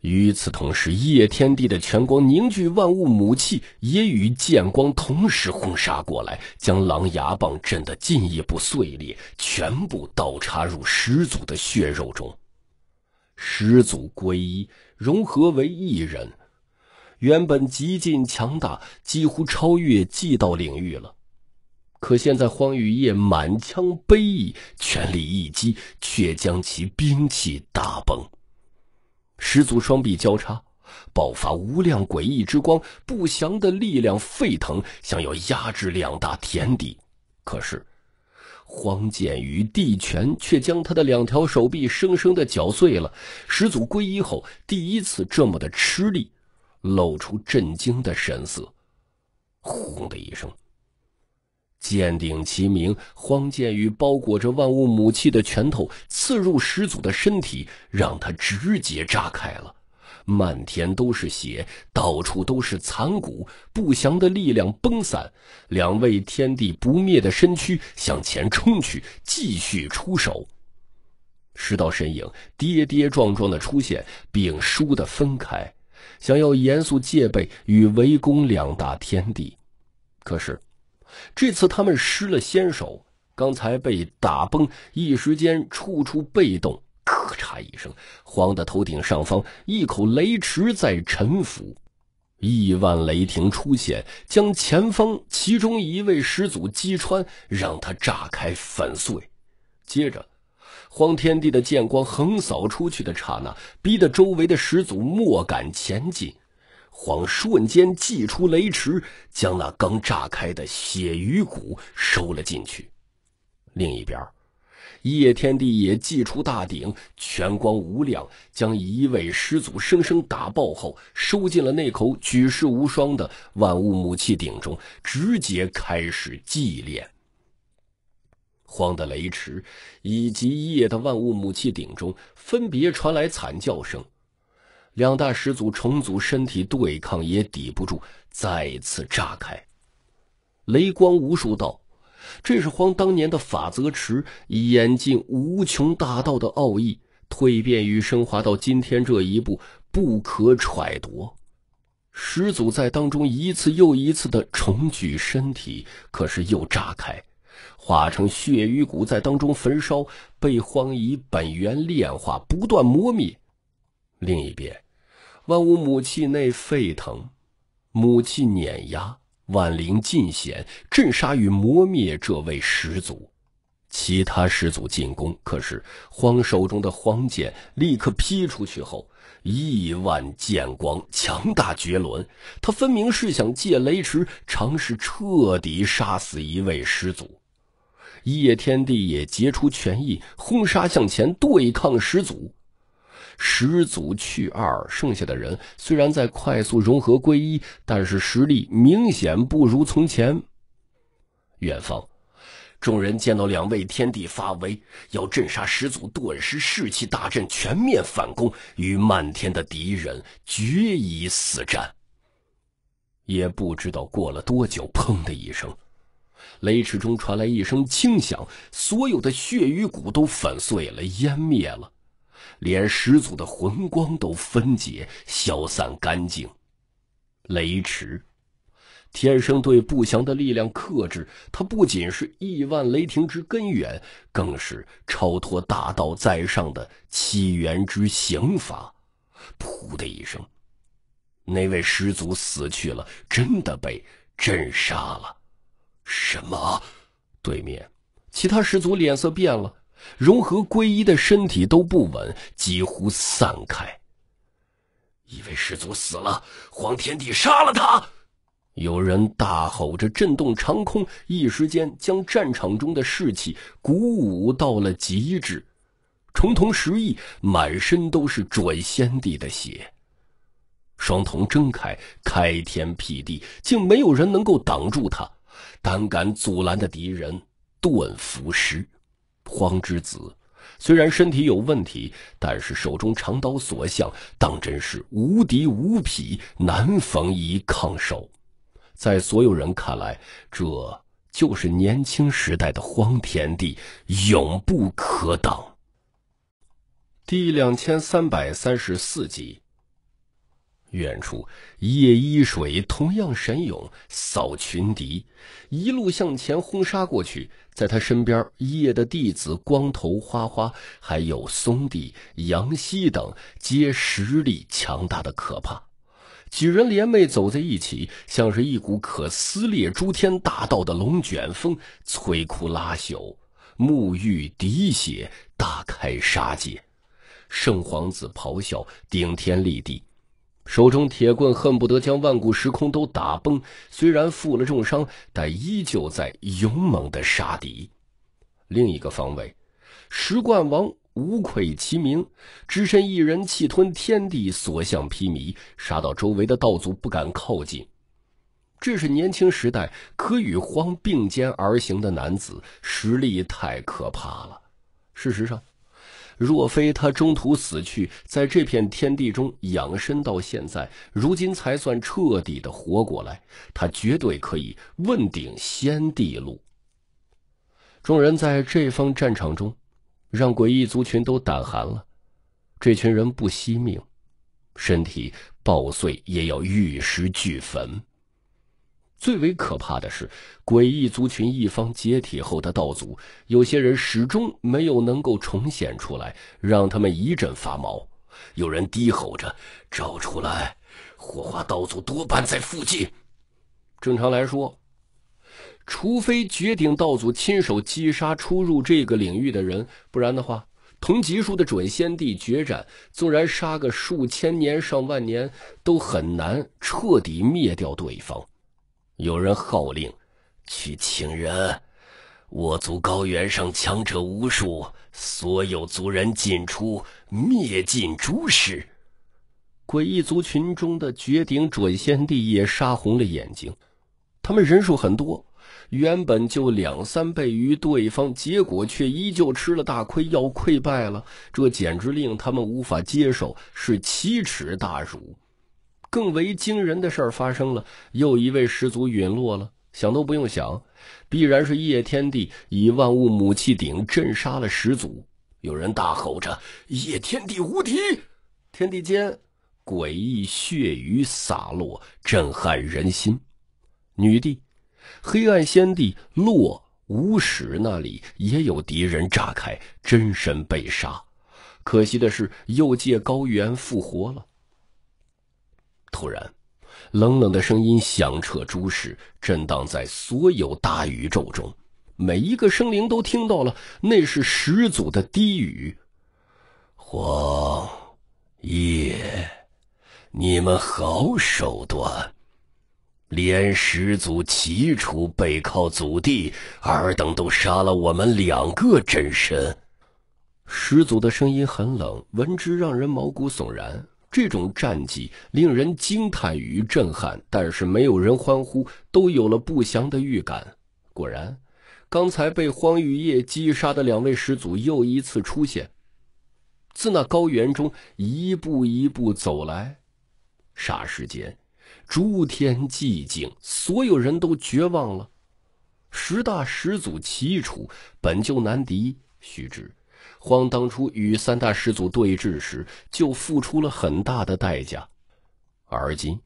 与此同时，叶天帝的全光凝聚万物母气，也与剑光同时轰杀过来，将狼牙棒震得进一步碎裂，全部倒插入始祖的血肉中。始祖归一，融合为一人。原本极尽强大，几乎超越祭道领域了。可现在，荒羽夜满腔悲意，全力一击，却将其兵器打崩。始祖双臂交叉，爆发无量诡异之光，不祥的力量沸腾，想要压制两大天敌。可是，荒剑与地拳却将他的两条手臂生生的绞碎了。始祖皈依后，第一次这么的吃力。露出震惊的神色，轰的一声，剑顶齐鸣，荒剑与包裹着万物母气的拳头刺入始祖的身体，让他直接炸开了，漫天都是血，到处都是残骨，不祥的力量崩散，两位天地不灭的身躯向前冲去，继续出手，十道身影跌跌撞撞的出现，并输的分开。想要严肃戒备与围攻两大天地，可是这次他们失了先手，刚才被打崩，一时间处处被动。咔嚓一声，黄的头顶上方一口雷池在沉浮，亿万雷霆出现，将前方其中一位始祖击穿，让他炸开粉碎。接着。荒天帝的剑光横扫出去的刹那，逼得周围的始祖莫敢前进。慌，瞬间祭出雷池，将那刚炸开的血鱼骨收了进去。另一边，叶天帝也祭出大鼎，全光无量，将一位始祖生生打爆后，收进了那口举世无双的万物母气鼎中，直接开始祭炼。荒的雷池，以及夜的万物母气顶中，分别传来惨叫声。两大始祖重组身体对抗，也抵不住，再次炸开。雷光无数道，这是荒当年的法则池演进无穷大道的奥义，蜕变与升华到今天这一步，不可揣度。始祖在当中一次又一次的重举身体，可是又炸开。化成血与骨在当中焚烧，被荒夷本源炼化，不断磨灭。另一边，万物母气内沸腾，母气碾压，万灵尽显，镇杀与磨灭这位始祖。其他始祖进攻，可是荒手中的荒剑立刻劈出去后，亿万剑光强大绝伦。他分明是想借雷池尝试彻底杀死一位始祖。一叶天地也结出全意，轰杀向前对抗始祖。始祖去二，剩下的人虽然在快速融合归一，但是实力明显不如从前。远方，众人见到两位天帝发威，要镇杀始祖，顿时士气大振，全面反攻，与漫天的敌人决一死战。也不知道过了多久，砰的一声。雷池中传来一声轻响，所有的血与骨都粉碎了，湮灭了，连始祖的魂光都分解消散干净。雷池，天生对不祥的力量克制。它不仅是亿万雷霆之根源，更是超脱大道在上的起源之刑罚。噗的一声，那位始祖死去了，真的被震杀了。什么？对面，其他十祖脸色变了，融合皈依的身体都不稳，几乎散开。一位始祖死了，黄天帝杀了他！有人大吼着，震动长空，一时间将战场中的士气鼓舞到了极致。重瞳石翼，满身都是准仙帝的血，双瞳睁开，开天辟地，竟没有人能够挡住他。胆敢阻拦的敌人，顿浮尸，荒之子。虽然身体有问题，但是手中长刀所向，当真是无敌无匹，难逢一抗手。在所有人看来，这就是年轻时代的荒田地，永不可挡。第两千三百三十四集。远处，叶一水同样神勇，扫群敌，一路向前轰杀过去。在他身边，叶的弟子光头花花，还有松弟杨希等，皆实力强大的可怕。几人联袂走在一起，像是一股可撕裂诸天大道的龙卷风，摧枯拉朽，沐浴敌血，大开杀戒。圣皇子咆哮，顶天立地。手中铁棍恨不得将万古时空都打崩，虽然负了重伤，但依旧在勇猛的杀敌。另一个方位，石冠王无愧其名，只身一人，气吞天地，所向披靡，杀到周围的道祖不敢靠近。这是年轻时代可与荒并肩而行的男子，实力太可怕了。事实上。若非他中途死去，在这片天地中养身到现在，如今才算彻底的活过来。他绝对可以问鼎仙帝路。众人在这方战场中，让诡异族群都胆寒了。这群人不惜命，身体爆碎也要玉石俱焚。最为可怕的是，诡异族群一方解体后的道祖，有些人始终没有能够重显出来，让他们一阵发毛。有人低吼着：“找出来，火化道祖多半在附近。”正常来说，除非绝顶道祖亲手击杀出入这个领域的人，不然的话，同级数的准仙帝决战，纵然杀个数千年、上万年，都很难彻底灭掉对方。有人号令，去请人。我族高原上强者无数，所有族人尽出，灭尽诸氏。诡异族群中的绝顶准先帝也杀红了眼睛。他们人数很多，原本就两三倍于对方，结果却依旧吃了大亏，要溃败了。这简直令他们无法接受，是奇耻大辱。更为惊人的事儿发生了，又一位始祖陨落了。想都不用想，必然是叶天帝以万物母气鼎镇杀了始祖。有人大吼着：“叶天帝无敌！”天地间诡异血雨洒落，震撼人心。女帝、黑暗先帝洛无始那里也有敌人炸开，真神被杀。可惜的是，又借高原复活了。突然，冷冷的声音响彻诸世，震荡在所有大宇宙中，每一个生灵都听到了。那是始祖的低语：“黄夜，你们好手段，连始祖齐楚背靠祖地，尔等都杀了我们两个真身。”始祖的声音很冷，闻之让人毛骨悚然。这种战绩令人惊叹与震撼，但是没有人欢呼，都有了不祥的预感。果然，刚才被荒玉叶击杀的两位始祖又一次出现，自那高原中一步一步走来。霎时间，诸天寂静，所有人都绝望了。十大始祖齐楚，本就难敌，须知。荒当初与三大始祖对峙时，就付出了很大的代价。而今，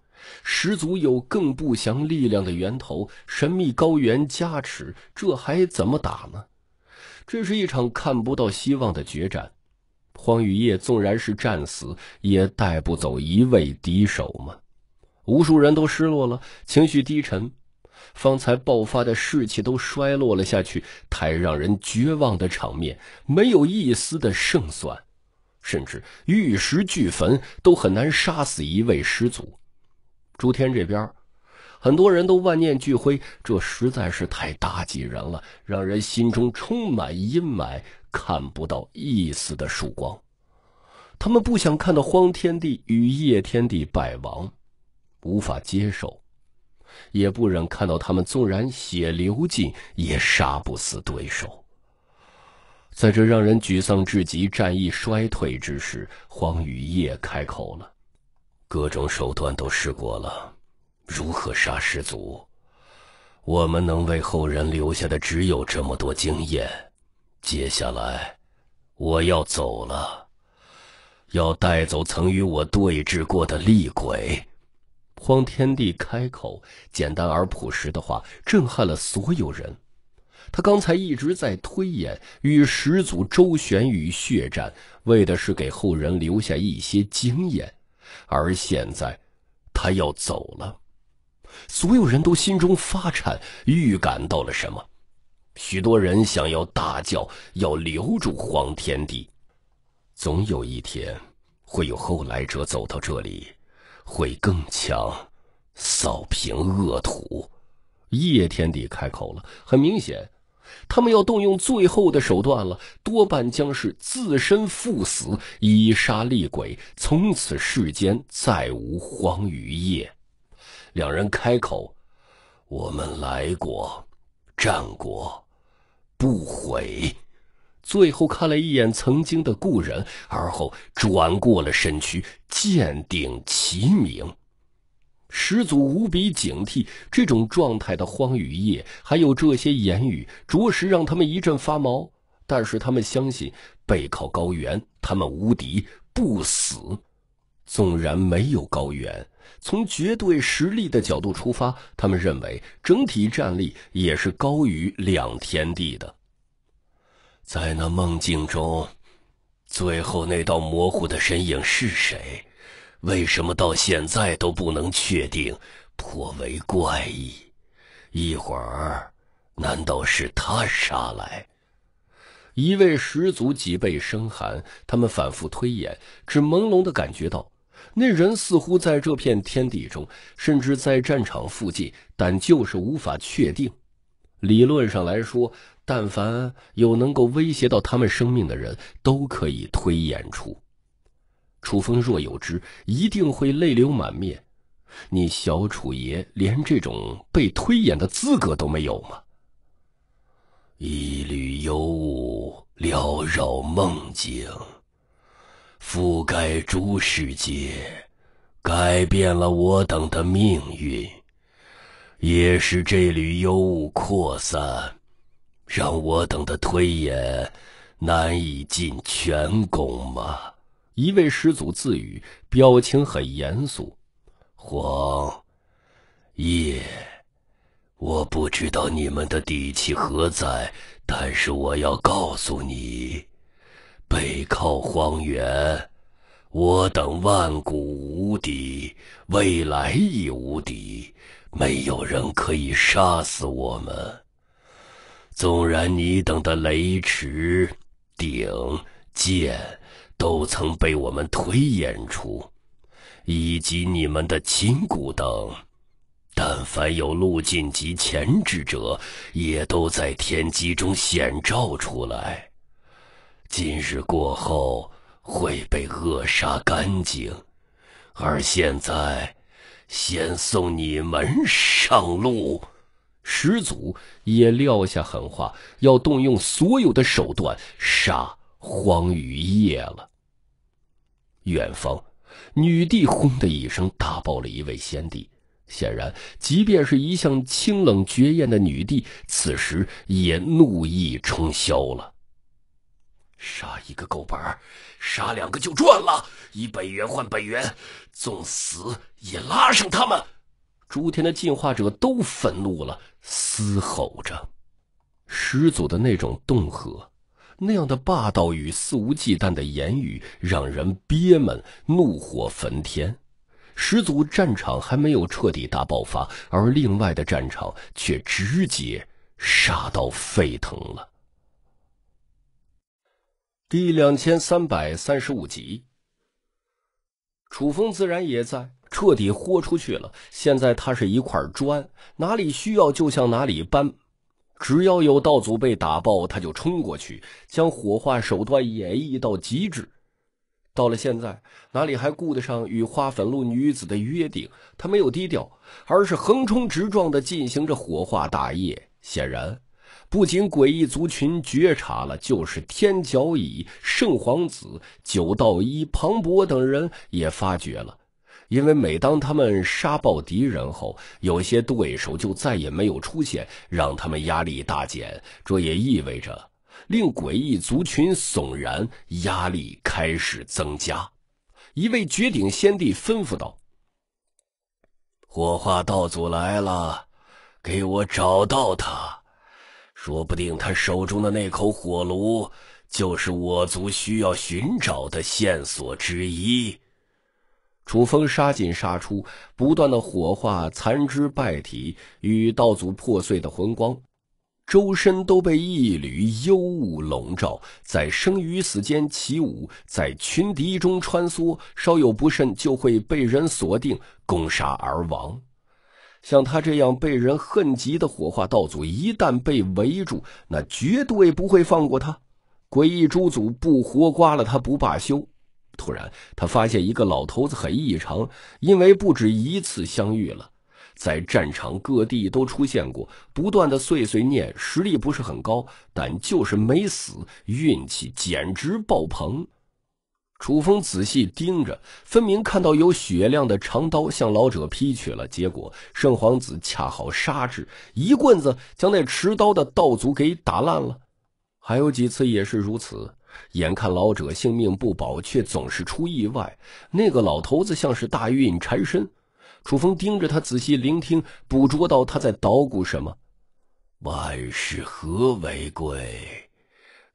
始祖有更不祥力量的源头，神秘高原加持，这还怎么打呢？这是一场看不到希望的决战。荒与夜纵然是战死，也带不走一位敌手吗？无数人都失落了，情绪低沉。方才爆发的士气都衰落了下去，太让人绝望的场面，没有一丝的胜算，甚至玉石俱焚都很难杀死一位师祖。诸天这边，很多人都万念俱灰，这实在是太打击人了，让人心中充满阴霾，看不到一丝的曙光。他们不想看到荒天地与叶天地败亡，无法接受。也不忍看到他们，纵然血流尽，也杀不死对手。在这让人沮丧至极、战役衰退之时，荒羽夜开口了：“各种手段都试过了，如何杀士卒？我们能为后人留下的只有这么多经验。接下来，我要走了，要带走曾与我对峙过的厉鬼。”荒天帝开口，简单而朴实的话震撼了所有人。他刚才一直在推演与始祖周旋与血战，为的是给后人留下一些经验。而现在，他要走了，所有人都心中发颤，预感到了什么。许多人想要大叫，要留住荒天帝。总有一天，会有后来者走到这里。会更强，扫平恶土。叶天帝开口了，很明显，他们要动用最后的手段了，多半将是自身赴死，以杀厉鬼，从此世间再无荒与夜。两人开口：“我们来过，战过，不悔。”最后看了一眼曾经的故人，而后转过了身躯，剑顶齐鸣。始祖无比警惕这种状态的荒羽夜，还有这些言语，着实让他们一阵发毛。但是他们相信，背靠高原，他们无敌不死。纵然没有高原，从绝对实力的角度出发，他们认为整体战力也是高于两天地的。在那梦境中，最后那道模糊的身影是谁？为什么到现在都不能确定？颇为怪异。一会儿，难道是他杀来？一位始祖脊背生寒，他们反复推演，只朦胧的感觉到，那人似乎在这片天地中，甚至在战场附近，但就是无法确定。理论上来说。但凡有能够威胁到他们生命的人都可以推演出，楚风若有知，一定会泪流满面。你小楚爷连这种被推演的资格都没有吗？一缕幽雾缭绕梦境，覆盖诸世界，改变了我等的命运，也是这缕幽雾扩散。让我等的推演难以尽全功吗？一位始祖自语，表情很严肃。黄，叶，我不知道你们的底气何在，但是我要告诉你，背靠荒原，我等万古无敌，未来亦无敌，没有人可以杀死我们。纵然你等的雷池、鼎剑，都曾被我们推演出，以及你们的亲骨等，但凡有路径及前置者，也都在天机中显照出来。今日过后会被扼杀干净，而现在，先送你们上路。始祖也撂下狠话，要动用所有的手段杀荒羽夜了。远方，女帝轰的一声打爆了一位仙帝，显然，即便是一向清冷绝艳的女帝，此时也怒意冲霄了。杀一个够本杀两个就赚了。以本源换本源，纵死也拉上他们。诸天的进化者都愤怒了。嘶吼着，始祖的那种恫吓，那样的霸道与肆无忌惮的言语，让人憋闷，怒火焚天。始祖战场还没有彻底大爆发，而另外的战场却直接杀到沸腾了。第两千三百三十五集，楚风自然也在。彻底豁出去了。现在他是一块砖，哪里需要就向哪里搬。只要有道祖被打爆，他就冲过去，将火化手段演绎到极致。到了现在，哪里还顾得上与花粉路女子的约定？他没有低调，而是横冲直撞地进行着火化大业。显然，不仅诡异族群觉察了，就是天角乙、圣皇子、九道一、庞博等人也发觉了。因为每当他们杀爆敌人后，有些对手就再也没有出现，让他们压力大减。这也意味着令诡异族群悚然，压力开始增加。一位绝顶先帝吩咐道：“火化道祖来了，给我找到他，说不定他手中的那口火炉就是我族需要寻找的线索之一。”楚风杀进杀出，不断的火化残肢败体与道祖破碎的魂光，周身都被一缕幽雾笼罩，在生与死间起舞，在群敌中穿梭，稍有不慎就会被人锁定，攻杀而亡。像他这样被人恨极的火化道祖，一旦被围住，那绝对不会放过他。诡异诸祖不活刮了他不罢休。突然，他发现一个老头子很异常，因为不止一次相遇了，在战场各地都出现过，不断的碎碎念，实力不是很高，但就是没死，运气简直爆棚。楚风仔细盯着，分明看到有雪亮的长刀向老者劈去了，结果圣皇子恰好杀至，一棍子将那持刀的道祖给打烂了。还有几次也是如此。眼看老者性命不保，却总是出意外。那个老头子像是大运缠身。楚风盯着他，仔细聆听，捕捉到他在捣鼓什么。万事何为贵？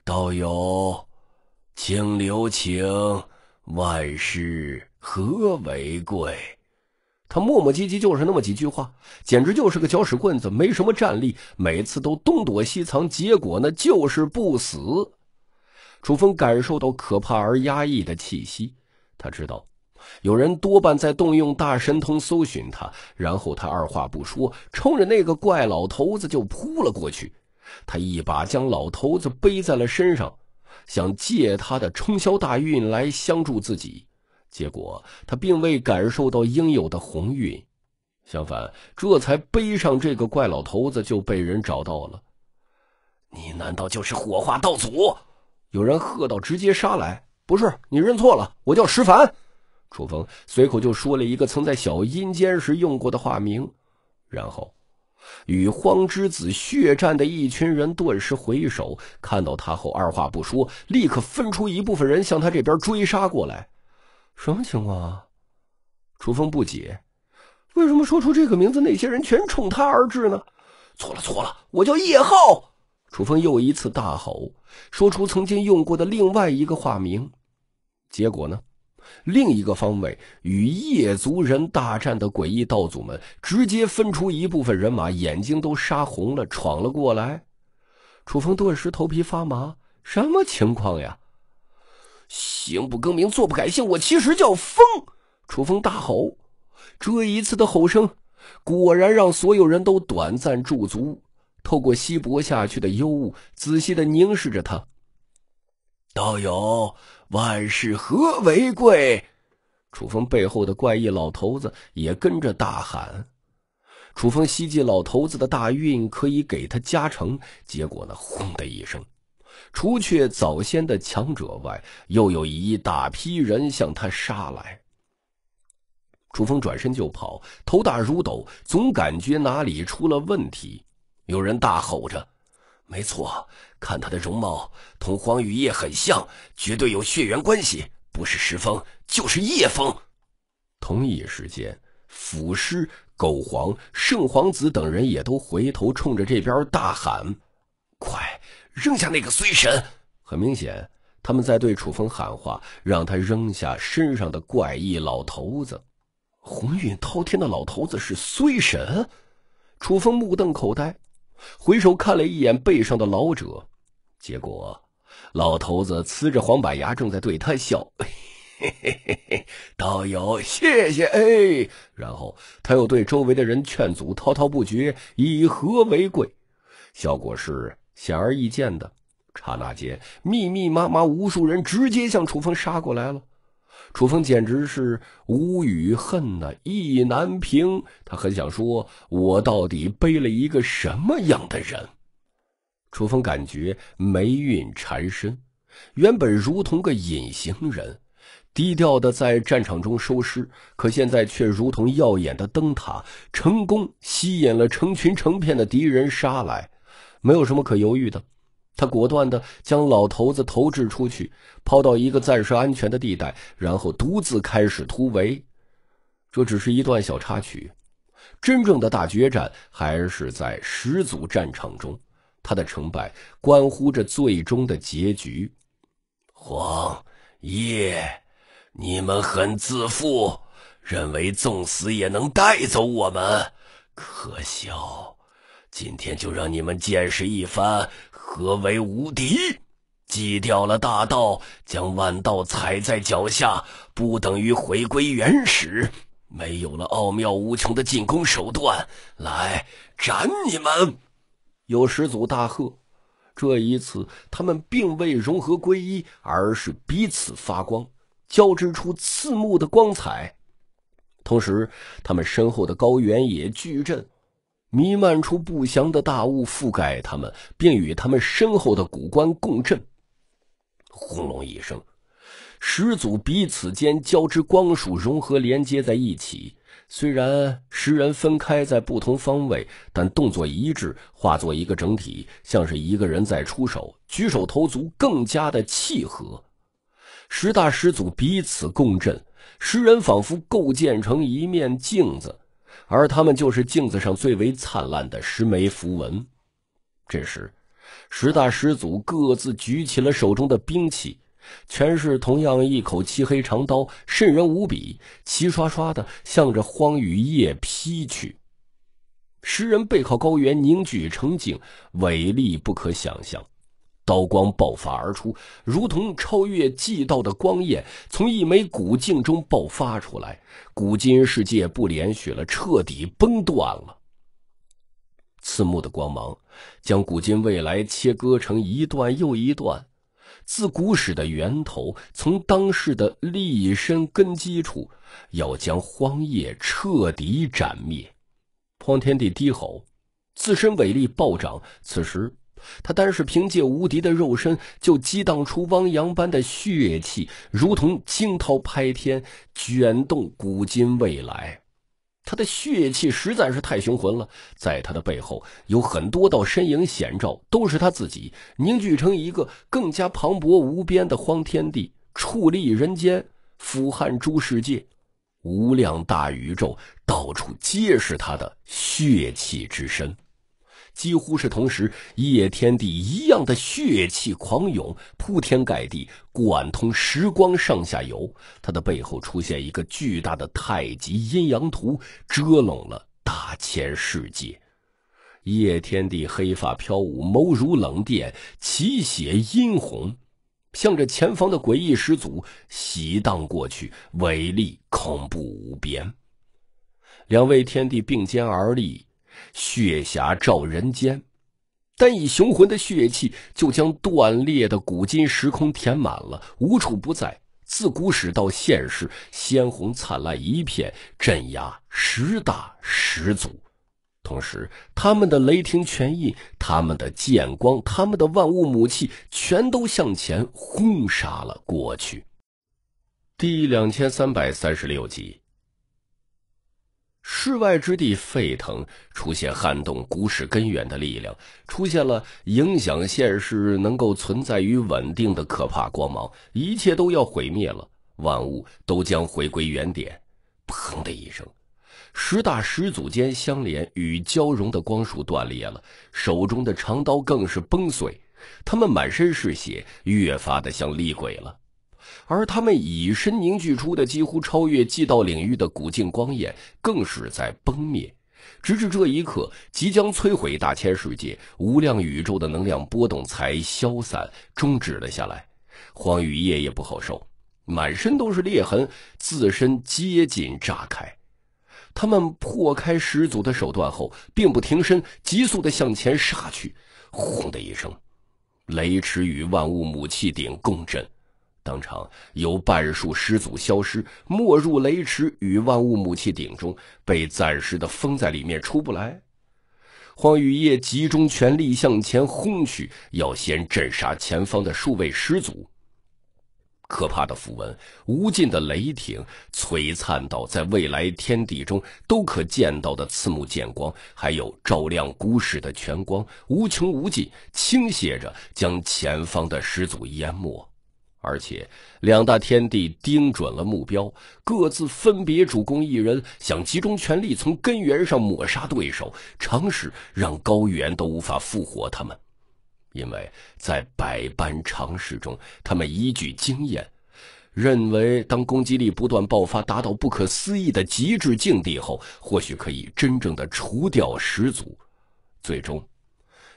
道友，请留情。万事何为贵？他磨磨唧唧，就是那么几句话，简直就是个搅屎棍子，没什么战力。每次都东躲西藏，结果呢就是不死。楚风感受到可怕而压抑的气息，他知道有人多半在动用大神通搜寻他，然后他二话不说，冲着那个怪老头子就扑了过去。他一把将老头子背在了身上，想借他的冲霄大运来相助自己。结果他并未感受到应有的鸿运，相反，这才背上这个怪老头子就被人找到了。你难道就是火化道祖？有人喝道：“直接杀来！”不是你认错了，我叫石凡。楚风随口就说了一个曾在小阴间时用过的化名，然后与荒之子血战的一群人顿时回首看到他后，二话不说，立刻分出一部分人向他这边追杀过来。什么情况？啊？楚风不解，为什么说出这个名字，那些人全冲他而至呢？错了，错了，我叫叶浩。楚风又一次大吼，说出曾经用过的另外一个化名。结果呢，另一个方位与夜族人大战的诡异道祖们，直接分出一部分人马，眼睛都杀红了，闯了过来。楚风顿时头皮发麻，什么情况呀？行不更名，坐不改姓，我其实叫风！楚风大吼，这一次的吼声果然让所有人都短暂驻足。透过稀薄下去的幽雾，仔细的凝视着他。道友，万事何为贵？楚风背后的怪异老头子也跟着大喊。楚风希冀老头子的大运可以给他加成，结果呢？轰的一声，除却早先的强者外，又有一大批人向他杀来。楚风转身就跑，头大如斗，总感觉哪里出了问题。有人大吼着：“没错，看他的容貌同黄雨夜很像，绝对有血缘关系，不是石峰就是叶峰。”同一时间，腐尸、狗皇、圣皇子等人也都回头冲着这边大喊：“快扔下那个衰神！”很明显，他们在对楚风喊话，让他扔下身上的怪异老头子。红运滔天的老头子是衰神，楚风目瞪口呆。回首看了一眼背上的老者，结果，老头子呲着黄板牙，正在对他笑。嘿嘿嘿嘿，道友，谢谢哎。然后他又对周围的人劝阻，滔滔不绝，以和为贵，效果是显而易见的。刹那间，密密麻麻无数人直接向楚风杀过来了。楚风简直是无语恨呐，意难平。他很想说：“我到底背了一个什么样的人？”楚风感觉霉运缠身，原本如同个隐形人，低调的在战场中收尸，可现在却如同耀眼的灯塔，成功吸引了成群成片的敌人杀来。没有什么可犹豫的。他果断地将老头子投掷出去，抛到一个暂时安全的地带，然后独自开始突围。这只是一段小插曲，真正的大决战还是在始祖战场中，他的成败关乎着最终的结局。黄夜，你们很自负，认为纵死也能带走我们，可笑！今天就让你们见识一番。何为无敌？祭掉了大道，将万道踩在脚下，不等于回归原始。没有了奥妙无穷的进攻手段，来斩你们！有始祖大喝。这一次，他们并未融合归一，而是彼此发光，交织出刺目的光彩。同时，他们身后的高原也巨震，弥漫出不祥的大雾，覆盖他们，并与他们身后的古棺共振。轰隆一声，始祖彼此间交织光束，融合连接在一起。虽然十人分开在不同方位，但动作一致，化作一个整体，像是一个人在出手，举手投足更加的契合。十大师祖彼此共振，十人仿佛构建成一面镜子。而他们就是镜子上最为灿烂的十枚符文。这时，十大始祖各自举起了手中的兵器，全是同样一口漆黑长刀，瘆人无比，齐刷刷的向着荒雨夜劈去。十人背靠高原，凝聚成镜，伟力不可想象。刀光爆发而出，如同超越纪道的光焰，从一枚古镜中爆发出来。古今世界不连续了，彻底崩断了。刺目的光芒将古今未来切割成一段又一段，自古史的源头，从当世的立身根基处，要将荒野彻底斩灭。荒天帝低吼，自身伟力暴涨。此时。他单是凭借无敌的肉身，就激荡出汪洋般的血气，如同惊涛拍天，卷动古今未来。他的血气实在是太雄浑了，在他的背后有很多道身影显照，都是他自己凝聚成一个更加磅礴无边的荒天地，矗立人间，俯瞰诸世界，无量大宇宙，到处皆是他的血气之身。几乎是同时，叶天帝一样的血气狂涌，铺天盖地，贯通时光上下游。他的背后出现一个巨大的太极阴阳图，遮拢了大千世界。叶天帝黑发飘舞，眸如冷电，其血殷红，向着前方的诡异始祖袭荡过去，威力恐怖无边。两位天帝并肩而立。血霞照人间，单以雄浑的血气就将断裂的古今时空填满了，无处不在。自古史到现世，鲜红灿烂一片，镇压十大十足。同时，他们的雷霆拳印、他们的剑光、他们的万物母气，全都向前轰杀了过去。第两千三百三十六集。世外之地沸腾，出现撼动古史根源的力量，出现了影响现实能够存在于稳定的可怕光芒，一切都要毁灭了，万物都将回归原点。砰的一声，十大始祖间相连与交融的光束断裂了，手中的长刀更是崩碎，他们满身是血，越发的像厉鬼了。而他们以身凝聚出的几乎超越祭道领域的古镜光焰，更是在崩灭，直至这一刻即将摧毁大千世界、无量宇宙的能量波动才消散终止了下来。黄雨夜也不好受，满身都是裂痕，自身接近炸开。他们破开始祖的手段后，并不停身，急速地向前杀去。轰的一声，雷池与万物母气顶共振。当场有半数师祖消失，没入雷池与万物母气顶中，被暂时的封在里面出不来。荒雨夜集中全力向前轰去，要先震杀前方的数位师祖。可怕的符文，无尽的雷霆，璀璨到在未来天地中都可见到的刺目剑光，还有照亮孤室的全光，无穷无尽倾泻着，将前方的师祖淹没。而且，两大天帝盯准了目标，各自分别主攻一人，想集中全力从根源上抹杀对手，尝试让高原都无法复活他们。因为在百般尝试中，他们依据经验，认为当攻击力不断爆发，达到不可思议的极致境地后，或许可以真正的除掉始祖。最终。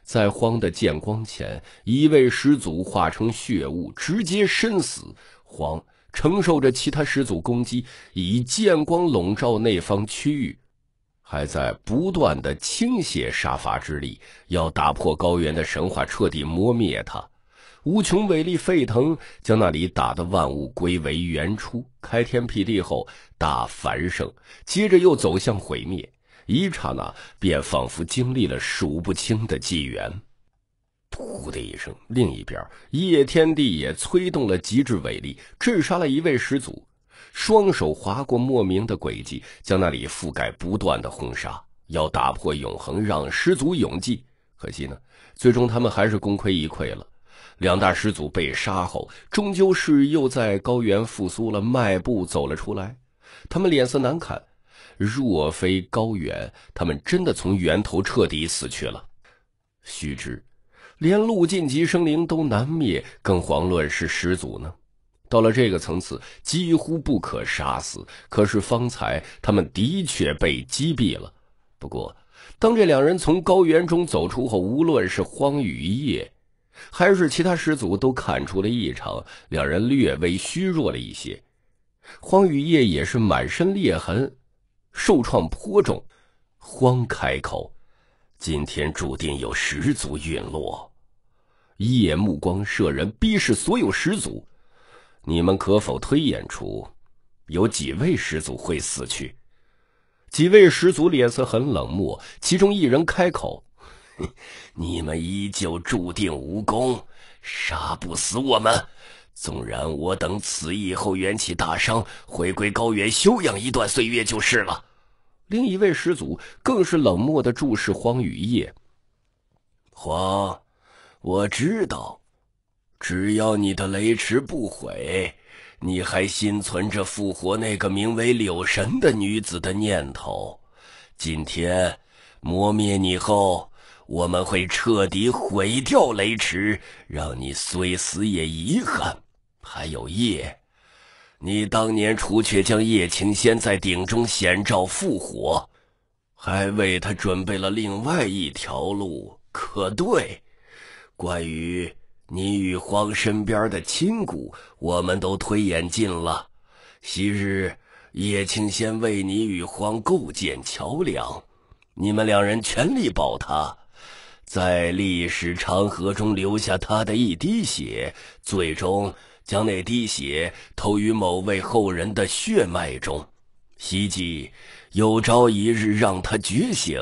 在荒的剑光前，一位始祖化成血雾，直接身死。荒承受着其他始祖攻击，以剑光笼罩那方区域，还在不断的倾泻杀伐之力，要打破高原的神话，彻底磨灭它。无穷伟力沸腾，将那里打得万物归为原初，开天辟地后大繁盛，接着又走向毁灭。一刹那，便仿佛经历了数不清的纪元。噗的一声，另一边，叶天帝也催动了极致伟力，制杀了一位始祖。双手划过莫名的轨迹，将那里覆盖不断的轰杀，要打破永恒，让始祖永记。可惜呢，最终他们还是功亏一篑了。两大始祖被杀后，终究是又在高原复苏了，迈步走了出来。他们脸色难看。若非高远，他们真的从源头彻底死去了。须知，连陆晋级生灵都难灭，更遑论是始祖呢。到了这个层次，几乎不可杀死。可是方才他们的确被击毙了。不过，当这两人从高原中走出后，无论是荒与夜，还是其他始祖，都看出了异常。两人略微虚弱了一些，荒与夜也是满身裂痕。受创颇重，慌开口：“今天注定有始祖陨落。”一眼目光射人，逼视所有始祖：“你们可否推演出，有几位始祖会死去？”几位始祖脸色很冷漠，其中一人开口：“你们依旧注定无功，杀不死我们。”纵然我等此役后元气大伤，回归高原休养一段岁月就是了。另一位始祖更是冷漠的注视荒雨夜。皇，我知道，只要你的雷池不毁，你还心存着复活那个名为柳神的女子的念头。今天磨灭你后，我们会彻底毁掉雷池，让你虽死也遗憾。还有叶，你当年除却将叶青仙在鼎中显照复活，还为他准备了另外一条路。可对，关于你与荒身边的亲骨，我们都推演尽了。昔日叶青仙为你与荒构建桥梁，你们两人全力保他，在历史长河中留下他的一滴血，最终。将那滴血投于某位后人的血脉中，希冀有朝一日让他觉醒，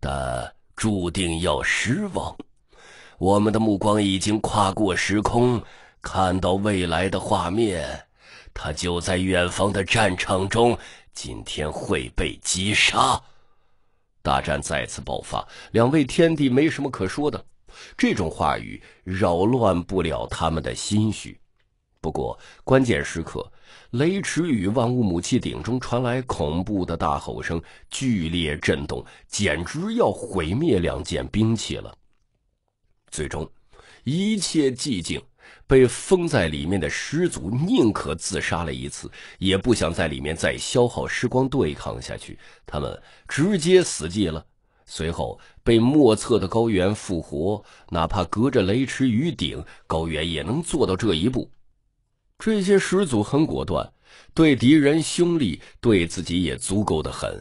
但注定要失望。我们的目光已经跨过时空，看到未来的画面。他就在远方的战场中，今天会被击杀。大战再次爆发，两位天帝没什么可说的，这种话语扰乱不了他们的心绪。不过关键时刻，雷池与万物母气顶中传来恐怖的大吼声，剧烈震动，简直要毁灭两件兵器了。最终，一切寂静，被封在里面的始祖宁可自杀了一次，也不想在里面再消耗时光对抗下去。他们直接死寂了，随后被莫测的高原复活，哪怕隔着雷池与顶，高原也能做到这一步。这些始祖很果断，对敌人凶厉，对自己也足够的狠，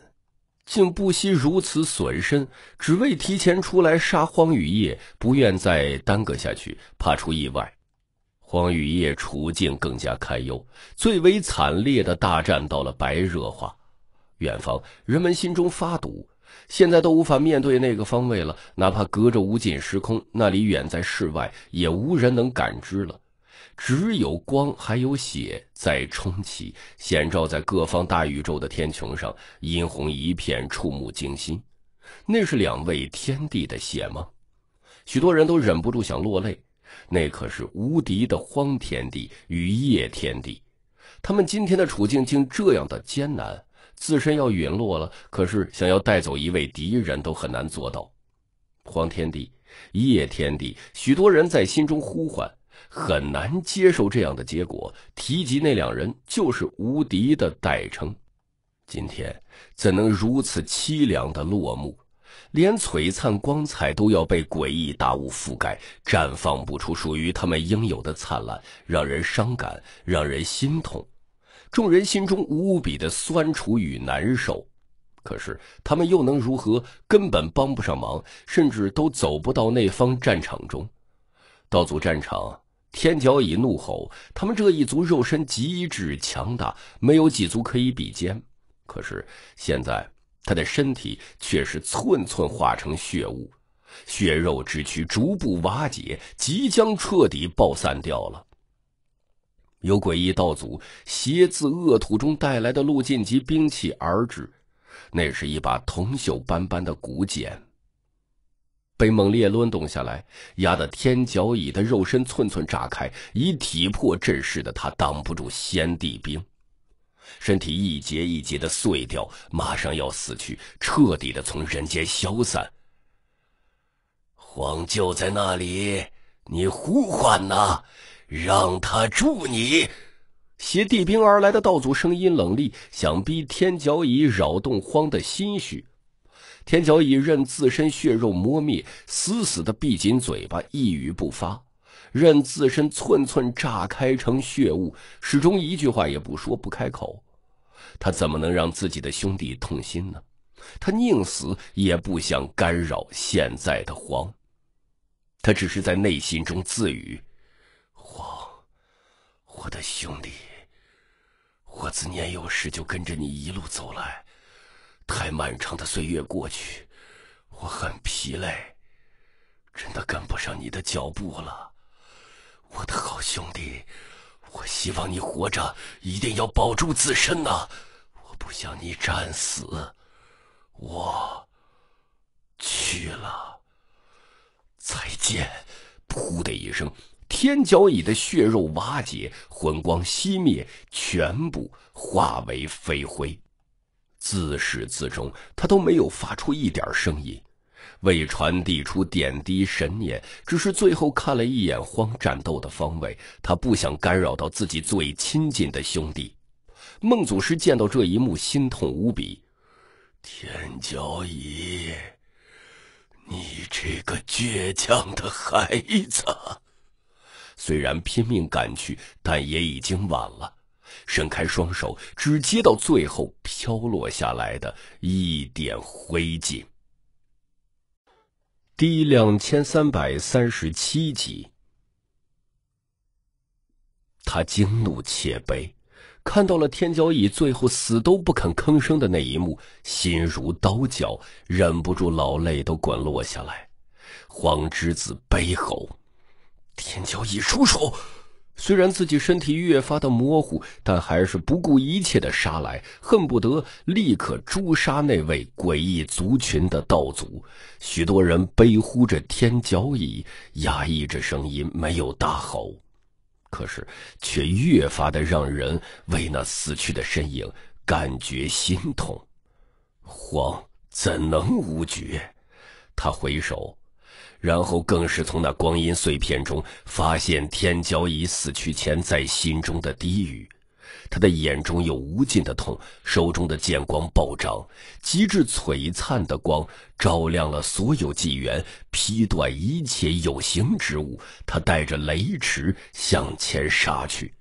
竟不惜如此损身，只为提前出来杀荒雨夜，不愿再耽搁下去，怕出意外。荒雨夜处境更加堪忧，最为惨烈的大战到了白热化。远方人们心中发堵，现在都无法面对那个方位了，哪怕隔着无尽时空，那里远在世外，也无人能感知了。只有光，还有血在冲起，显照在各方大宇宙的天穹上，殷红一片，触目惊心。那是两位天帝的血吗？许多人都忍不住想落泪。那可是无敌的荒天帝与叶天帝，他们今天的处境竟这样的艰难，自身要陨落了，可是想要带走一位敌人都很难做到。荒天帝，叶天帝，许多人在心中呼唤。很难接受这样的结果。提及那两人，就是无敌的代称。今天怎能如此凄凉的落幕？连璀璨光彩都要被诡异大雾覆盖，绽放不出属于他们应有的灿烂，让人伤感，让人心痛。众人心中无比的酸楚与难受。可是他们又能如何？根本帮不上忙，甚至都走不到那方战场中。道祖战场。天角蚁怒吼：“他们这一族肉身极致强大，没有几族可以比肩。可是现在，他的身体却是寸寸化成血雾，血肉之躯逐步瓦解，即将彻底爆散掉了。”有诡异道祖携自恶土中带来的路晋级兵器而至，那是一把铜锈斑斑的古剑。被猛烈抡动下来，压得天角椅的肉身寸寸炸开。以体魄震势的他挡不住先帝兵，身体一节一节的碎掉，马上要死去，彻底的从人间消散。荒就在那里，你呼唤呐，让他助你。携帝兵而来的道祖声音冷厉，想逼天角蚁扰动荒的心绪。天骄已任自身血肉磨灭，死死的闭紧嘴巴，一语不发，任自身寸寸炸开成血雾，始终一句话也不说，不开口。他怎么能让自己的兄弟痛心呢？他宁死也不想干扰现在的黄。他只是在内心中自语：“黄，我的兄弟，我自年幼时就跟着你一路走来。”太漫长的岁月过去，我很疲累，真的跟不上你的脚步了，我的好兄弟。我希望你活着，一定要保住自身呐！我不想你战死，我去了。再见！噗的一声，天角蚁的血肉瓦解，魂光熄灭，全部化为飞灰。自始至终，他都没有发出一点声音，未传递出点滴神念，只是最后看了一眼荒战斗的方位。他不想干扰到自己最亲近的兄弟。孟祖师见到这一幕，心痛无比。天骄乙，你这个倔强的孩子，虽然拼命赶去，但也已经晚了。伸开双手，只接到最后飘落下来的一点灰烬。第两千三百三十七集，他惊怒且悲，看到了天骄乙最后死都不肯吭声的那一幕，心如刀绞，忍不住老泪都滚落下来。黄之子悲吼：“天骄乙出手！”虽然自己身体越发的模糊，但还是不顾一切的杀来，恨不得立刻诛杀那位诡异族群的道祖。许多人悲呼着“天脚矣”，压抑着声音没有大吼，可是却越发的让人为那死去的身影感觉心痛。荒怎能无觉？他回首。然后更是从那光阴碎片中发现天骄已死去前在心中的低语，他的眼中有无尽的痛，手中的剑光暴涨，极致璀璨的光照亮了所有纪元，劈断一切有形之物。他带着雷池向前杀去，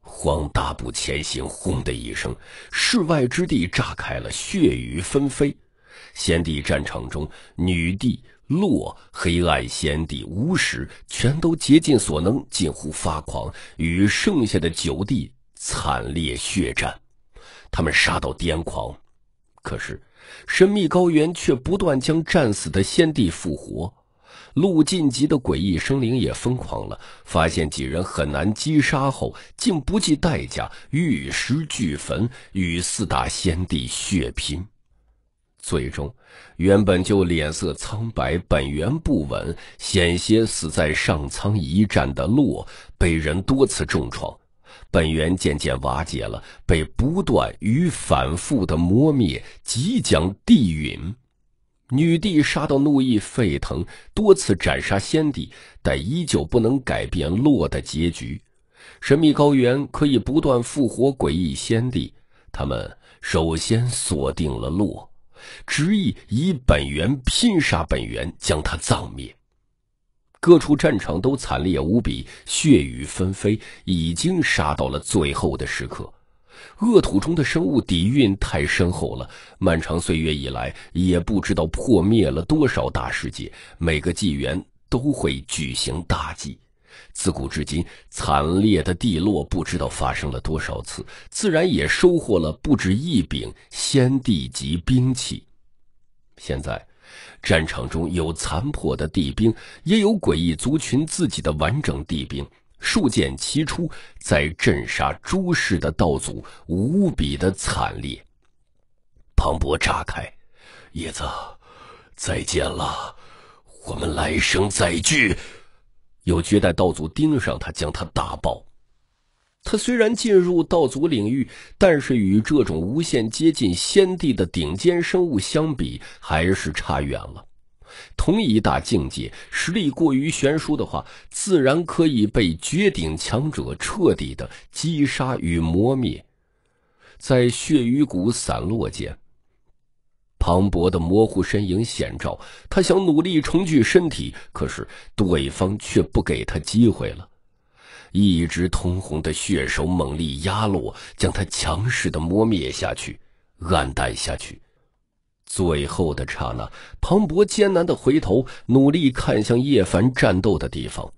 黄大步前行，轰的一声，世外之地炸开了，血雨纷飞，先帝战场中，女帝。洛黑暗先帝巫师，全都竭尽所能，近乎发狂，与剩下的九帝惨烈血战。他们杀到癫狂，可是神秘高原却不断将战死的先帝复活。路晋级的诡异生灵也疯狂了，发现几人很难击杀后，竟不计代价玉石俱焚，与四大先帝血拼，最终。原本就脸色苍白，本源不稳，险些死在上苍一战的洛，被人多次重创，本源渐渐瓦解了，被不断与反复的磨灭，即将地陨。女帝杀到怒意沸腾，多次斩杀先帝，但依旧不能改变洛的结局。神秘高原可以不断复活诡异先帝，他们首先锁定了洛。执意以本源拼杀本源，将他葬灭。各处战场都惨烈无比，血雨纷飞，已经杀到了最后的时刻。恶土中的生物底蕴太深厚了，漫长岁月以来，也不知道破灭了多少大世界。每个纪元都会举行大祭。自古至今，惨烈的地落不知道发生了多少次，自然也收获了不止一柄先帝级兵器。现在，战场中有残破的地兵，也有诡异族群自己的完整地兵，数剑齐出，在镇杀诸氏的道祖，无比的惨烈，磅礴炸开。叶子，再见了，我们来生再聚。有绝代道祖盯上他，将他打爆。他虽然进入道祖领域，但是与这种无限接近仙帝的顶尖生物相比，还是差远了。同一大境界，实力过于悬殊的话，自然可以被绝顶强者彻底的击杀与磨灭。在血与骨散落间。庞博的模糊身影显照，他想努力重聚身体，可是对方却不给他机会了。一只通红的血手猛力压落，将他强势的磨灭下去，暗淡下去。最后的刹那，庞博艰难的回头，努力看向叶凡战斗的地方。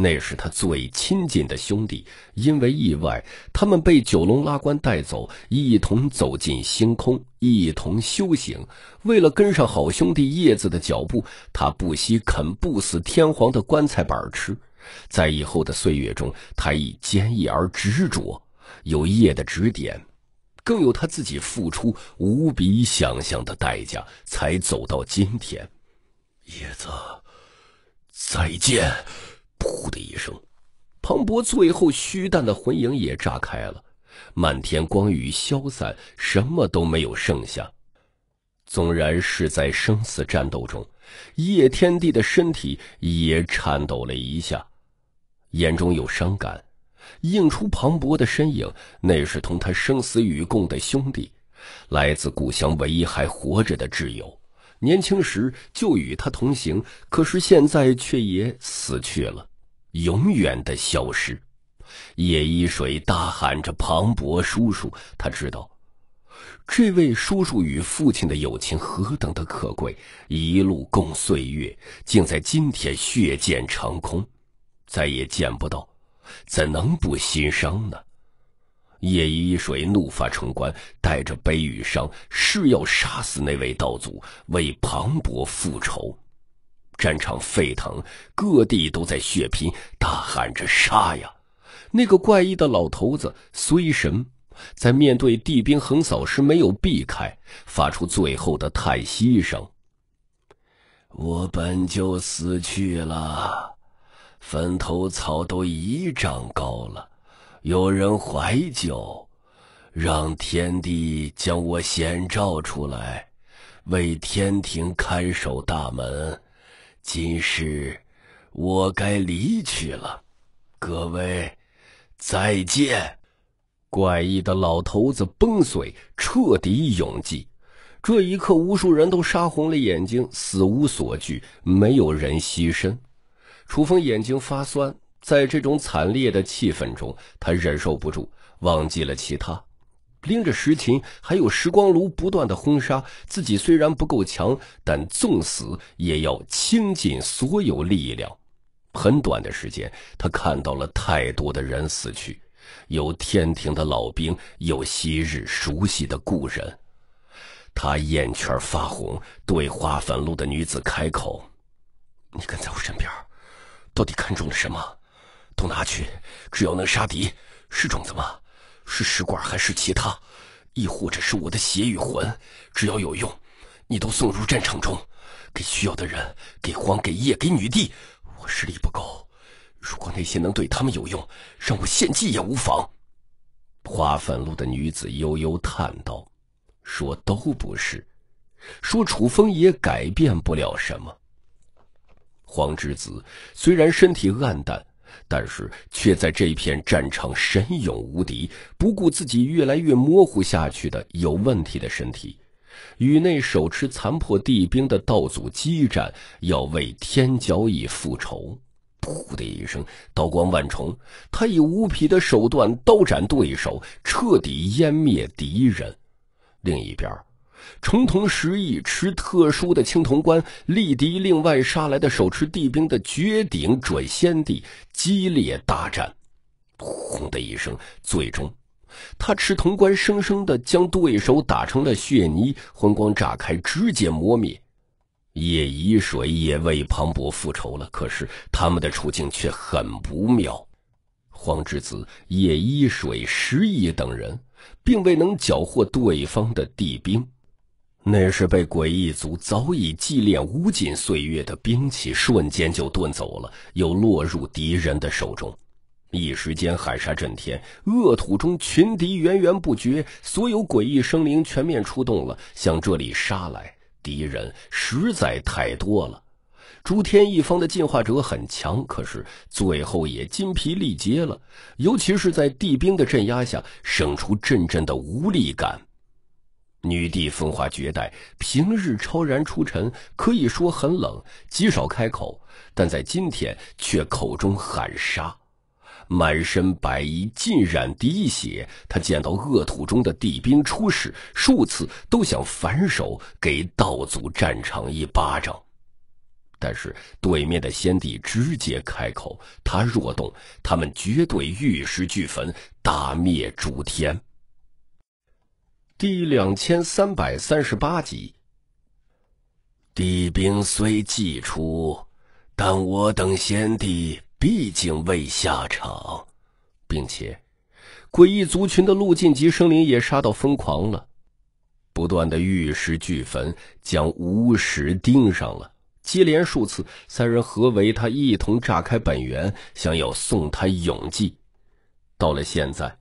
那是他最亲近的兄弟，因为意外，他们被九龙拉棺带走，一同走进星空，一同修行。为了跟上好兄弟叶子的脚步，他不惜啃不死天皇的棺材板吃。在以后的岁月中，他以坚毅而执着，有叶的指点，更有他自己付出无比想象的代价，才走到今天。叶子，再见。噗的一声，庞博最后虚淡的魂影也炸开了，漫天光雨消散，什么都没有剩下。纵然是在生死战斗中，叶天帝的身体也颤抖了一下，眼中有伤感，映出庞博的身影，那是同他生死与共的兄弟，来自故乡唯一还活着的挚友。年轻时就与他同行，可是现在却也死去了，永远的消失。叶一水大喊着：“庞博叔叔！”他知道，这位叔叔与父亲的友情何等的可贵，一路共岁月，竟在今天血溅长空，再也见不到，怎能不心伤呢？叶一水怒发冲冠，带着悲与伤，誓要杀死那位道祖，为庞博复仇。战场沸腾，各地都在血拼，大喊着杀呀！那个怪异的老头子虽神，在面对地兵横扫时没有避开，发出最后的叹息声：“我本就死去了，坟头草都一丈高了。”有人怀旧，让天帝将我显召出来，为天庭看守大门。今世，我该离去了。各位，再见。怪异的老头子崩碎，彻底永寂。这一刻，无数人都杀红了眼睛，死无所惧，没有人牺牲。楚风眼睛发酸。在这种惨烈的气氛中，他忍受不住，忘记了其他，拎着石琴还有时光炉，不断的轰杀自己。虽然不够强，但纵死也要倾尽所有力量。很短的时间，他看到了太多的人死去，有天庭的老兵，有昔日熟悉的故人。他眼圈发红，对花粉路的女子开口：“你跟在我身边，到底看中了什么？”都拿去，只要能杀敌。是种子吗？是石罐还是其他？亦或者是我的血与魂？只要有用，你都送入战场中，给需要的人，给皇，给夜，给女帝。我实力不够，如果那些能对他们有用，让我献祭也无妨。花粉路的女子悠悠叹道：“说都不是，说楚风也改变不了什么。黄之子虽然身体暗淡。”但是，却在这片战场神勇无敌，不顾自己越来越模糊下去的有问题的身体，与那手持残破地兵的道祖激战，要为天骄以复仇。噗的一声，刀光万重，他以无匹的手段刀斩对手，彻底湮灭敌人。另一边。重瞳石翼持特殊的青铜棺，力敌另外杀来的手持地兵的绝顶准先帝，激烈大战。轰的一声，最终，他持铜棺生生的将对手打成了血泥，魂光炸开，直接磨灭。叶一水也为庞博复仇了，可是他们的处境却很不妙。黄之子叶一水石毅等人，并未能缴获对方的地兵。那是被鬼异族早已祭炼无尽岁月的兵器，瞬间就遁走了，又落入敌人的手中。一时间喊杀震天，恶土中群敌源源不绝，所有诡异生灵全面出动了，向这里杀来。敌人实在太多了，诸天一方的进化者很强，可是最后也精疲力竭了，尤其是在地兵的镇压下，生出阵阵的无力感。女帝风华绝代，平日超然出尘，可以说很冷，极少开口。但在今天，却口中喊杀，满身白衣浸染滴血。他见到恶土中的帝兵出世，数次都想反手给道祖战场一巴掌，但是对面的先帝直接开口：“他若动，他们绝对玉石俱焚，大灭诸天。”第两千三百三十八集，帝兵虽祭出，但我等先帝毕竟未下场，并且诡异族群的路晋及生灵也杀到疯狂了，不断的玉石俱焚，将无实盯上了。接连数次，三人合围他，一同炸开本源，想要送他永祭。到了现在。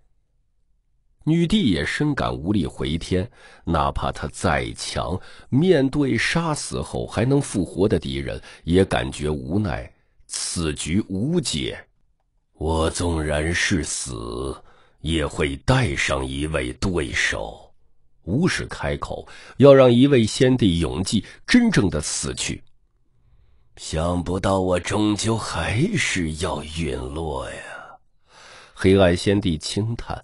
女帝也深感无力回天，哪怕她再强，面对杀死后还能复活的敌人，也感觉无奈。此局无解，我纵然是死，也会带上一位对手。无事开口，要让一位先帝永济真正的死去。想不到我终究还是要陨落呀！黑暗先帝轻叹。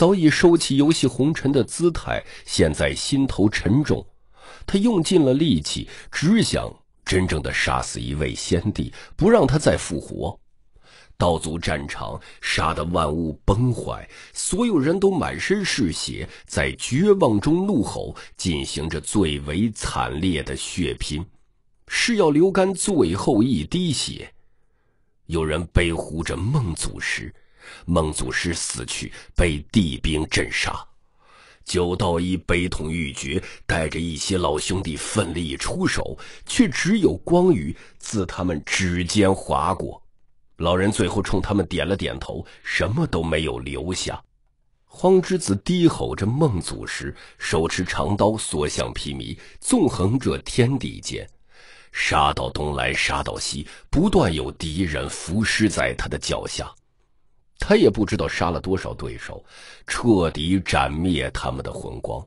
早已收起游戏红尘的姿态，现在心头沉重。他用尽了力气，只想真正的杀死一位先帝，不让他再复活。道祖战场杀得万物崩坏，所有人都满身是血，在绝望中怒吼，进行着最为惨烈的血拼，誓要流干最后一滴血。有人悲呼着：“孟祖师。”孟祖师死去，被帝兵镇杀。九道一悲痛欲绝，带着一些老兄弟奋力出手，却只有光雨自他们指尖划过。老人最后冲他们点了点头，什么都没有留下。荒之子低吼着，孟祖师手持长刀，所向披靡，纵横着天地间，杀到东来，杀到西，不断有敌人伏尸在他的脚下。他也不知道杀了多少对手，彻底斩灭他们的魂光。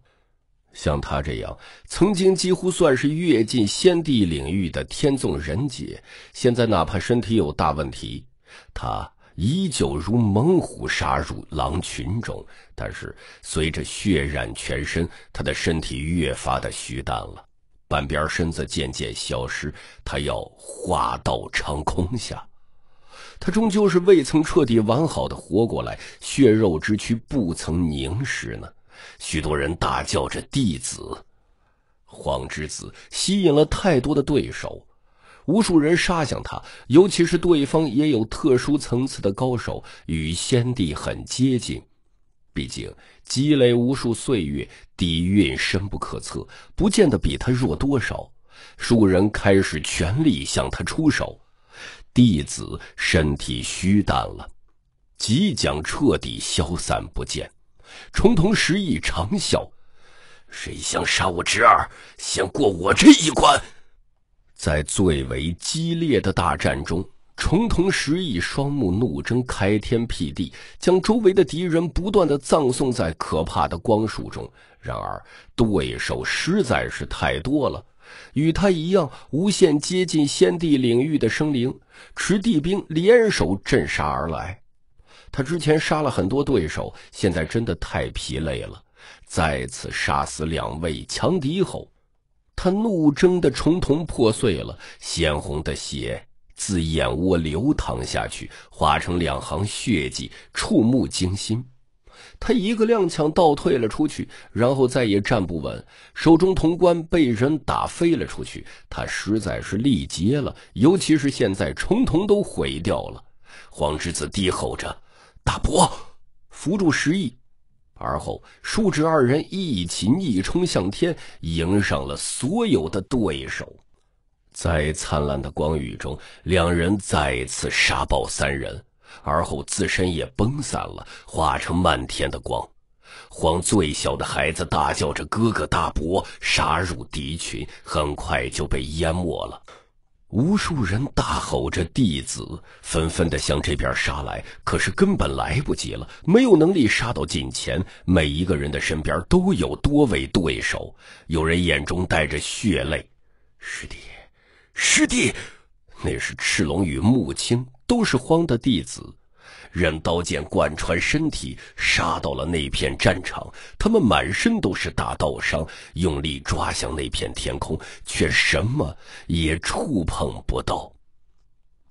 像他这样曾经几乎算是跃进先帝领域的天纵人杰，现在哪怕身体有大问题，他依旧如猛虎杀入狼群中。但是随着血染全身，他的身体越发的虚淡了，半边身子渐渐消失，他要化到长空下。他终究是未曾彻底完好的活过来，血肉之躯不曾凝实呢。许多人大叫着：“弟子，黄之子！”吸引了太多的对手，无数人杀向他。尤其是对方也有特殊层次的高手，与先帝很接近。毕竟积累无数岁月，底蕴深不可测，不见得比他弱多少。数人开始全力向他出手。弟子身体虚淡了，即将彻底消散不见。重瞳时毅长啸：“谁想杀我侄儿，先过我这一关！”在最为激烈的大战中，重瞳时毅双目怒睁，开天辟地，将周围的敌人不断的葬送在可怕的光束中。然而，对手实在是太多了，与他一样无限接近先帝领域的生灵。持地兵联手镇杀而来，他之前杀了很多对手，现在真的太疲累了。再次杀死两位强敌后，他怒睁的重瞳破碎了，鲜红的血自眼窝流淌下去，化成两行血迹，触目惊心。他一个踉跄，倒退了出去，然后再也站不稳，手中铜棺被人打飞了出去。他实在是力竭了，尤其是现在重瞳都毁掉了。黄之子低吼着：“大伯，扶住石毅。”而后叔侄二人一起逆冲向天，迎上了所有的对手。在灿烂的光雨中，两人再次杀爆三人。而后自身也崩散了，化成漫天的光。黄最小的孩子大叫着：“哥哥，大伯！”杀入敌群，很快就被淹没了。无数人大吼着“弟子”，纷纷的向这边杀来。可是根本来不及了，没有能力杀到近前。每一个人的身边都有多位对手，有人眼中带着血泪：“师弟，师弟！”那是赤龙与木青。都是荒的弟子，任刀剑贯穿身体，杀到了那片战场。他们满身都是大道伤，用力抓向那片天空，却什么也触碰不到。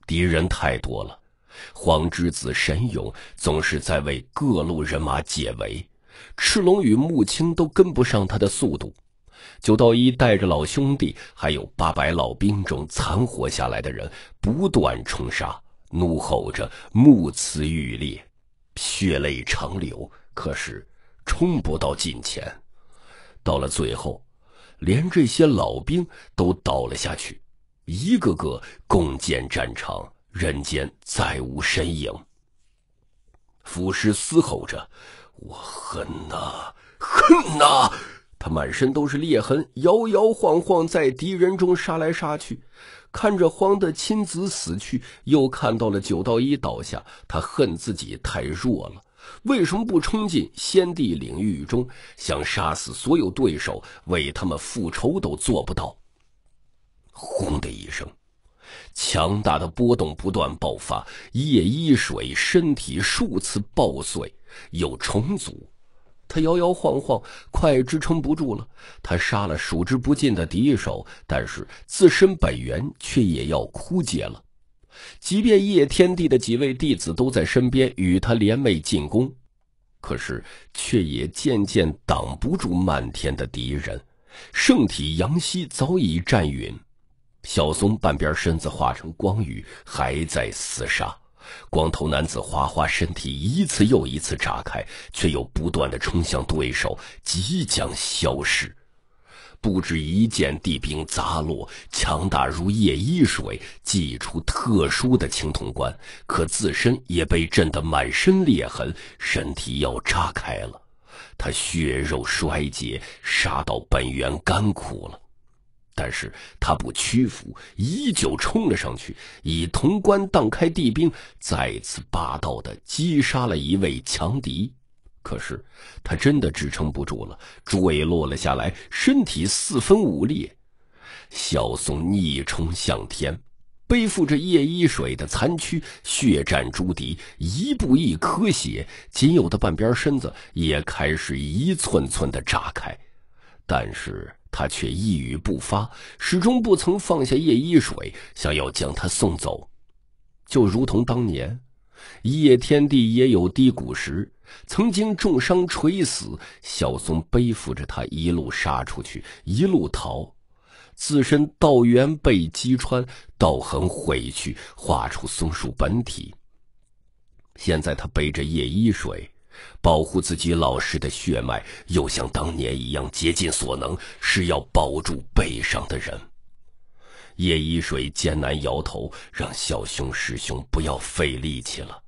敌人太多了，荒之子神勇，总是在为各路人马解围。赤龙与木青都跟不上他的速度，九道一带着老兄弟，还有八百老兵中残活下来的人，不断冲杀。怒吼着，目眦欲裂，血泪长流，可是冲不到近前。到了最后，连这些老兵都倒了下去，一个个共建战场，人间再无身影。腐尸嘶吼着：“我恨呐，恨呐！”他满身都是裂痕，摇摇晃晃，在敌人中杀来杀去。看着荒的亲子死去，又看到了九道一倒下，他恨自己太弱了。为什么不冲进先帝领域中，想杀死所有对手，为他们复仇都做不到。轰的一声，强大的波动不断爆发，叶一水身体数次爆碎，又重组。他摇摇晃晃，快支撑不住了。他杀了数之不尽的敌手，但是自身本源却也要枯竭了。即便叶天帝的几位弟子都在身边与他联袂进攻，可是却也渐渐挡不住漫天的敌人。圣体杨希早已战陨，小松半边身子化成光雨，还在厮杀。光头男子哗哗，身体一次又一次炸开，却又不断的冲向对手，即将消失。不止一件地兵砸落，强大如液一水祭出特殊的青铜棺，可自身也被震得满身裂痕，身体要炸开了。他血肉衰竭，杀到本源干枯了。但是他不屈服，依旧冲了上去，以潼关荡开地兵，再次霸道的击杀了一位强敌。可是他真的支撑不住了，坠落了下来，身体四分五裂。小松逆冲向天，背负着叶一水的残躯，血战朱敌，一步一磕血，仅有的半边身子也开始一寸寸的炸开。但是。他却一语不发，始终不曾放下叶一水，想要将他送走，就如同当年，叶天帝也有低谷时，曾经重伤垂死，小松背负着他一路杀出去，一路逃，自身道缘被击穿，道痕毁去，化出松树本体。现在他背着叶一水。保护自己老师的血脉，又像当年一样竭尽所能，是要保住背上的人。叶一水艰难摇头，让小松师兄不要费力气了。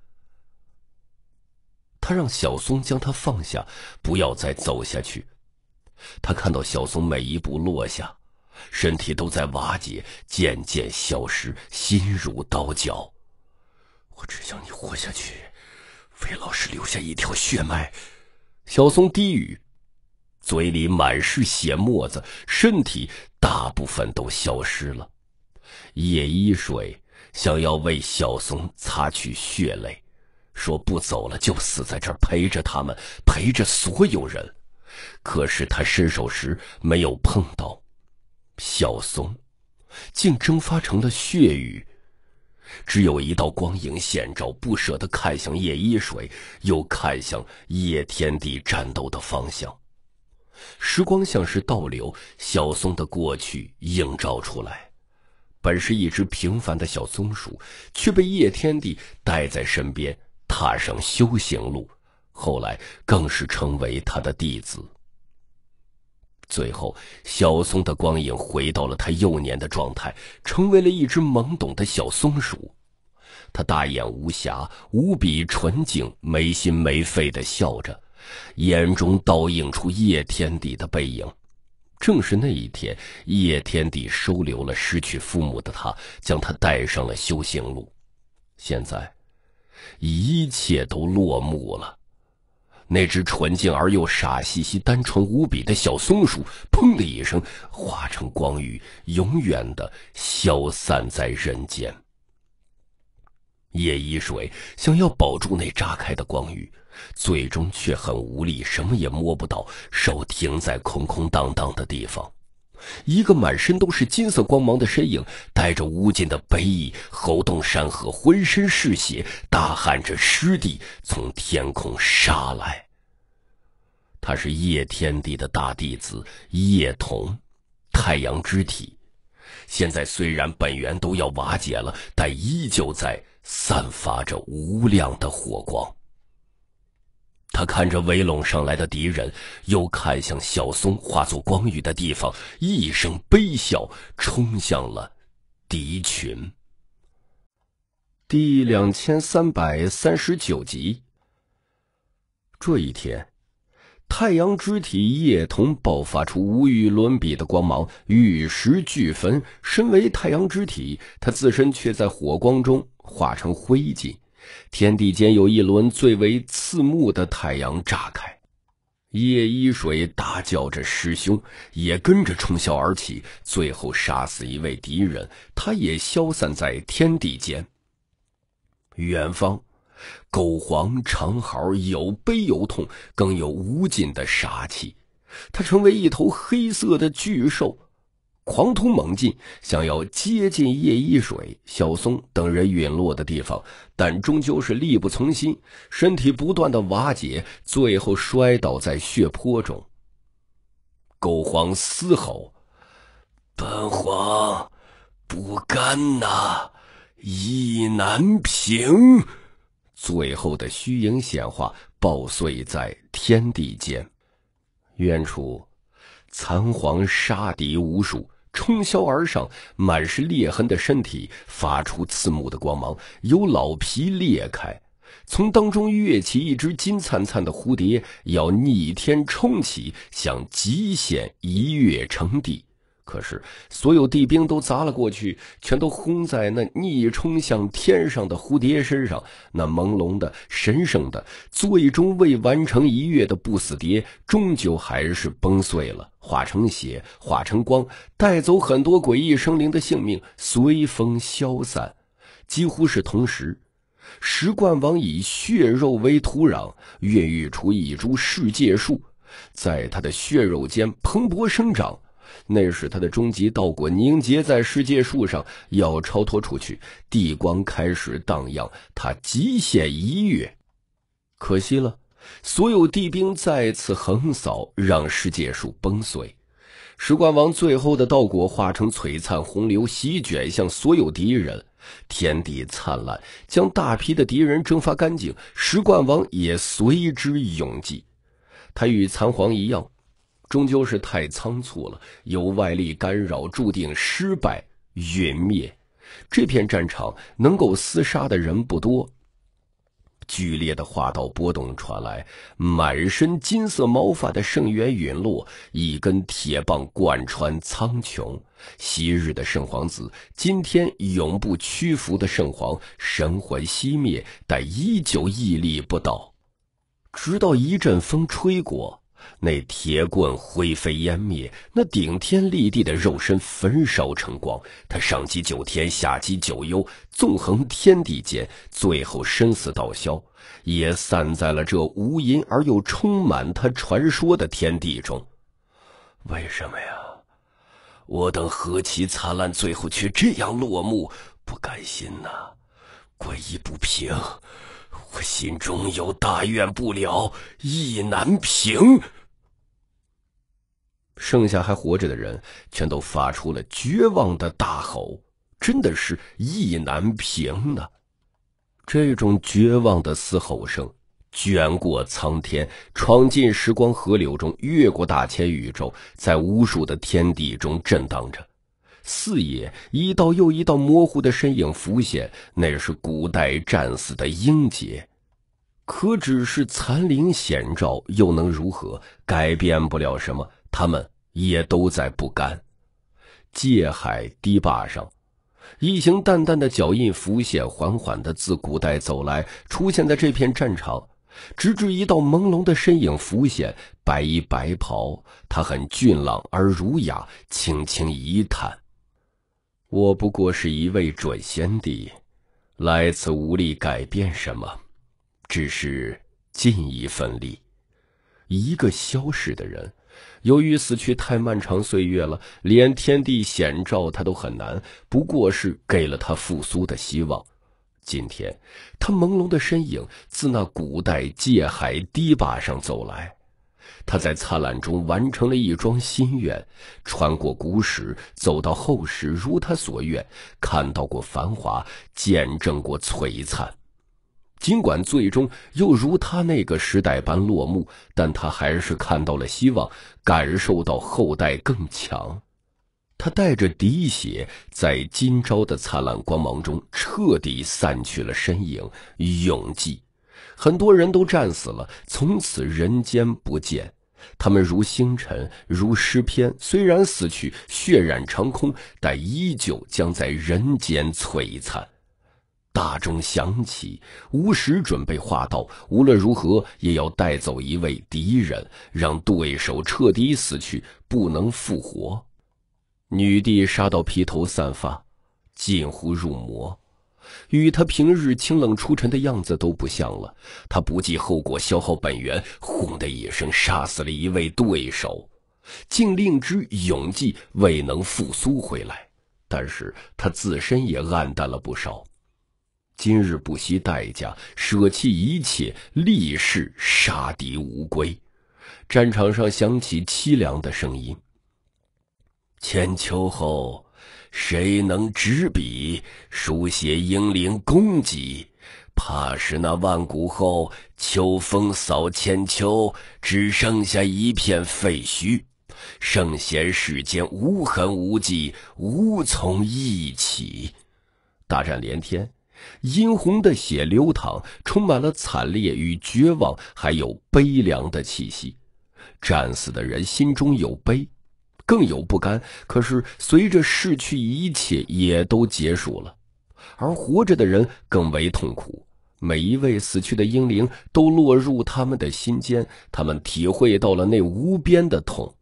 他让小松将他放下，不要再走下去。他看到小松每一步落下，身体都在瓦解，渐渐消失，心如刀绞。我只想你活下去。为老师留下一条血脉，小松低语，嘴里满是血沫子，身体大部分都消失了。叶一水想要为小松擦去血泪，说不走了，就死在这儿陪着他们，陪着所有人。可是他伸手时没有碰到，小松，竟蒸发成了血雨。只有一道光影现照，不舍得看向叶一水，又看向叶天地战斗的方向。时光像是倒流，小松的过去映照出来。本是一只平凡的小松鼠，却被叶天地带在身边，踏上修行路，后来更是成为他的弟子。最后，小松的光影回到了他幼年的状态，成为了一只懵懂的小松鼠。他大眼无瑕，无比纯净，没心没肺的笑着，眼中倒映出叶天帝的背影。正是那一天，叶天帝收留了失去父母的他，将他带上了修行路。现在，一切都落幕了。那只纯净而又傻兮兮、单纯无比的小松鼠，砰的一声，化成光雨，永远的消散在人间。叶一水想要保住那炸开的光雨，最终却很无力，什么也摸不到，手停在空空荡荡的地方。一个满身都是金色光芒的身影，带着无尽的悲意，吼动山河，浑身是血，大喊着“师弟”，从天空杀来。他是叶天帝的大弟子叶童，太阳之体。现在虽然本源都要瓦解了，但依旧在散发着无量的火光。他看着围拢上来的敌人，又看向小松化作光雨的地方，一声悲笑，冲向了敌群。第两千三百三十九集。这一天，太阳之体叶童爆发出无与伦比的光芒，玉石俱焚。身为太阳之体，他自身却在火光中化成灰烬。天地间有一轮最为刺目的太阳炸开，叶一水大叫着：“师兄！”也跟着冲霄而起。最后杀死一位敌人，他也消散在天地间。远方，狗皇长嚎，有悲有痛，更有无尽的杀气。他成为一头黑色的巨兽。狂突猛进，想要接近叶一水、小松等人陨落的地方，但终究是力不从心，身体不断的瓦解，最后摔倒在血泊中。狗皇嘶吼：“本皇不甘呐，意难平！”最后的虚影显化，爆碎在天地间。远处，残皇杀敌无数。冲霄而上，满是裂痕的身体发出刺目的光芒，由老皮裂开，从当中跃起一只金灿灿的蝴蝶，要逆天冲起，向极限一跃成帝。可是，所有地兵都砸了过去，全都轰在那逆冲向天上的蝴蝶身上。那朦胧的、神圣的、最终未完成一跃的不死蝶，终究还是崩碎了，化成血，化成光，带走很多诡异生灵的性命，随风消散。几乎是同时，石冠王以血肉为土壤，孕育出一株世界树，在他的血肉间蓬勃生长。那是他的终极道果凝结在世界树上，要超脱出去。地光开始荡漾，他极限一跃，可惜了，所有地兵再次横扫，让世界树崩碎。石冠王最后的道果化成璀璨洪流，席卷向所有敌人，天地灿烂，将大批的敌人蒸发干净。石冠王也随之永寂，他与残皇一样。终究是太仓促了，有外力干扰，注定失败陨灭。这片战场能够厮杀的人不多。剧烈的化道波动传来，满身金色毛发的圣元陨落，一根铁棒贯穿苍穹。昔日的圣皇子，今天永不屈服的圣皇，神魂熄灭，但依旧屹立不倒，直到一阵风吹过。那铁棍灰飞烟灭，那顶天立地的肉身焚烧成光。他上击九天，下击九幽，纵横天地间，最后身死道消，也散在了这无垠而又充满他传说的天地中。为什么呀？我等何其灿烂，最后却这样落幕，不甘心呐！诡异不平。我心中有大怨不了，意难平。剩下还活着的人，全都发出了绝望的大吼，真的是意难平呢。这种绝望的嘶吼声，卷过苍天，闯进时光河流中，越过大千宇宙，在无数的天地中震荡着。四野，一道又一道模糊的身影浮现，那是古代战死的英杰。可只是残灵显照，又能如何？改变不了什么。他们也都在不甘。界海堤坝上，一行淡淡的脚印浮现，缓缓的自古代走来，出现在这片战场。直至一道朦胧的身影浮现，白衣白袍，他很俊朗而儒雅，轻轻一叹。我不过是一位准先帝，来此无力改变什么，只是尽一份力。一个消逝的人，由于死去太漫长岁月了，连天地显照他都很难，不过是给了他复苏的希望。今天，他朦胧的身影自那古代界海堤坝上走来。他在灿烂中完成了一桩心愿，穿过古史走到后世，如他所愿，看到过繁华，见证过璀璨。尽管最终又如他那个时代般落幕，但他还是看到了希望，感受到后代更强。他带着滴血，在今朝的灿烂光芒中彻底散去了身影，永寂。很多人都战死了，从此人间不见。他们如星辰，如诗篇，虽然死去，血染长空，但依旧将在人间璀璨。大钟响起，无始准备化道，无论如何也要带走一位敌人，让对手彻底死去，不能复活。女帝杀到披头散发，近乎入魔。与他平日清冷出尘的样子都不像了。他不计后果，消耗本源，轰的一声杀死了一位对手，竟令之永寂未能复苏回来。但是他自身也暗淡了不少。今日不惜代价，舍弃一切，立誓杀敌无归。战场上响起凄凉的声音。千秋后。谁能执笔书写英灵功绩？怕是那万古后，秋风扫千秋，只剩下一片废墟。圣贤世间无痕无迹，无从忆起。大战连天，殷红的血流淌，充满了惨烈与绝望，还有悲凉的气息。战死的人心中有悲。更有不甘，可是随着逝去，一切也都结束了。而活着的人更为痛苦，每一位死去的英灵都落入他们的心间，他们体会到了那无边的痛。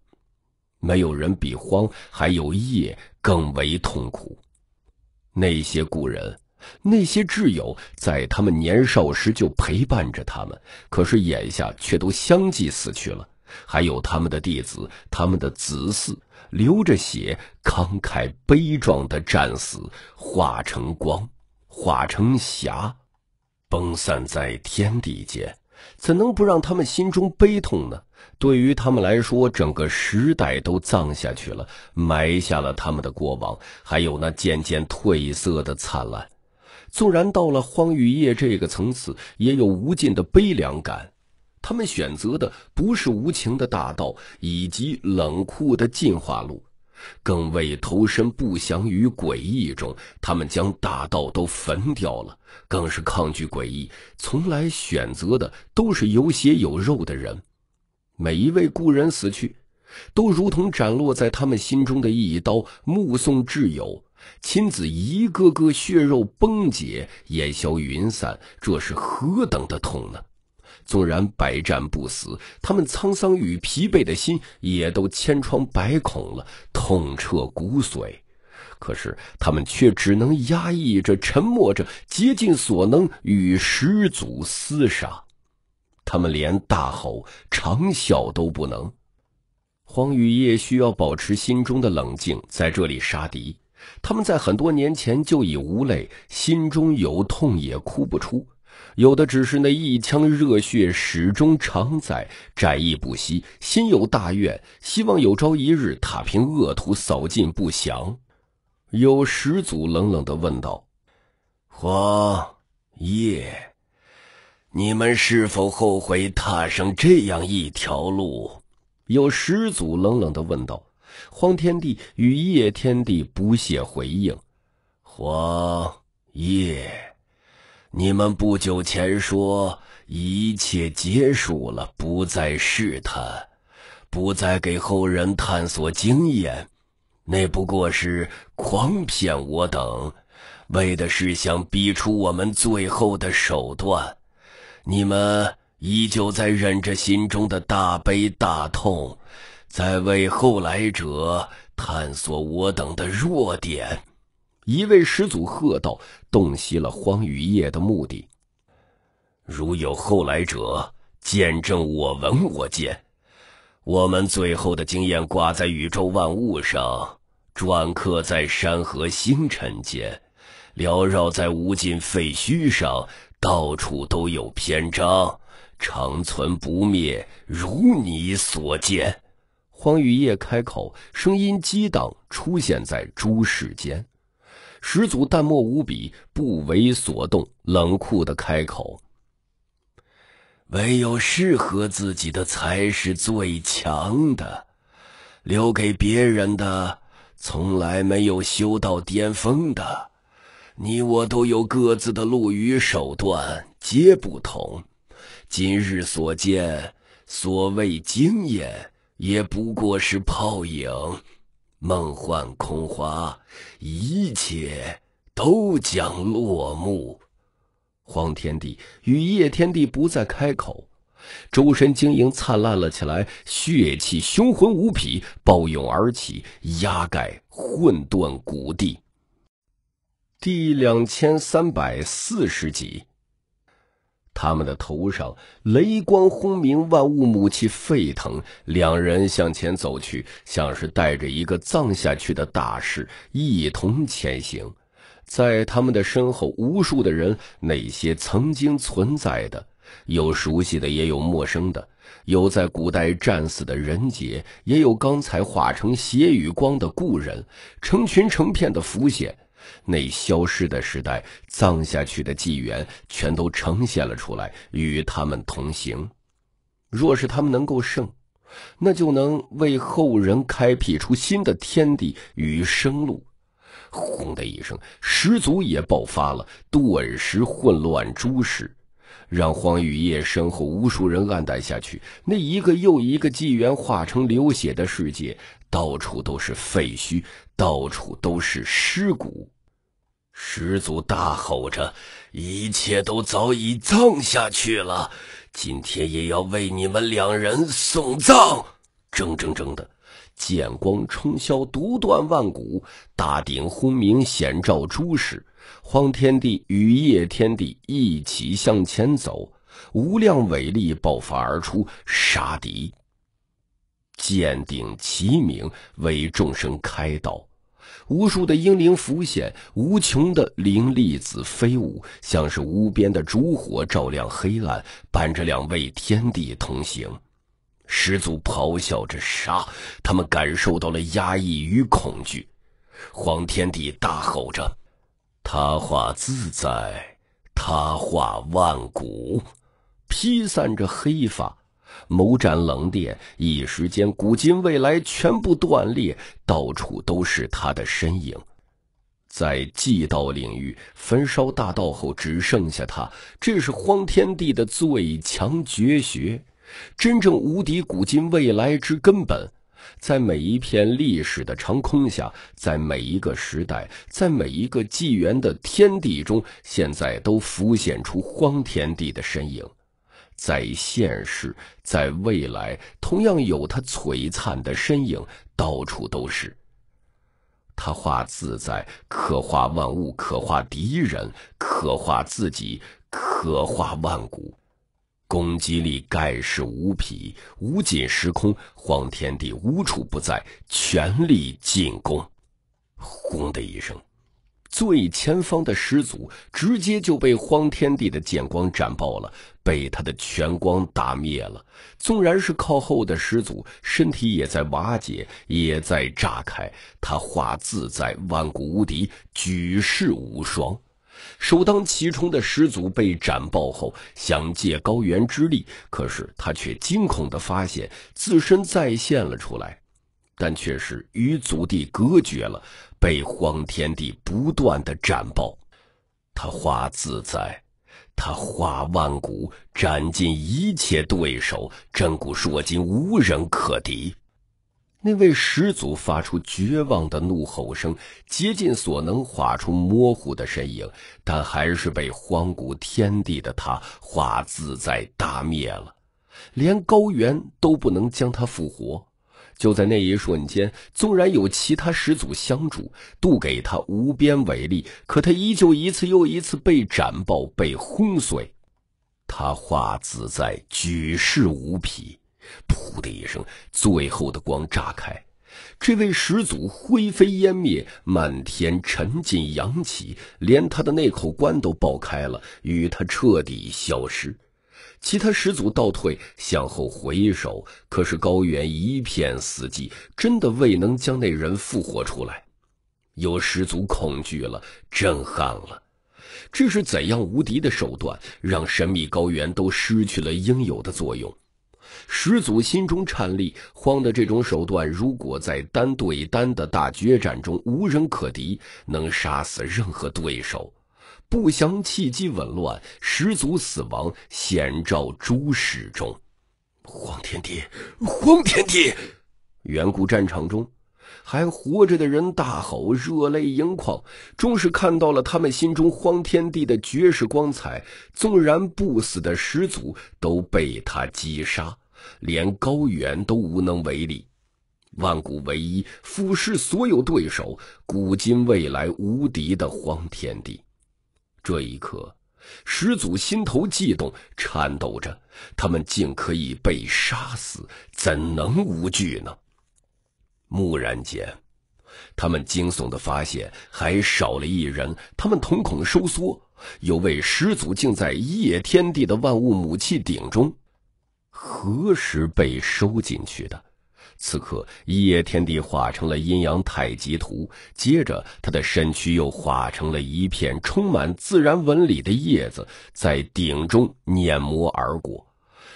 没有人比荒还有夜更为痛苦。那些故人，那些挚友，在他们年少时就陪伴着他们，可是眼下却都相继死去了。还有他们的弟子，他们的子嗣，流着血，慷慨悲壮的战死，化成光，化成霞，崩散在天地间，怎能不让他们心中悲痛呢？对于他们来说，整个时代都葬下去了，埋下了他们的过往，还有那渐渐褪色的灿烂。纵然到了荒与夜这个层次，也有无尽的悲凉感。他们选择的不是无情的大道以及冷酷的进化路，更为投身不祥与诡异中。他们将大道都焚掉了，更是抗拒诡异，从来选择的都是有血有肉的人。每一位故人死去，都如同斩落在他们心中的一刀，目送挚友、亲子一个个血肉崩解、烟消云散，这是何等的痛呢？纵然百战不死，他们沧桑与疲惫的心也都千疮百孔了，痛彻骨髓。可是他们却只能压抑着、沉默着，竭尽所能与始祖厮杀。他们连大吼、长啸都不能。黄雨夜需要保持心中的冷静，在这里杀敌。他们在很多年前就已无泪，心中有痛也哭不出。有的只是那一腔热血，始终常在，战意不息，心有大愿，希望有朝一日踏平恶土，扫尽不祥。有始祖冷冷的问道：“荒叶，你们是否后悔踏上这样一条路？”有始祖冷冷的问道：“荒天帝与叶天帝不屑回应。”荒叶。你们不久前说一切结束了，不再试探，不再给后人探索经验，那不过是诓骗我等，为的是想逼出我们最后的手段。你们依旧在忍着心中的大悲大痛，在为后来者探索我等的弱点。一位始祖喝道：“洞悉了荒与夜的目的。如有后来者见证我闻我见，我们最后的经验挂在宇宙万物上，篆刻在山河星辰间，缭绕在无尽废墟上，到处都有篇章，长存不灭。如你所见，荒与夜开口，声音激荡，出现在诸世间。”始祖淡漠无比，不为所动，冷酷的开口：“唯有适合自己的才是最强的，留给别人的，从来没有修到巅峰的。你我都有各自的路与手段，皆不同。今日所见，所谓经验，也不过是泡影。”梦幻空花，一切都将落幕。荒天帝与叶天帝不再开口，周身晶莹灿烂了起来，血气雄浑无匹，暴涌而起，压盖混沌谷地。第两千三百四十集。他们的头上雷光轰鸣，万物母气沸腾。两人向前走去，像是带着一个葬下去的大事一同前行。在他们的身后，无数的人，那些曾经存在的，有熟悉的，也有陌生的，有在古代战死的人杰，也有刚才化成血与光的故人，成群成片的浮现。那消失的时代，葬下去的纪元，全都呈现了出来，与他们同行。若是他们能够胜，那就能为后人开辟出新的天地与生路。轰的一声，始祖也爆发了，顿时混乱诸世，让荒雨夜身后无数人暗淡下去。那一个又一个纪元化成流血的世界，到处都是废墟，到处都是尸骨。始祖大吼着：“一切都早已葬下去了，今天也要为你们两人送葬！”铮铮铮的剑光冲霄，独断万古；大鼎轰鸣，显照诸世。荒天地与叶天地一起向前走，无量伟力爆发而出，杀敌。剑鼎齐鸣，为众生开道。无数的英灵浮现，无穷的灵粒子飞舞，像是无边的烛火照亮黑暗，伴着两位天地同行。始祖咆哮着杀，他们感受到了压抑与恐惧。黄天帝大吼着：“他化自在，他化万古，披散着黑发。”谋占冷殿，一时间古今未来全部断裂，到处都是他的身影。在祭道领域，焚烧大道后只剩下他。这是荒天地的最强绝学，真正无敌古今未来之根本。在每一片历史的长空下，在每一个时代，在每一个纪元的天地中，现在都浮现出荒天帝的身影。在现世，在未来，同样有他璀璨的身影，到处都是。他画自在，可画万物，可画敌人，可画自己，可画万古。攻击力盖世无匹，无尽时空，荒天地无处不在，全力进攻。轰的一声，最前方的始祖直接就被荒天地的剑光斩爆了。被他的拳光打灭了，纵然是靠后的始祖，身体也在瓦解，也在炸开。他化自在，万古无敌，举世无双。首当其冲的始祖被斩爆后，想借高原之力，可是他却惊恐地发现，自身再现了出来，但却是与祖地隔绝了，被荒天帝不断地斩爆。他化自在。他化万古，斩尽一切对手，震古烁今，无人可敌。那位始祖发出绝望的怒吼声，竭尽所能画出模糊的身影，但还是被荒古天地的他化自在大灭了，连高原都不能将他复活。就在那一瞬间，纵然有其他始祖相助，渡给他无边伟力，可他依旧一次又一次被斩爆、被轰碎。他化自在，举世无匹。噗的一声，最后的光炸开，这位始祖灰飞烟灭，漫天尘尽扬起，连他的那口棺都爆开了，与他彻底消失。其他始祖倒退，向后回首，可是高原一片死寂，真的未能将那人复活出来。有始祖恐惧了，震撼了，这是怎样无敌的手段，让神秘高原都失去了应有的作用？始祖心中颤栗，慌的这种手段，如果在单对单的大决战中，无人可敌，能杀死任何对手。不祥气机紊乱，始祖死亡，显照诸始中。荒天帝，荒天帝！远古战场中，还活着的人大吼，热泪盈眶，终是看到了他们心中荒天帝的绝世光彩。纵然不死的始祖都被他击杀，连高远都无能为力。万古唯一，俯视所有对手，古今未来无敌的荒天帝。这一刻，始祖心头悸动，颤抖着。他们竟可以被杀死，怎能无惧呢？蓦然间，他们惊悚地发现，还少了一人。他们瞳孔收缩，有位始祖竟在夜天地的万物母气鼎中，何时被收进去的？此刻，一叶天地化成了阴阳太极图。接着，他的身躯又化成了一片充满自然纹理的叶子，在鼎中碾磨而过。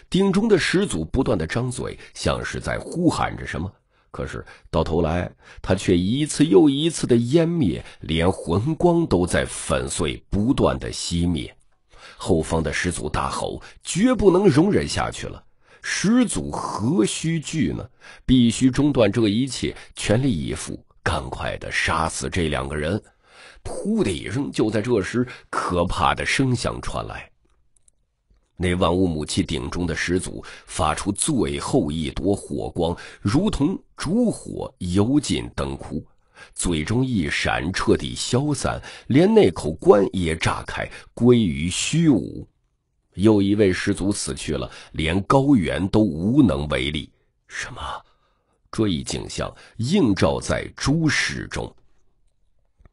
鼎中的始祖不断的张嘴，像是在呼喊着什么。可是到头来，他却一次又一次的湮灭，连魂光都在粉碎，不断的熄灭。后方的始祖大吼：“绝不能容忍下去了！”始祖何须惧呢？必须中断这一切，全力以赴，赶快的杀死这两个人！噗的一声，就在这时，可怕的声响传来。那万物母气鼎中的始祖发出最后一朵火光，如同烛火油尽灯枯，最终一闪，彻底消散，连那口棺也炸开，归于虚无。又一位始祖死去了，连高原都无能为力。什么？这一景象映照在诸师中。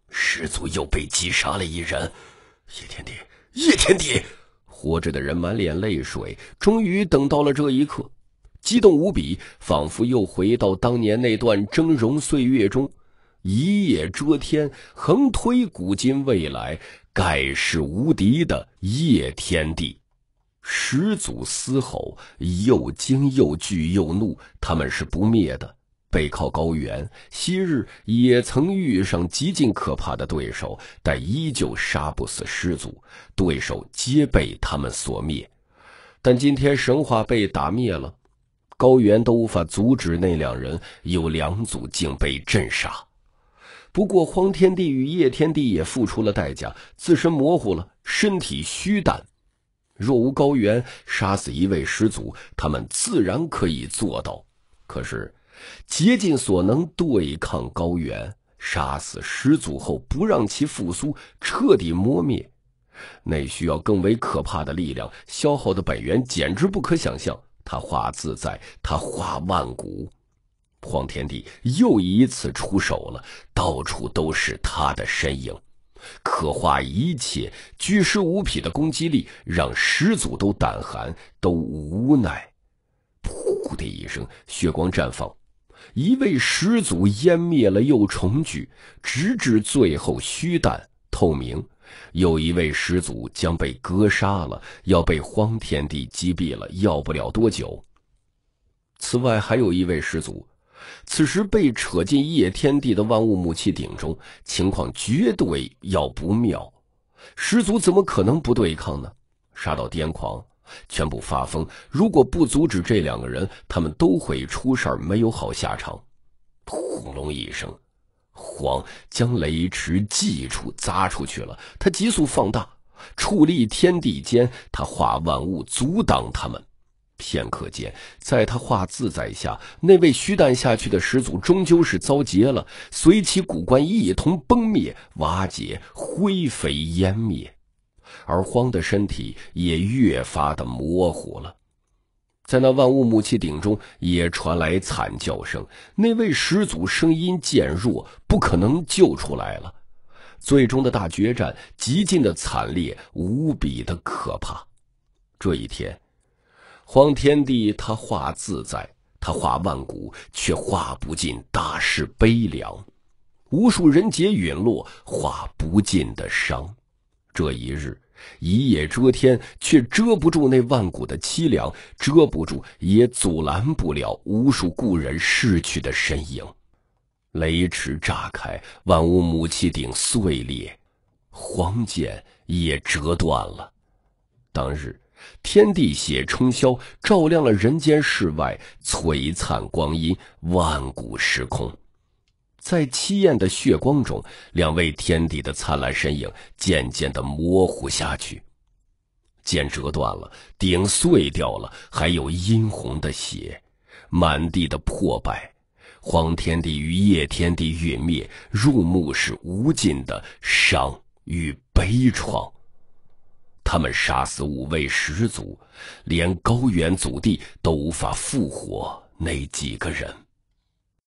始祖又被击杀了一人。叶天帝，叶天帝！活着的人满脸泪水，终于等到了这一刻，激动无比，仿佛又回到当年那段峥嵘岁月中，一夜遮天，横推古今未来，盖世无敌的叶天帝。始祖嘶吼，又惊又惧又怒。他们是不灭的，背靠高原。昔日也曾遇上极尽可怕的对手，但依旧杀不死始祖，对手皆被他们所灭。但今天神话被打灭了，高原都无法阻止那两人。有两组竟被震杀，不过荒天帝与叶天帝也付出了代价，自身模糊了，身体虚淡。若无高原杀死一位始祖，他们自然可以做到。可是，竭尽所能对抗高原，杀死始祖后不让其复苏，彻底磨灭，那需要更为可怕的力量，消耗的本源简直不可想象。他化自在，他化万古，黄天帝又一次出手了，到处都是他的身影。刻画一切，巨石无匹的攻击力让始祖都胆寒，都无奈。噗的一声，血光绽放，一位始祖湮灭了又重聚，直至最后虚淡透明。又一位始祖将被割杀了，要被荒天帝击毙了，要不了多久。此外，还有一位始祖。此时被扯进叶天地的万物木气鼎中，情况绝对要不妙。师祖怎么可能不对抗呢？杀到癫狂，全部发疯。如果不阻止这两个人，他们都会出事儿，没有好下场。轰隆一声，黄将雷池祭出，砸出去了。他急速放大，矗立天地间，他化万物阻挡他们。片刻间，在他画自在下，那位虚淡下去的始祖终究是遭劫了，随其骨冠一同崩灭、瓦解、灰飞烟灭，而荒的身体也越发的模糊了。在那万物母气顶中，也传来惨叫声。那位始祖声音渐弱，不可能救出来了。最终的大决战，极尽的惨烈，无比的可怕。这一天。荒天帝他画自在，他画万古，却画不尽大世悲凉。无数人杰陨落，画不尽的伤。这一日，一夜遮天，却遮不住那万古的凄凉，遮不住，也阻拦不了无数故人逝去的身影。雷池炸开，万物母气鼎碎裂，荒剑也折断了。当日。天地血冲霄，照亮了人间世外璀璨光阴、万古时空。在凄艳的血光中，两位天地的灿烂身影渐渐的模糊下去。剑折断了，鼎碎掉了，还有殷红的血，满地的破败。黄天地与叶天地陨灭，入目是无尽的伤与悲怆。他们杀死五位始祖，连高原祖地都无法复活那几个人。